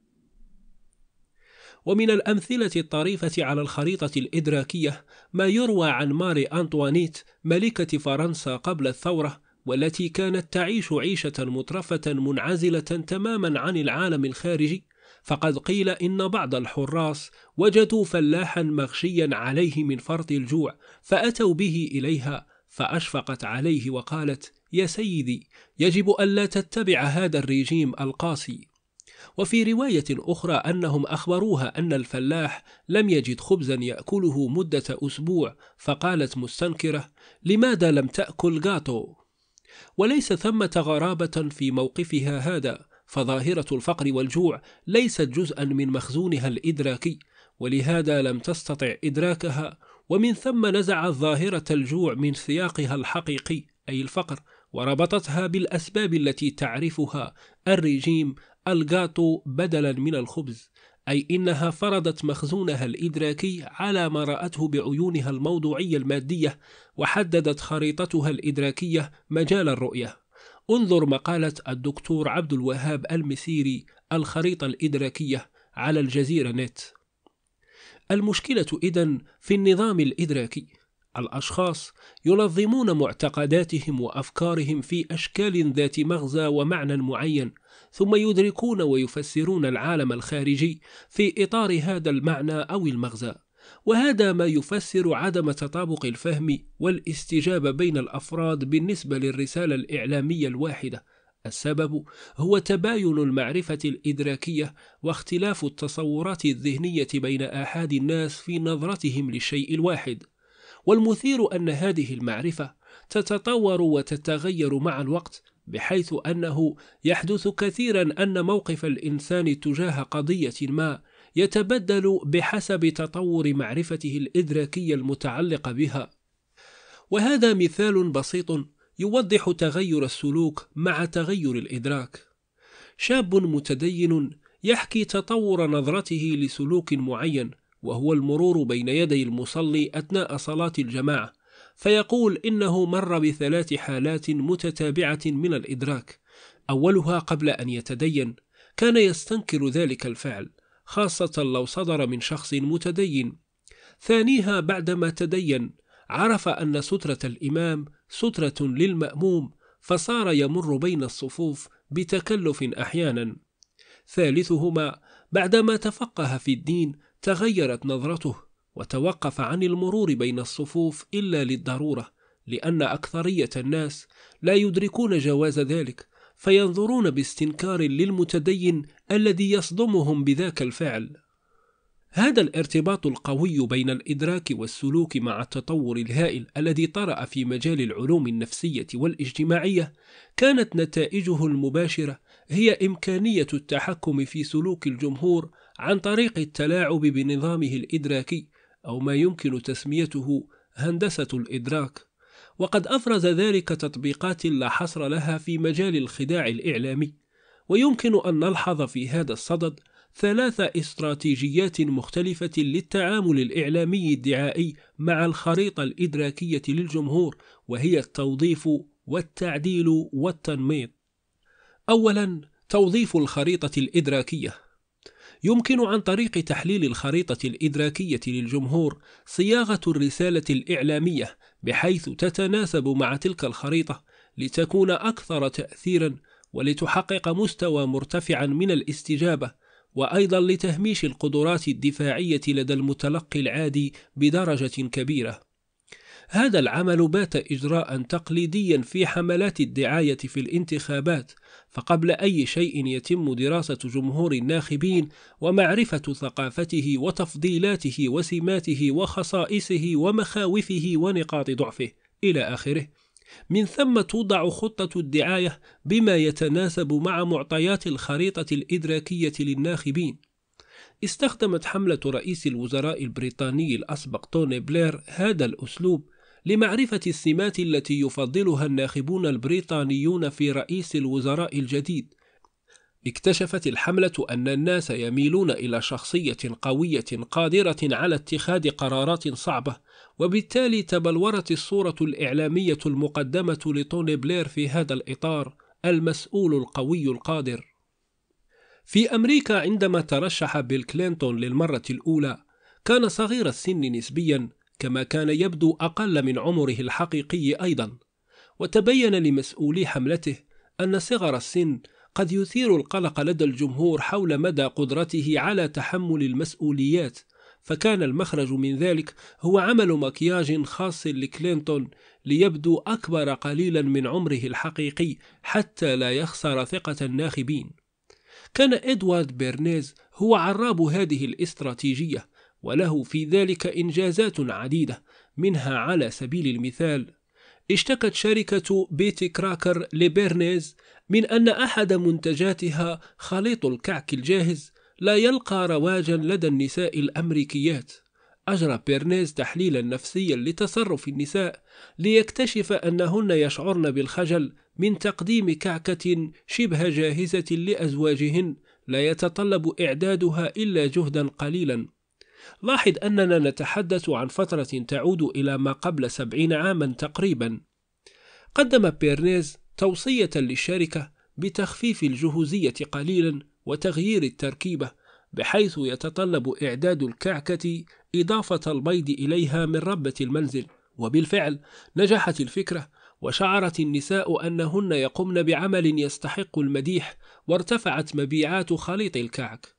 ومن الأمثلة الطريفة على الخريطة الإدراكية ما يروى عن ماري أنطوانيت ملكة فرنسا قبل الثورة والتي كانت تعيش عيشة مترفة منعزلة تماما عن العالم الخارجي فقد قيل إن بعض الحراس وجدوا فلاحا مغشيا عليه من فرط الجوع فأتوا به إليها فأشفقت عليه وقالت يا سيدي يجب ألا تتبع هذا الريجيم القاسي وفي رواية أخرى أنهم أخبروها أن الفلاح لم يجد خبزا يأكله مدة أسبوع فقالت مستنكرة لماذا لم تأكل غاتو؟ وليس ثمة غرابة في موقفها هذا فظاهرة الفقر والجوع ليست جزءا من مخزونها الإدراكي ولهذا لم تستطع إدراكها ومن ثم نزعت ظاهرة الجوع من سياقها الحقيقي أي الفقر وربطتها بالأسباب التي تعرفها الرجيم الجاتو بدلا من الخبز أي إنها فرضت مخزونها الإدراكي على ما رأته بعيونها الموضوعية المادية وحددت خريطتها الإدراكية مجال الرؤية انظر مقالة الدكتور عبد الوهاب المسيري الخريطة الإدراكية على الجزيرة نت المشكلة إذن في النظام الإدراكي الأشخاص ينظمون معتقداتهم وأفكارهم في أشكال ذات مغزى ومعنى معين ثم يدركون ويفسرون العالم الخارجي في إطار هذا المعنى أو المغزى وهذا ما يفسر عدم تطابق الفهم والاستجابة بين الأفراد بالنسبة للرسالة الإعلامية الواحدة السبب هو تباين المعرفة الإدراكية واختلاف التصورات الذهنية بين آحاد الناس في نظرتهم للشيء الواحد والمثير أن هذه المعرفة تتطور وتتغير مع الوقت بحيث أنه يحدث كثيرا أن موقف الإنسان تجاه قضية ما يتبدل بحسب تطور معرفته الإدراكية المتعلقة بها وهذا مثال بسيط يوضح تغير السلوك مع تغير الإدراك شاب متدين يحكي تطور نظرته لسلوك معين وهو المرور بين يدي المصلي أثناء صلاة الجماعة فيقول إنه مر بثلاث حالات متتابعة من الإدراك أولها قبل أن يتدين كان يستنكر ذلك الفعل خاصة لو صدر من شخص متدين ثانيها بعدما تدين عرف أن سترة الإمام سترة للمأموم فصار يمر بين الصفوف بتكلف أحيانا ثالثهما بعدما تفقه في الدين تغيرت نظرته وتوقف عن المرور بين الصفوف إلا للضرورة لأن أكثرية الناس لا يدركون جواز ذلك فينظرون باستنكار للمتدين الذي يصدمهم بذاك الفعل هذا الارتباط القوي بين الإدراك والسلوك مع التطور الهائل الذي طرأ في مجال العلوم النفسية والاجتماعية كانت نتائجه المباشرة هي إمكانية التحكم في سلوك الجمهور عن طريق التلاعب بنظامه الإدراكي أو ما يمكن تسميته هندسة الإدراك وقد أفرز ذلك تطبيقات لا حصر لها في مجال الخداع الإعلامي ويمكن أن نلحظ في هذا الصدد ثلاث استراتيجيات مختلفة للتعامل الإعلامي الدعائي مع الخريطة الإدراكية للجمهور وهي التوظيف والتعديل والتنميط أولا توظيف الخريطة الإدراكية يمكن عن طريق تحليل الخريطة الإدراكية للجمهور صياغة الرسالة الإعلامية بحيث تتناسب مع تلك الخريطة لتكون أكثر تأثيرا ولتحقق مستوى مرتفعا من الاستجابة وأيضا لتهميش القدرات الدفاعية لدى المتلقي العادي بدرجة كبيرة هذا العمل بات إجراء تقليديا في حملات الدعاية في الانتخابات فقبل أي شيء يتم دراسة جمهور الناخبين ومعرفة ثقافته وتفضيلاته وسماته وخصائصه ومخاوفه ونقاط ضعفه إلى آخره من ثم توضع خطة الدعاية بما يتناسب مع معطيات الخريطة الإدراكية للناخبين استخدمت حملة رئيس الوزراء البريطاني الأسبق توني بلير هذا الأسلوب لمعرفة السمات التي يفضلها الناخبون البريطانيون في رئيس الوزراء الجديد. اكتشفت الحملة أن الناس يميلون إلى شخصية قوية قادرة على اتخاذ قرارات صعبة، وبالتالي تبلورت الصورة الإعلامية المقدمة لتوني بلير في هذا الإطار، المسؤول القوي القادر. في أمريكا عندما ترشح بيل كلينتون للمرة الأولى، كان صغير السن نسبيا كما كان يبدو أقل من عمره الحقيقي أيضا وتبين لمسؤولي حملته أن صغر السن قد يثير القلق لدى الجمهور حول مدى قدرته على تحمل المسؤوليات فكان المخرج من ذلك هو عمل مكياج خاص لكلينتون ليبدو أكبر قليلا من عمره الحقيقي حتى لا يخسر ثقة الناخبين كان إدوارد بيرنيز هو عراب هذه الاستراتيجية وله في ذلك إنجازات عديدة منها على سبيل المثال اشتكت شركة بيتي كراكر لبيرنيز من أن أحد منتجاتها خليط الكعك الجاهز لا يلقى رواجا لدى النساء الأمريكيات أجرى بيرنيز تحليلا نفسيا لتصرف النساء ليكتشف أنهن يشعرن بالخجل من تقديم كعكة شبه جاهزة لأزواجهن لا يتطلب إعدادها إلا جهدا قليلا لاحظ أننا نتحدث عن فترة تعود إلى ما قبل سبعين عاما تقريبا قدم بيرنيز توصية للشركة بتخفيف الجهوزية قليلا وتغيير التركيبة بحيث يتطلب إعداد الكعكة إضافة البيض إليها من ربة المنزل وبالفعل نجحت الفكرة وشعرت النساء أنهن يقمن بعمل يستحق المديح وارتفعت مبيعات خليط الكعك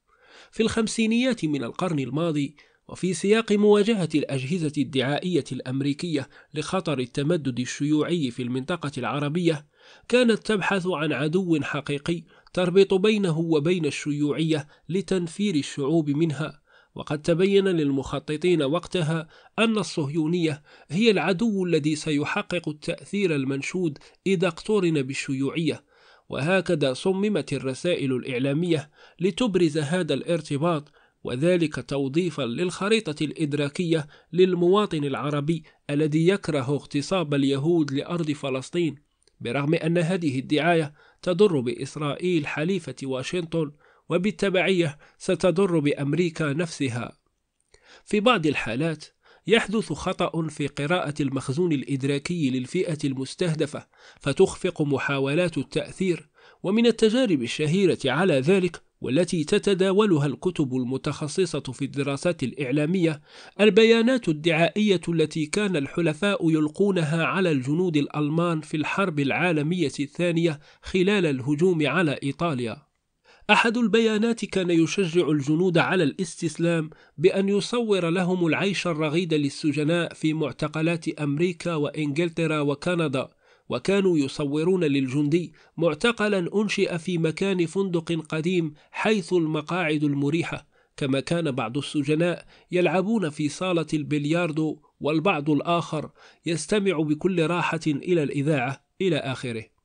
في الخمسينيات من القرن الماضي وفي سياق مواجهة الأجهزة الدعائية الأمريكية لخطر التمدد الشيوعي في المنطقة العربية، كانت تبحث عن عدو حقيقي تربط بينه وبين الشيوعية لتنفير الشعوب منها، وقد تبين للمخططين وقتها أن الصهيونية هي العدو الذي سيحقق التأثير المنشود إذا اقترن بالشيوعية وهكذا صممت الرسائل الإعلامية لتبرز هذا الارتباط وذلك توظيفا للخريطة الإدراكية للمواطن العربي الذي يكره اغتصاب اليهود لأرض فلسطين برغم أن هذه الدعاية تضر بإسرائيل حليفة واشنطن وبالتبعية ستضر بأمريكا نفسها في بعض الحالات يحدث خطأ في قراءة المخزون الإدراكي للفئة المستهدفة فتخفق محاولات التأثير ومن التجارب الشهيرة على ذلك والتي تتداولها الكتب المتخصصة في الدراسات الإعلامية البيانات الدعائية التي كان الحلفاء يلقونها على الجنود الألمان في الحرب العالمية الثانية خلال الهجوم على إيطاليا أحد البيانات كان يشجع الجنود على الاستسلام بأن يصور لهم العيش الرغيد للسجناء في معتقلات أمريكا وإنجلترا وكندا وكانوا يصورون للجندي معتقلا أنشئ في مكان فندق قديم حيث المقاعد المريحة كما كان بعض السجناء يلعبون في صالة البلياردو والبعض الآخر يستمع بكل راحة إلى الإذاعة إلى آخره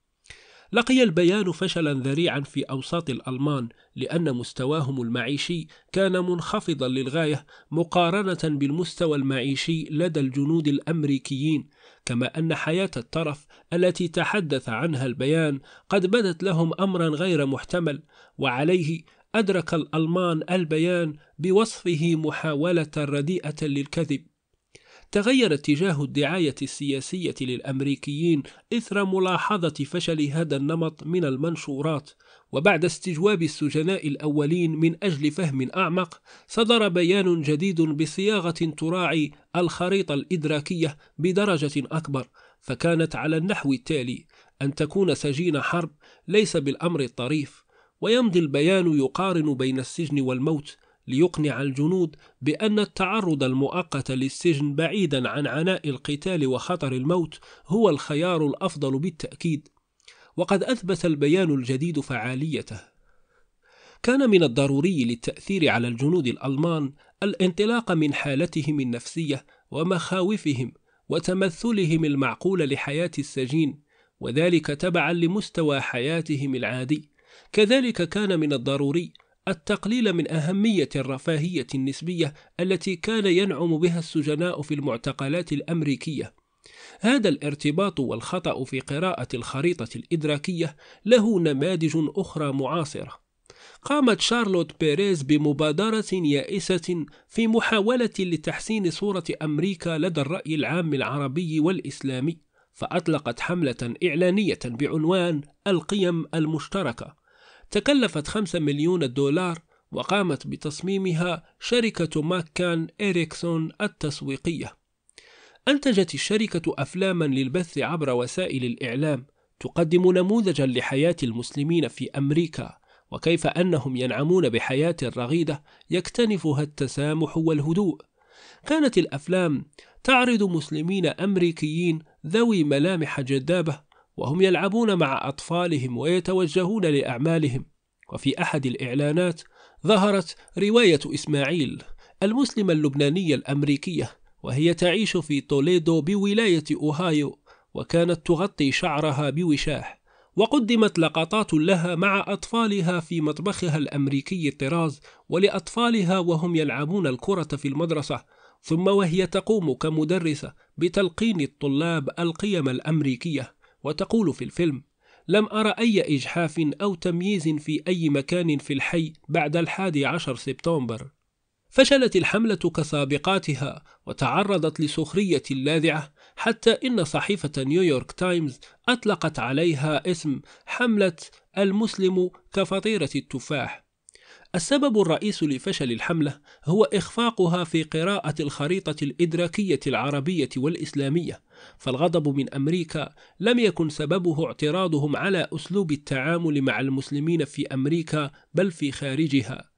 لقي البيان فشلا ذريعا في أوساط الألمان لأن مستواهم المعيشي كان منخفضا للغاية مقارنة بالمستوى المعيشي لدى الجنود الأمريكيين كما أن حياة الترف التي تحدث عنها البيان قد بدت لهم أمرا غير محتمل وعليه أدرك الألمان البيان بوصفه محاولة رديئة للكذب تغير اتجاه الدعاية السياسية للأمريكيين إثر ملاحظة فشل هذا النمط من المنشورات، وبعد استجواب السجناء الأولين من أجل فهم أعمق، صدر بيان جديد بصياغة تراعي الخريطة الإدراكية بدرجة أكبر، فكانت على النحو التالي: أن تكون سجين حرب ليس بالأمر الطريف، ويمضي البيان يقارن بين السجن والموت ليقنع الجنود بأن التعرض المؤقت للسجن بعيدا عن عناء القتال وخطر الموت هو الخيار الأفضل بالتأكيد وقد أثبت البيان الجديد فعاليته كان من الضروري للتأثير على الجنود الألمان الانطلاق من حالتهم النفسية ومخاوفهم وتمثلهم المعقول لحياة السجين وذلك تبعا لمستوى حياتهم العادي كذلك كان من الضروري التقليل من أهمية الرفاهية النسبية التي كان ينعم بها السجناء في المعتقلات الأمريكية. هذا الارتباط والخطأ في قراءة الخريطة الإدراكية له نماذج أخرى معاصرة. قامت شارلوت بيريز بمبادرة يائسة في محاولة لتحسين صورة أمريكا لدى الرأي العام العربي والإسلامي، فأطلقت حملة إعلانية بعنوان القيم المشتركة، تكلفت 5 مليون دولار وقامت بتصميمها شركة ماكان إريكسون التسويقية أنتجت الشركة أفلاما للبث عبر وسائل الإعلام تقدم نموذجا لحياة المسلمين في أمريكا وكيف أنهم ينعمون بحياة رغيدة يكتنفها التسامح والهدوء كانت الأفلام تعرض مسلمين أمريكيين ذوي ملامح جذابة وهم يلعبون مع أطفالهم ويتوجهون لأعمالهم وفي أحد الإعلانات ظهرت رواية إسماعيل المسلمة اللبنانية الأمريكية وهي تعيش في طوليدو بولاية أوهايو وكانت تغطي شعرها بوشاح وقدمت لقطات لها مع أطفالها في مطبخها الأمريكي الطراز ولأطفالها وهم يلعبون الكرة في المدرسة ثم وهي تقوم كمدرسة بتلقين الطلاب القيم الأمريكية وتقول في الفيلم لم أرى أي إجحاف أو تمييز في أي مكان في الحي بعد الحادي عشر سبتمبر فشلت الحملة كسابقاتها وتعرضت لسخرية لاذعة حتى إن صحيفة نيويورك تايمز أطلقت عليها اسم حملة المسلم كفطيرة التفاح السبب الرئيس لفشل الحملة هو إخفاقها في قراءة الخريطة الإدراكية العربية والإسلامية فالغضب من أمريكا لم يكن سببه اعتراضهم على أسلوب التعامل مع المسلمين في أمريكا بل في خارجها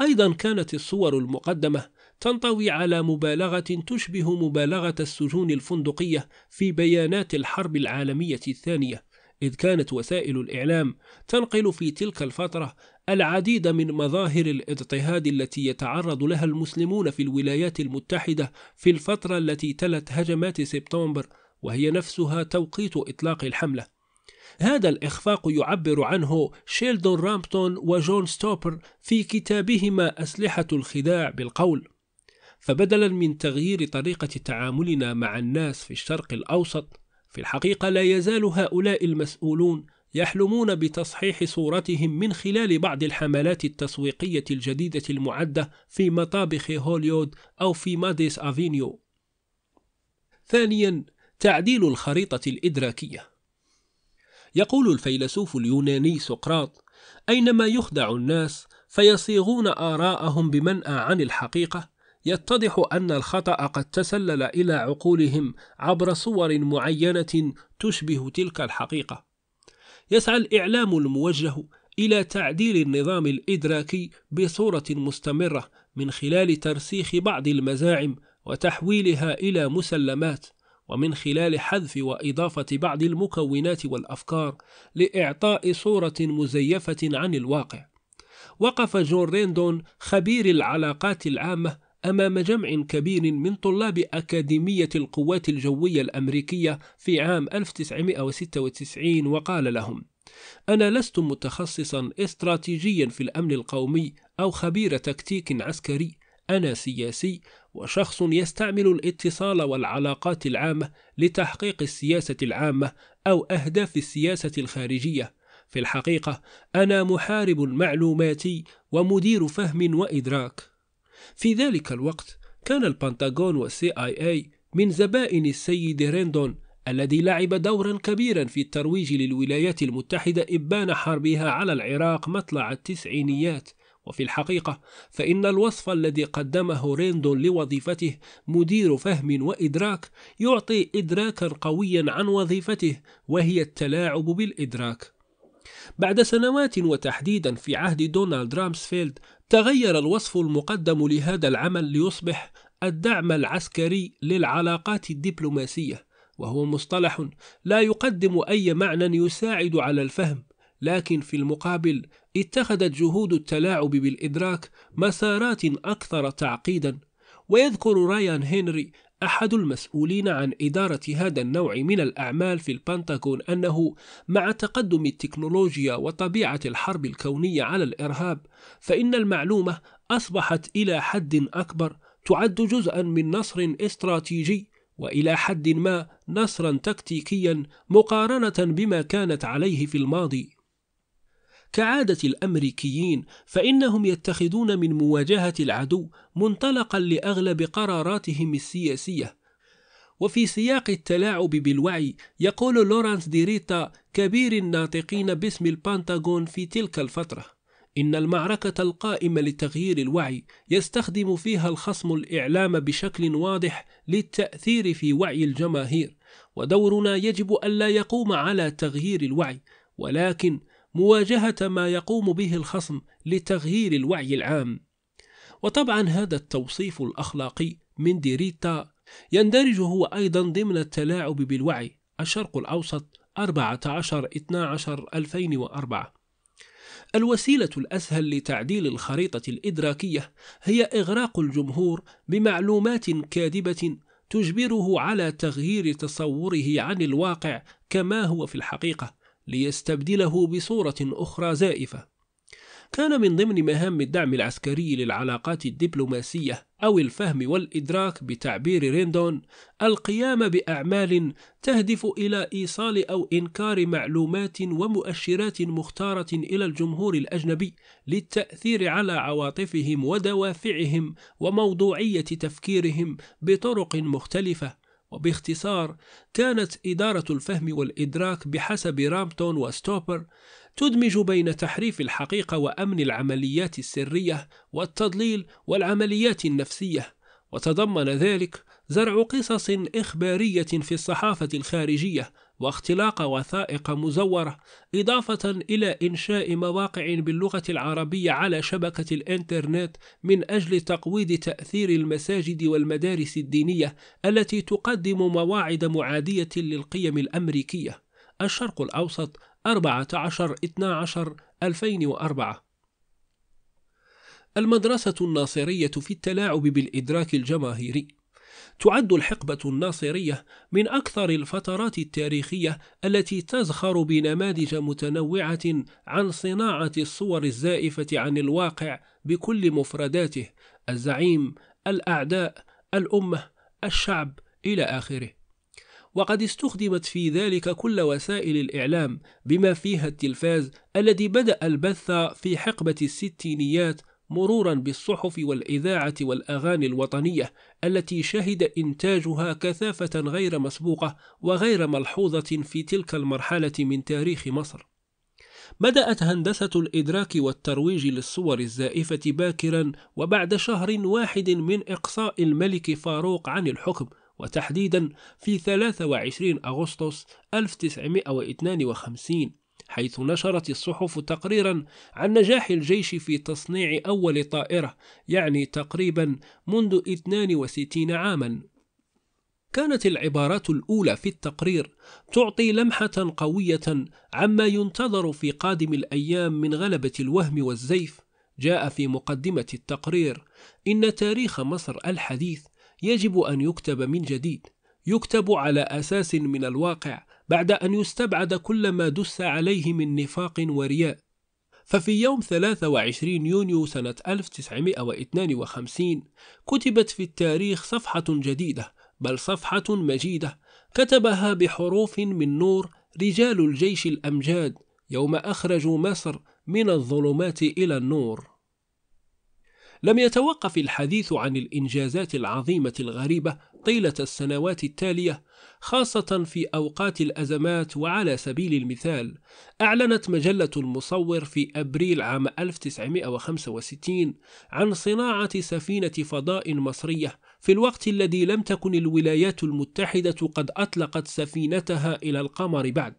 أيضا كانت الصور المقدمة تنطوي على مبالغة تشبه مبالغة السجون الفندقية في بيانات الحرب العالمية الثانية إذ كانت وسائل الإعلام تنقل في تلك الفترة العديد من مظاهر الاضطهاد التي يتعرض لها المسلمون في الولايات المتحدة في الفترة التي تلت هجمات سبتمبر وهي نفسها توقيت إطلاق الحملة. هذا الإخفاق يعبر عنه شيلدون رامبتون وجون ستوبر في كتابهما أسلحة الخداع بالقول فبدلا من تغيير طريقة تعاملنا مع الناس في الشرق الأوسط في الحقيقة لا يزال هؤلاء المسؤولون يحلمون بتصحيح صورتهم من خلال بعض الحملات التسويقية الجديدة المعدة في مطابخ هوليود أو في ماديس أفينيو. ثانياً، تعديل الخريطة الإدراكية. يقول الفيلسوف اليوناني سقراط: أينما يخدع الناس فيصيغون آراءهم بمنأى عن الحقيقة، يتضح أن الخطأ قد تسلل إلى عقولهم عبر صور معينة تشبه تلك الحقيقة. يسعى الإعلام الموجه إلى تعديل النظام الإدراكي بصورة مستمرة من خلال ترسيخ بعض المزاعم وتحويلها إلى مسلمات ومن خلال حذف وإضافة بعض المكونات والأفكار لإعطاء صورة مزيفة عن الواقع وقف جون ريندون خبير العلاقات العامة أمام جمع كبير من طلاب أكاديمية القوات الجوية الأمريكية في عام 1996 وقال لهم: أنا لست متخصصا استراتيجيا في الأمن القومي أو خبير تكتيك عسكري، أنا سياسي وشخص يستعمل الاتصال والعلاقات العامة لتحقيق السياسة العامة أو أهداف السياسة الخارجية. في الحقيقة أنا محارب معلوماتي ومدير فهم وإدراك. في ذلك الوقت كان البنتاغون والسي آي آي من زبائن السيد ريندون الذي لعب دورا كبيرا في الترويج للولايات المتحدة إبان حربها على العراق مطلع التسعينيات وفي الحقيقة فإن الوصف الذي قدمه ريندون لوظيفته مدير فهم وإدراك يعطي إدراكا قويا عن وظيفته وهي التلاعب بالإدراك بعد سنوات وتحديدا في عهد دونالد رامسفيلد تغير الوصف المقدم لهذا العمل ليصبح الدعم العسكري للعلاقات الدبلوماسية وهو مصطلح لا يقدم أي معنى يساعد على الفهم لكن في المقابل اتخذت جهود التلاعب بالإدراك مسارات أكثر تعقيدا ويذكر رايان هنري أحد المسؤولين عن إدارة هذا النوع من الأعمال في البنتاغون أنه مع تقدم التكنولوجيا وطبيعة الحرب الكونية على الإرهاب، فإن المعلومة أصبحت إلى حد أكبر تعد جزءا من نصر استراتيجي والى حد ما نصرا تكتيكيا مقارنه بما كانت عليه في الماضي كعادة الأمريكيين فإنهم يتخذون من مواجهة العدو منطلقا لأغلب قراراتهم السياسية وفي سياق التلاعب بالوعي يقول لورانس ديريتا كبير الناطقين باسم البنتاغون في تلك الفترة إن المعركة القائمة لتغيير الوعي يستخدم فيها الخصم الإعلام بشكل واضح للتأثير في وعي الجماهير ودورنا يجب ألا يقوم على تغيير الوعي ولكن مواجهة ما يقوم به الخصم لتغيير الوعي العام. وطبعا هذا التوصيف الأخلاقي من ديريتا يندرج هو أيضا ضمن التلاعب بالوعي الشرق الأوسط 14 12 2004 الوسيلة الأسهل لتعديل الخريطة الإدراكية هي إغراق الجمهور بمعلومات كاذبة تجبره على تغيير تصوره عن الواقع كما هو في الحقيقة ليستبدله بصورة أخرى زائفة كان من ضمن مهام الدعم العسكري للعلاقات الدبلوماسية أو الفهم والإدراك بتعبير ريندون القيام بأعمال تهدف إلى إيصال أو إنكار معلومات ومؤشرات مختارة إلى الجمهور الأجنبي للتأثير على عواطفهم ودوافعهم وموضوعية تفكيرهم بطرق مختلفة وباختصار كانت إدارة الفهم والإدراك بحسب رامتون وستوبر تدمج بين تحريف الحقيقة وأمن العمليات السرية والتضليل والعمليات النفسية وتضمن ذلك زرع قصص إخبارية في الصحافة الخارجية واختلاق وثائق مزورة إضافة إلى إنشاء مواقع باللغة العربية على شبكة الإنترنت من أجل تقويض تأثير المساجد والمدارس الدينية التي تقدم مواعد معادية للقيم الأمريكية الشرق الأوسط 14 12 2004 المدرسة الناصرية في التلاعب بالإدراك الجماهيري تعد الحقبة الناصرية من أكثر الفترات التاريخية التي تزخر بنماذج متنوعة عن صناعة الصور الزائفة عن الواقع بكل مفرداته الزعيم، الأعداء، الأمة، الشعب إلى آخره. وقد استخدمت في ذلك كل وسائل الإعلام بما فيها التلفاز الذي بدأ البث في حقبة الستينيات مرورا بالصحف والإذاعة والأغاني الوطنية التي شهد إنتاجها كثافة غير مسبوقة وغير ملحوظة في تلك المرحلة من تاريخ مصر. بدأت هندسة الإدراك والترويج للصور الزائفة باكرا وبعد شهر واحد من إقصاء الملك فاروق عن الحكم وتحديدا في 23 أغسطس 1952 حيث نشرت الصحف تقريرا عن نجاح الجيش في تصنيع أول طائرة يعني تقريبا منذ 62 عاما كانت العبارات الأولى في التقرير تعطي لمحة قوية عما ينتظر في قادم الأيام من غلبة الوهم والزيف جاء في مقدمة التقرير إن تاريخ مصر الحديث يجب أن يكتب من جديد يكتب على أساس من الواقع بعد أن يستبعد كل ما دس عليه من نفاق ورياء ففي يوم 23 يونيو سنة 1952 كتبت في التاريخ صفحة جديدة بل صفحة مجيدة كتبها بحروف من نور رجال الجيش الأمجاد يوم أخرجوا مصر من الظلمات إلى النور لم يتوقف الحديث عن الإنجازات العظيمة الغريبة طيلة السنوات التالية خاصة في أوقات الأزمات وعلى سبيل المثال أعلنت مجلة المصور في أبريل عام 1965 عن صناعة سفينة فضاء مصرية في الوقت الذي لم تكن الولايات المتحدة قد أطلقت سفينتها إلى القمر بعد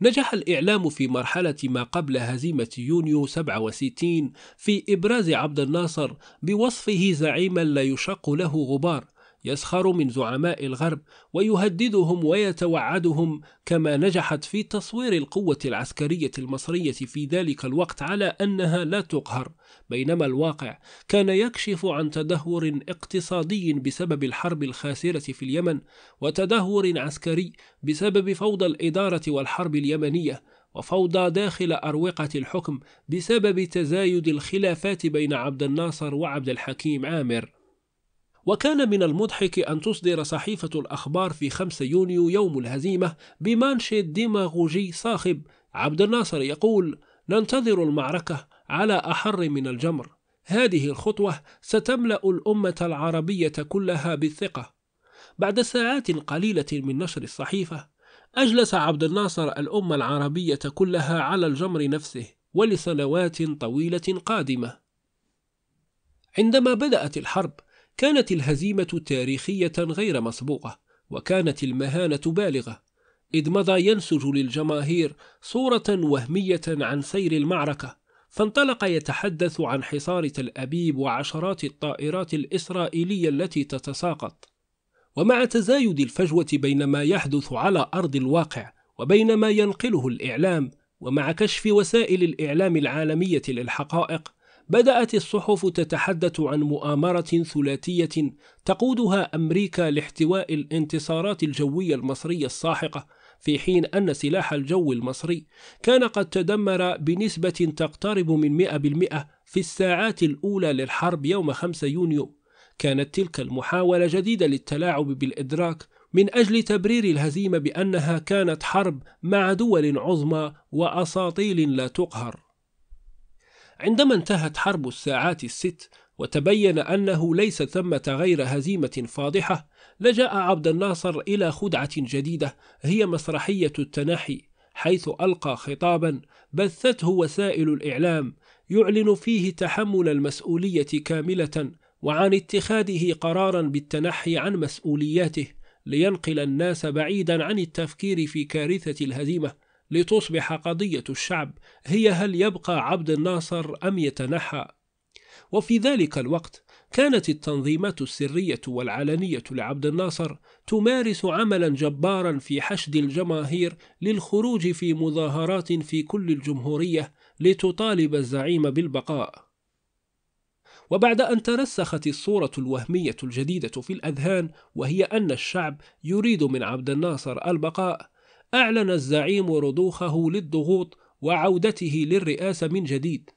نجح الإعلام في مرحلة ما قبل هزيمة يونيو 67 في إبراز عبد الناصر بوصفه زعيما لا يشق له غبار يسخر من زعماء الغرب ويهددهم ويتوعدهم كما نجحت في تصوير القوة العسكرية المصرية في ذلك الوقت على أنها لا تقهر بينما الواقع كان يكشف عن تدهور اقتصادي بسبب الحرب الخاسرة في اليمن وتدهور عسكري بسبب فوضى الإدارة والحرب اليمنية وفوضى داخل أروقة الحكم بسبب تزايد الخلافات بين عبد الناصر وعبد الحكيم عامر وكان من المضحك أن تصدر صحيفة الأخبار في 5 يونيو يوم الهزيمة بمانشيت ديماغوجي صاخب عبد الناصر يقول ننتظر المعركة على أحر من الجمر هذه الخطوة ستملأ الأمة العربية كلها بالثقة بعد ساعات قليلة من نشر الصحيفة أجلس عبد الناصر الأمة العربية كلها على الجمر نفسه ولسنوات طويلة قادمة عندما بدأت الحرب كانت الهزيمة تاريخية غير مسبوقة وكانت المهانة بالغة إذ مضى ينسج للجماهير صورة وهمية عن سير المعركة فانطلق يتحدث عن حصار تل أبيب وعشرات الطائرات الإسرائيلية التي تتساقط ومع تزايد الفجوة بين ما يحدث على أرض الواقع وبين ما ينقله الإعلام ومع كشف وسائل الإعلام العالمية للحقائق بدأت الصحف تتحدث عن مؤامرة ثلاثية تقودها أمريكا لاحتواء الانتصارات الجوية المصرية الساحقة في حين أن سلاح الجو المصري كان قد تدمر بنسبة تقترب من 100% في الساعات الأولى للحرب يوم 5 يونيو كانت تلك المحاولة جديدة للتلاعب بالإدراك من أجل تبرير الهزيمة بأنها كانت حرب مع دول عظمى وأساطيل لا تقهر عندما انتهت حرب الساعات الست وتبين أنه ليس ثمة غير هزيمة فاضحة لجأ عبد الناصر إلى خدعة جديدة هي مسرحية التنحي حيث ألقى خطابا بثته وسائل الإعلام يعلن فيه تحمل المسؤولية كاملة وعن اتخاذه قرارا بالتنحي عن مسؤولياته لينقل الناس بعيدا عن التفكير في كارثة الهزيمة لتصبح قضية الشعب هي هل يبقى عبد الناصر أم يتنحى وفي ذلك الوقت كانت التنظيمات السرية والعلنية لعبد الناصر تمارس عملا جبارا في حشد الجماهير للخروج في مظاهرات في كل الجمهورية لتطالب الزعيم بالبقاء. وبعد أن ترسخت الصورة الوهمية الجديدة في الأذهان وهي أن الشعب يريد من عبد الناصر البقاء، أعلن الزعيم رضوخه للضغوط وعودته للرئاسة من جديد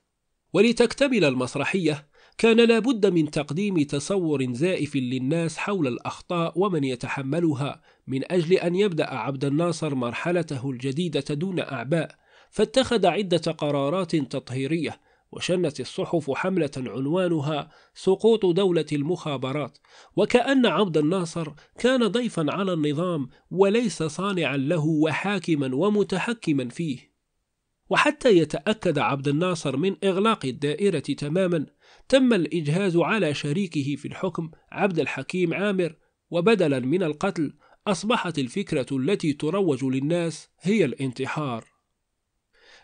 ولتكتمل المسرحية كان لابد من تقديم تصور زائف للناس حول الأخطاء ومن يتحملها من أجل أن يبدأ عبد الناصر مرحلته الجديدة دون أعباء فاتخذ عدة قرارات تطهيرية وشنت الصحف حملة عنوانها سقوط دولة المخابرات وكأن عبد الناصر كان ضيفا على النظام وليس صانعا له وحاكما ومتحكما فيه وحتى يتأكد عبد الناصر من إغلاق الدائرة تماما تم الإجهاز على شريكه في الحكم عبد الحكيم عامر وبدلا من القتل أصبحت الفكرة التي تروج للناس هي الانتحار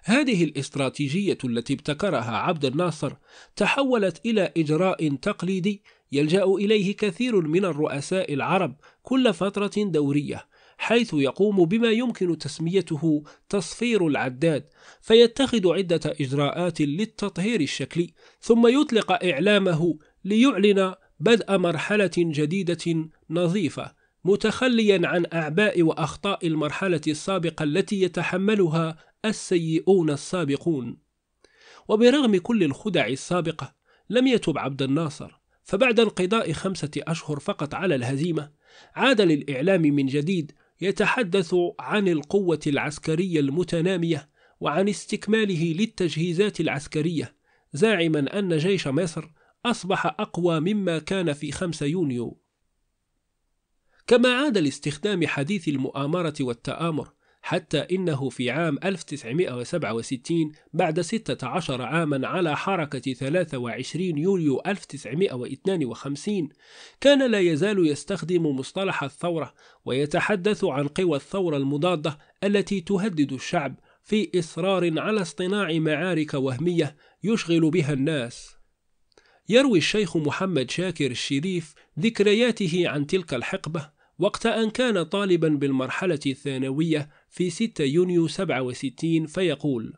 هذه الاستراتيجية التي ابتكرها عبد الناصر تحولت إلى إجراء تقليدي يلجأ إليه كثير من الرؤساء العرب كل فترة دورية حيث يقوم بما يمكن تسميته تصفير العداد فيتخذ عدة إجراءات للتطهير الشكلي ثم يطلق إعلامه ليعلن بدء مرحلة جديدة نظيفة متخليا عن أعباء وأخطاء المرحلة السابقة التي يتحملها السيئون السابقون وبرغم كل الخدع السابقة لم يتب عبد الناصر فبعد انقضاء خمسة أشهر فقط على الهزيمة عاد للإعلام من جديد يتحدث عن القوة العسكرية المتنامية وعن استكماله للتجهيزات العسكرية زاعما أن جيش مصر أصبح أقوى مما كان في 5 يونيو كما عاد لاستخدام حديث المؤامرة والتآمر حتى إنه في عام 1967 بعد 16 عاما على حركة 23 يوليو 1952 كان لا يزال يستخدم مصطلح الثورة ويتحدث عن قوى الثورة المضادة التي تهدد الشعب في إصرار على اصطناع معارك وهمية يشغل بها الناس يروي الشيخ محمد شاكر الشريف ذكرياته عن تلك الحقبة وقت أن كان طالبا بالمرحلة الثانوية في 6 يونيو 67 فيقول: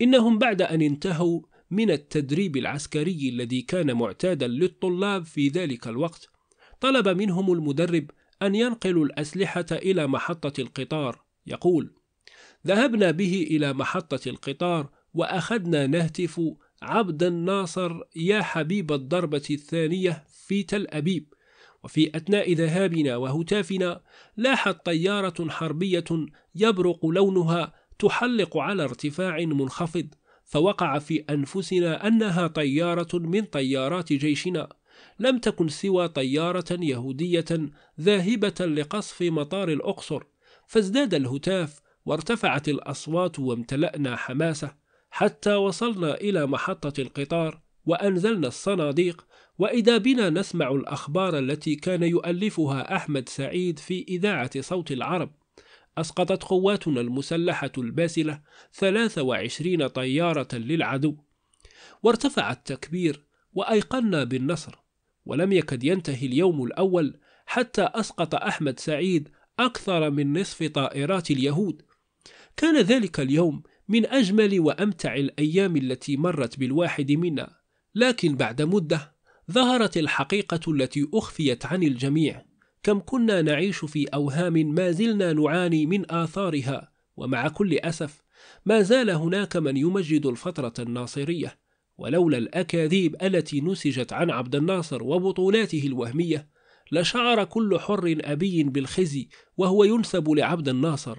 إنهم بعد أن انتهوا من التدريب العسكري الذي كان معتادا للطلاب في ذلك الوقت، طلب منهم المدرب أن ينقلوا الأسلحة إلى محطة القطار، يقول: ذهبنا به إلى محطة القطار وأخذنا نهتف عبد الناصر يا حبيب الضربة الثانية في تل أبيب وفي أثناء ذهابنا وهتافنا لاحت طيارة حربية يبرق لونها تحلق على ارتفاع منخفض فوقع في أنفسنا أنها طيارة من طيارات جيشنا لم تكن سوى طيارة يهودية ذاهبة لقصف مطار الأقصر فازداد الهتاف وارتفعت الأصوات وامتلأنا حماسة حتى وصلنا إلى محطة القطار وأنزلنا الصناديق وإذا بنا نسمع الأخبار التي كان يؤلفها أحمد سعيد في إذاعة صوت العرب أسقطت قواتنا المسلحة الباسلة 23 طيارة للعدو وارتفع التكبير وأيقنا بالنصر ولم يكد ينتهي اليوم الأول حتى أسقط أحمد سعيد أكثر من نصف طائرات اليهود كان ذلك اليوم من أجمل وأمتع الأيام التي مرت بالواحد منا لكن بعد مدة ظهرت الحقيقة التي أخفيت عن الجميع كم كنا نعيش في أوهام ما زلنا نعاني من آثارها ومع كل أسف ما زال هناك من يمجد الفترة الناصرية ولولا الأكاذيب التي نسجت عن عبد الناصر وبطولاته الوهمية لشعر كل حر أبي بالخزي وهو ينسب لعبد الناصر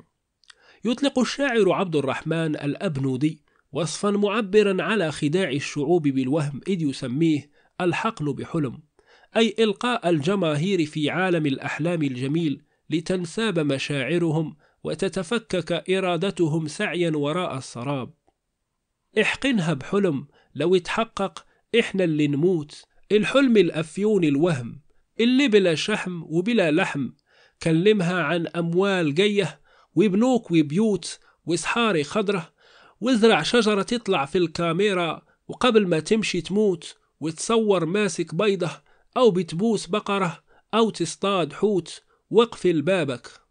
يطلق الشاعر عبد الرحمن الأبنودي وصفا معبرا على خداع الشعوب بالوهم إذ يسميه الحقل بحلم أي إلقاء الجماهير في عالم الأحلام الجميل لتنساب مشاعرهم وتتفكك إرادتهم سعيا وراء السراب احقنها بحلم لو اتحقق إحنا اللي نموت الحلم الأفيون الوهم اللي بلا شحم وبلا لحم كلمها عن أموال جية وبنوك وبيوت وصحاري خضرة وازرع شجرة تطلع في الكاميرا وقبل ما تمشي تموت وتصور ماسك بيضة أو بتبوس بقرة أو تصطاد حوت واقفل بابك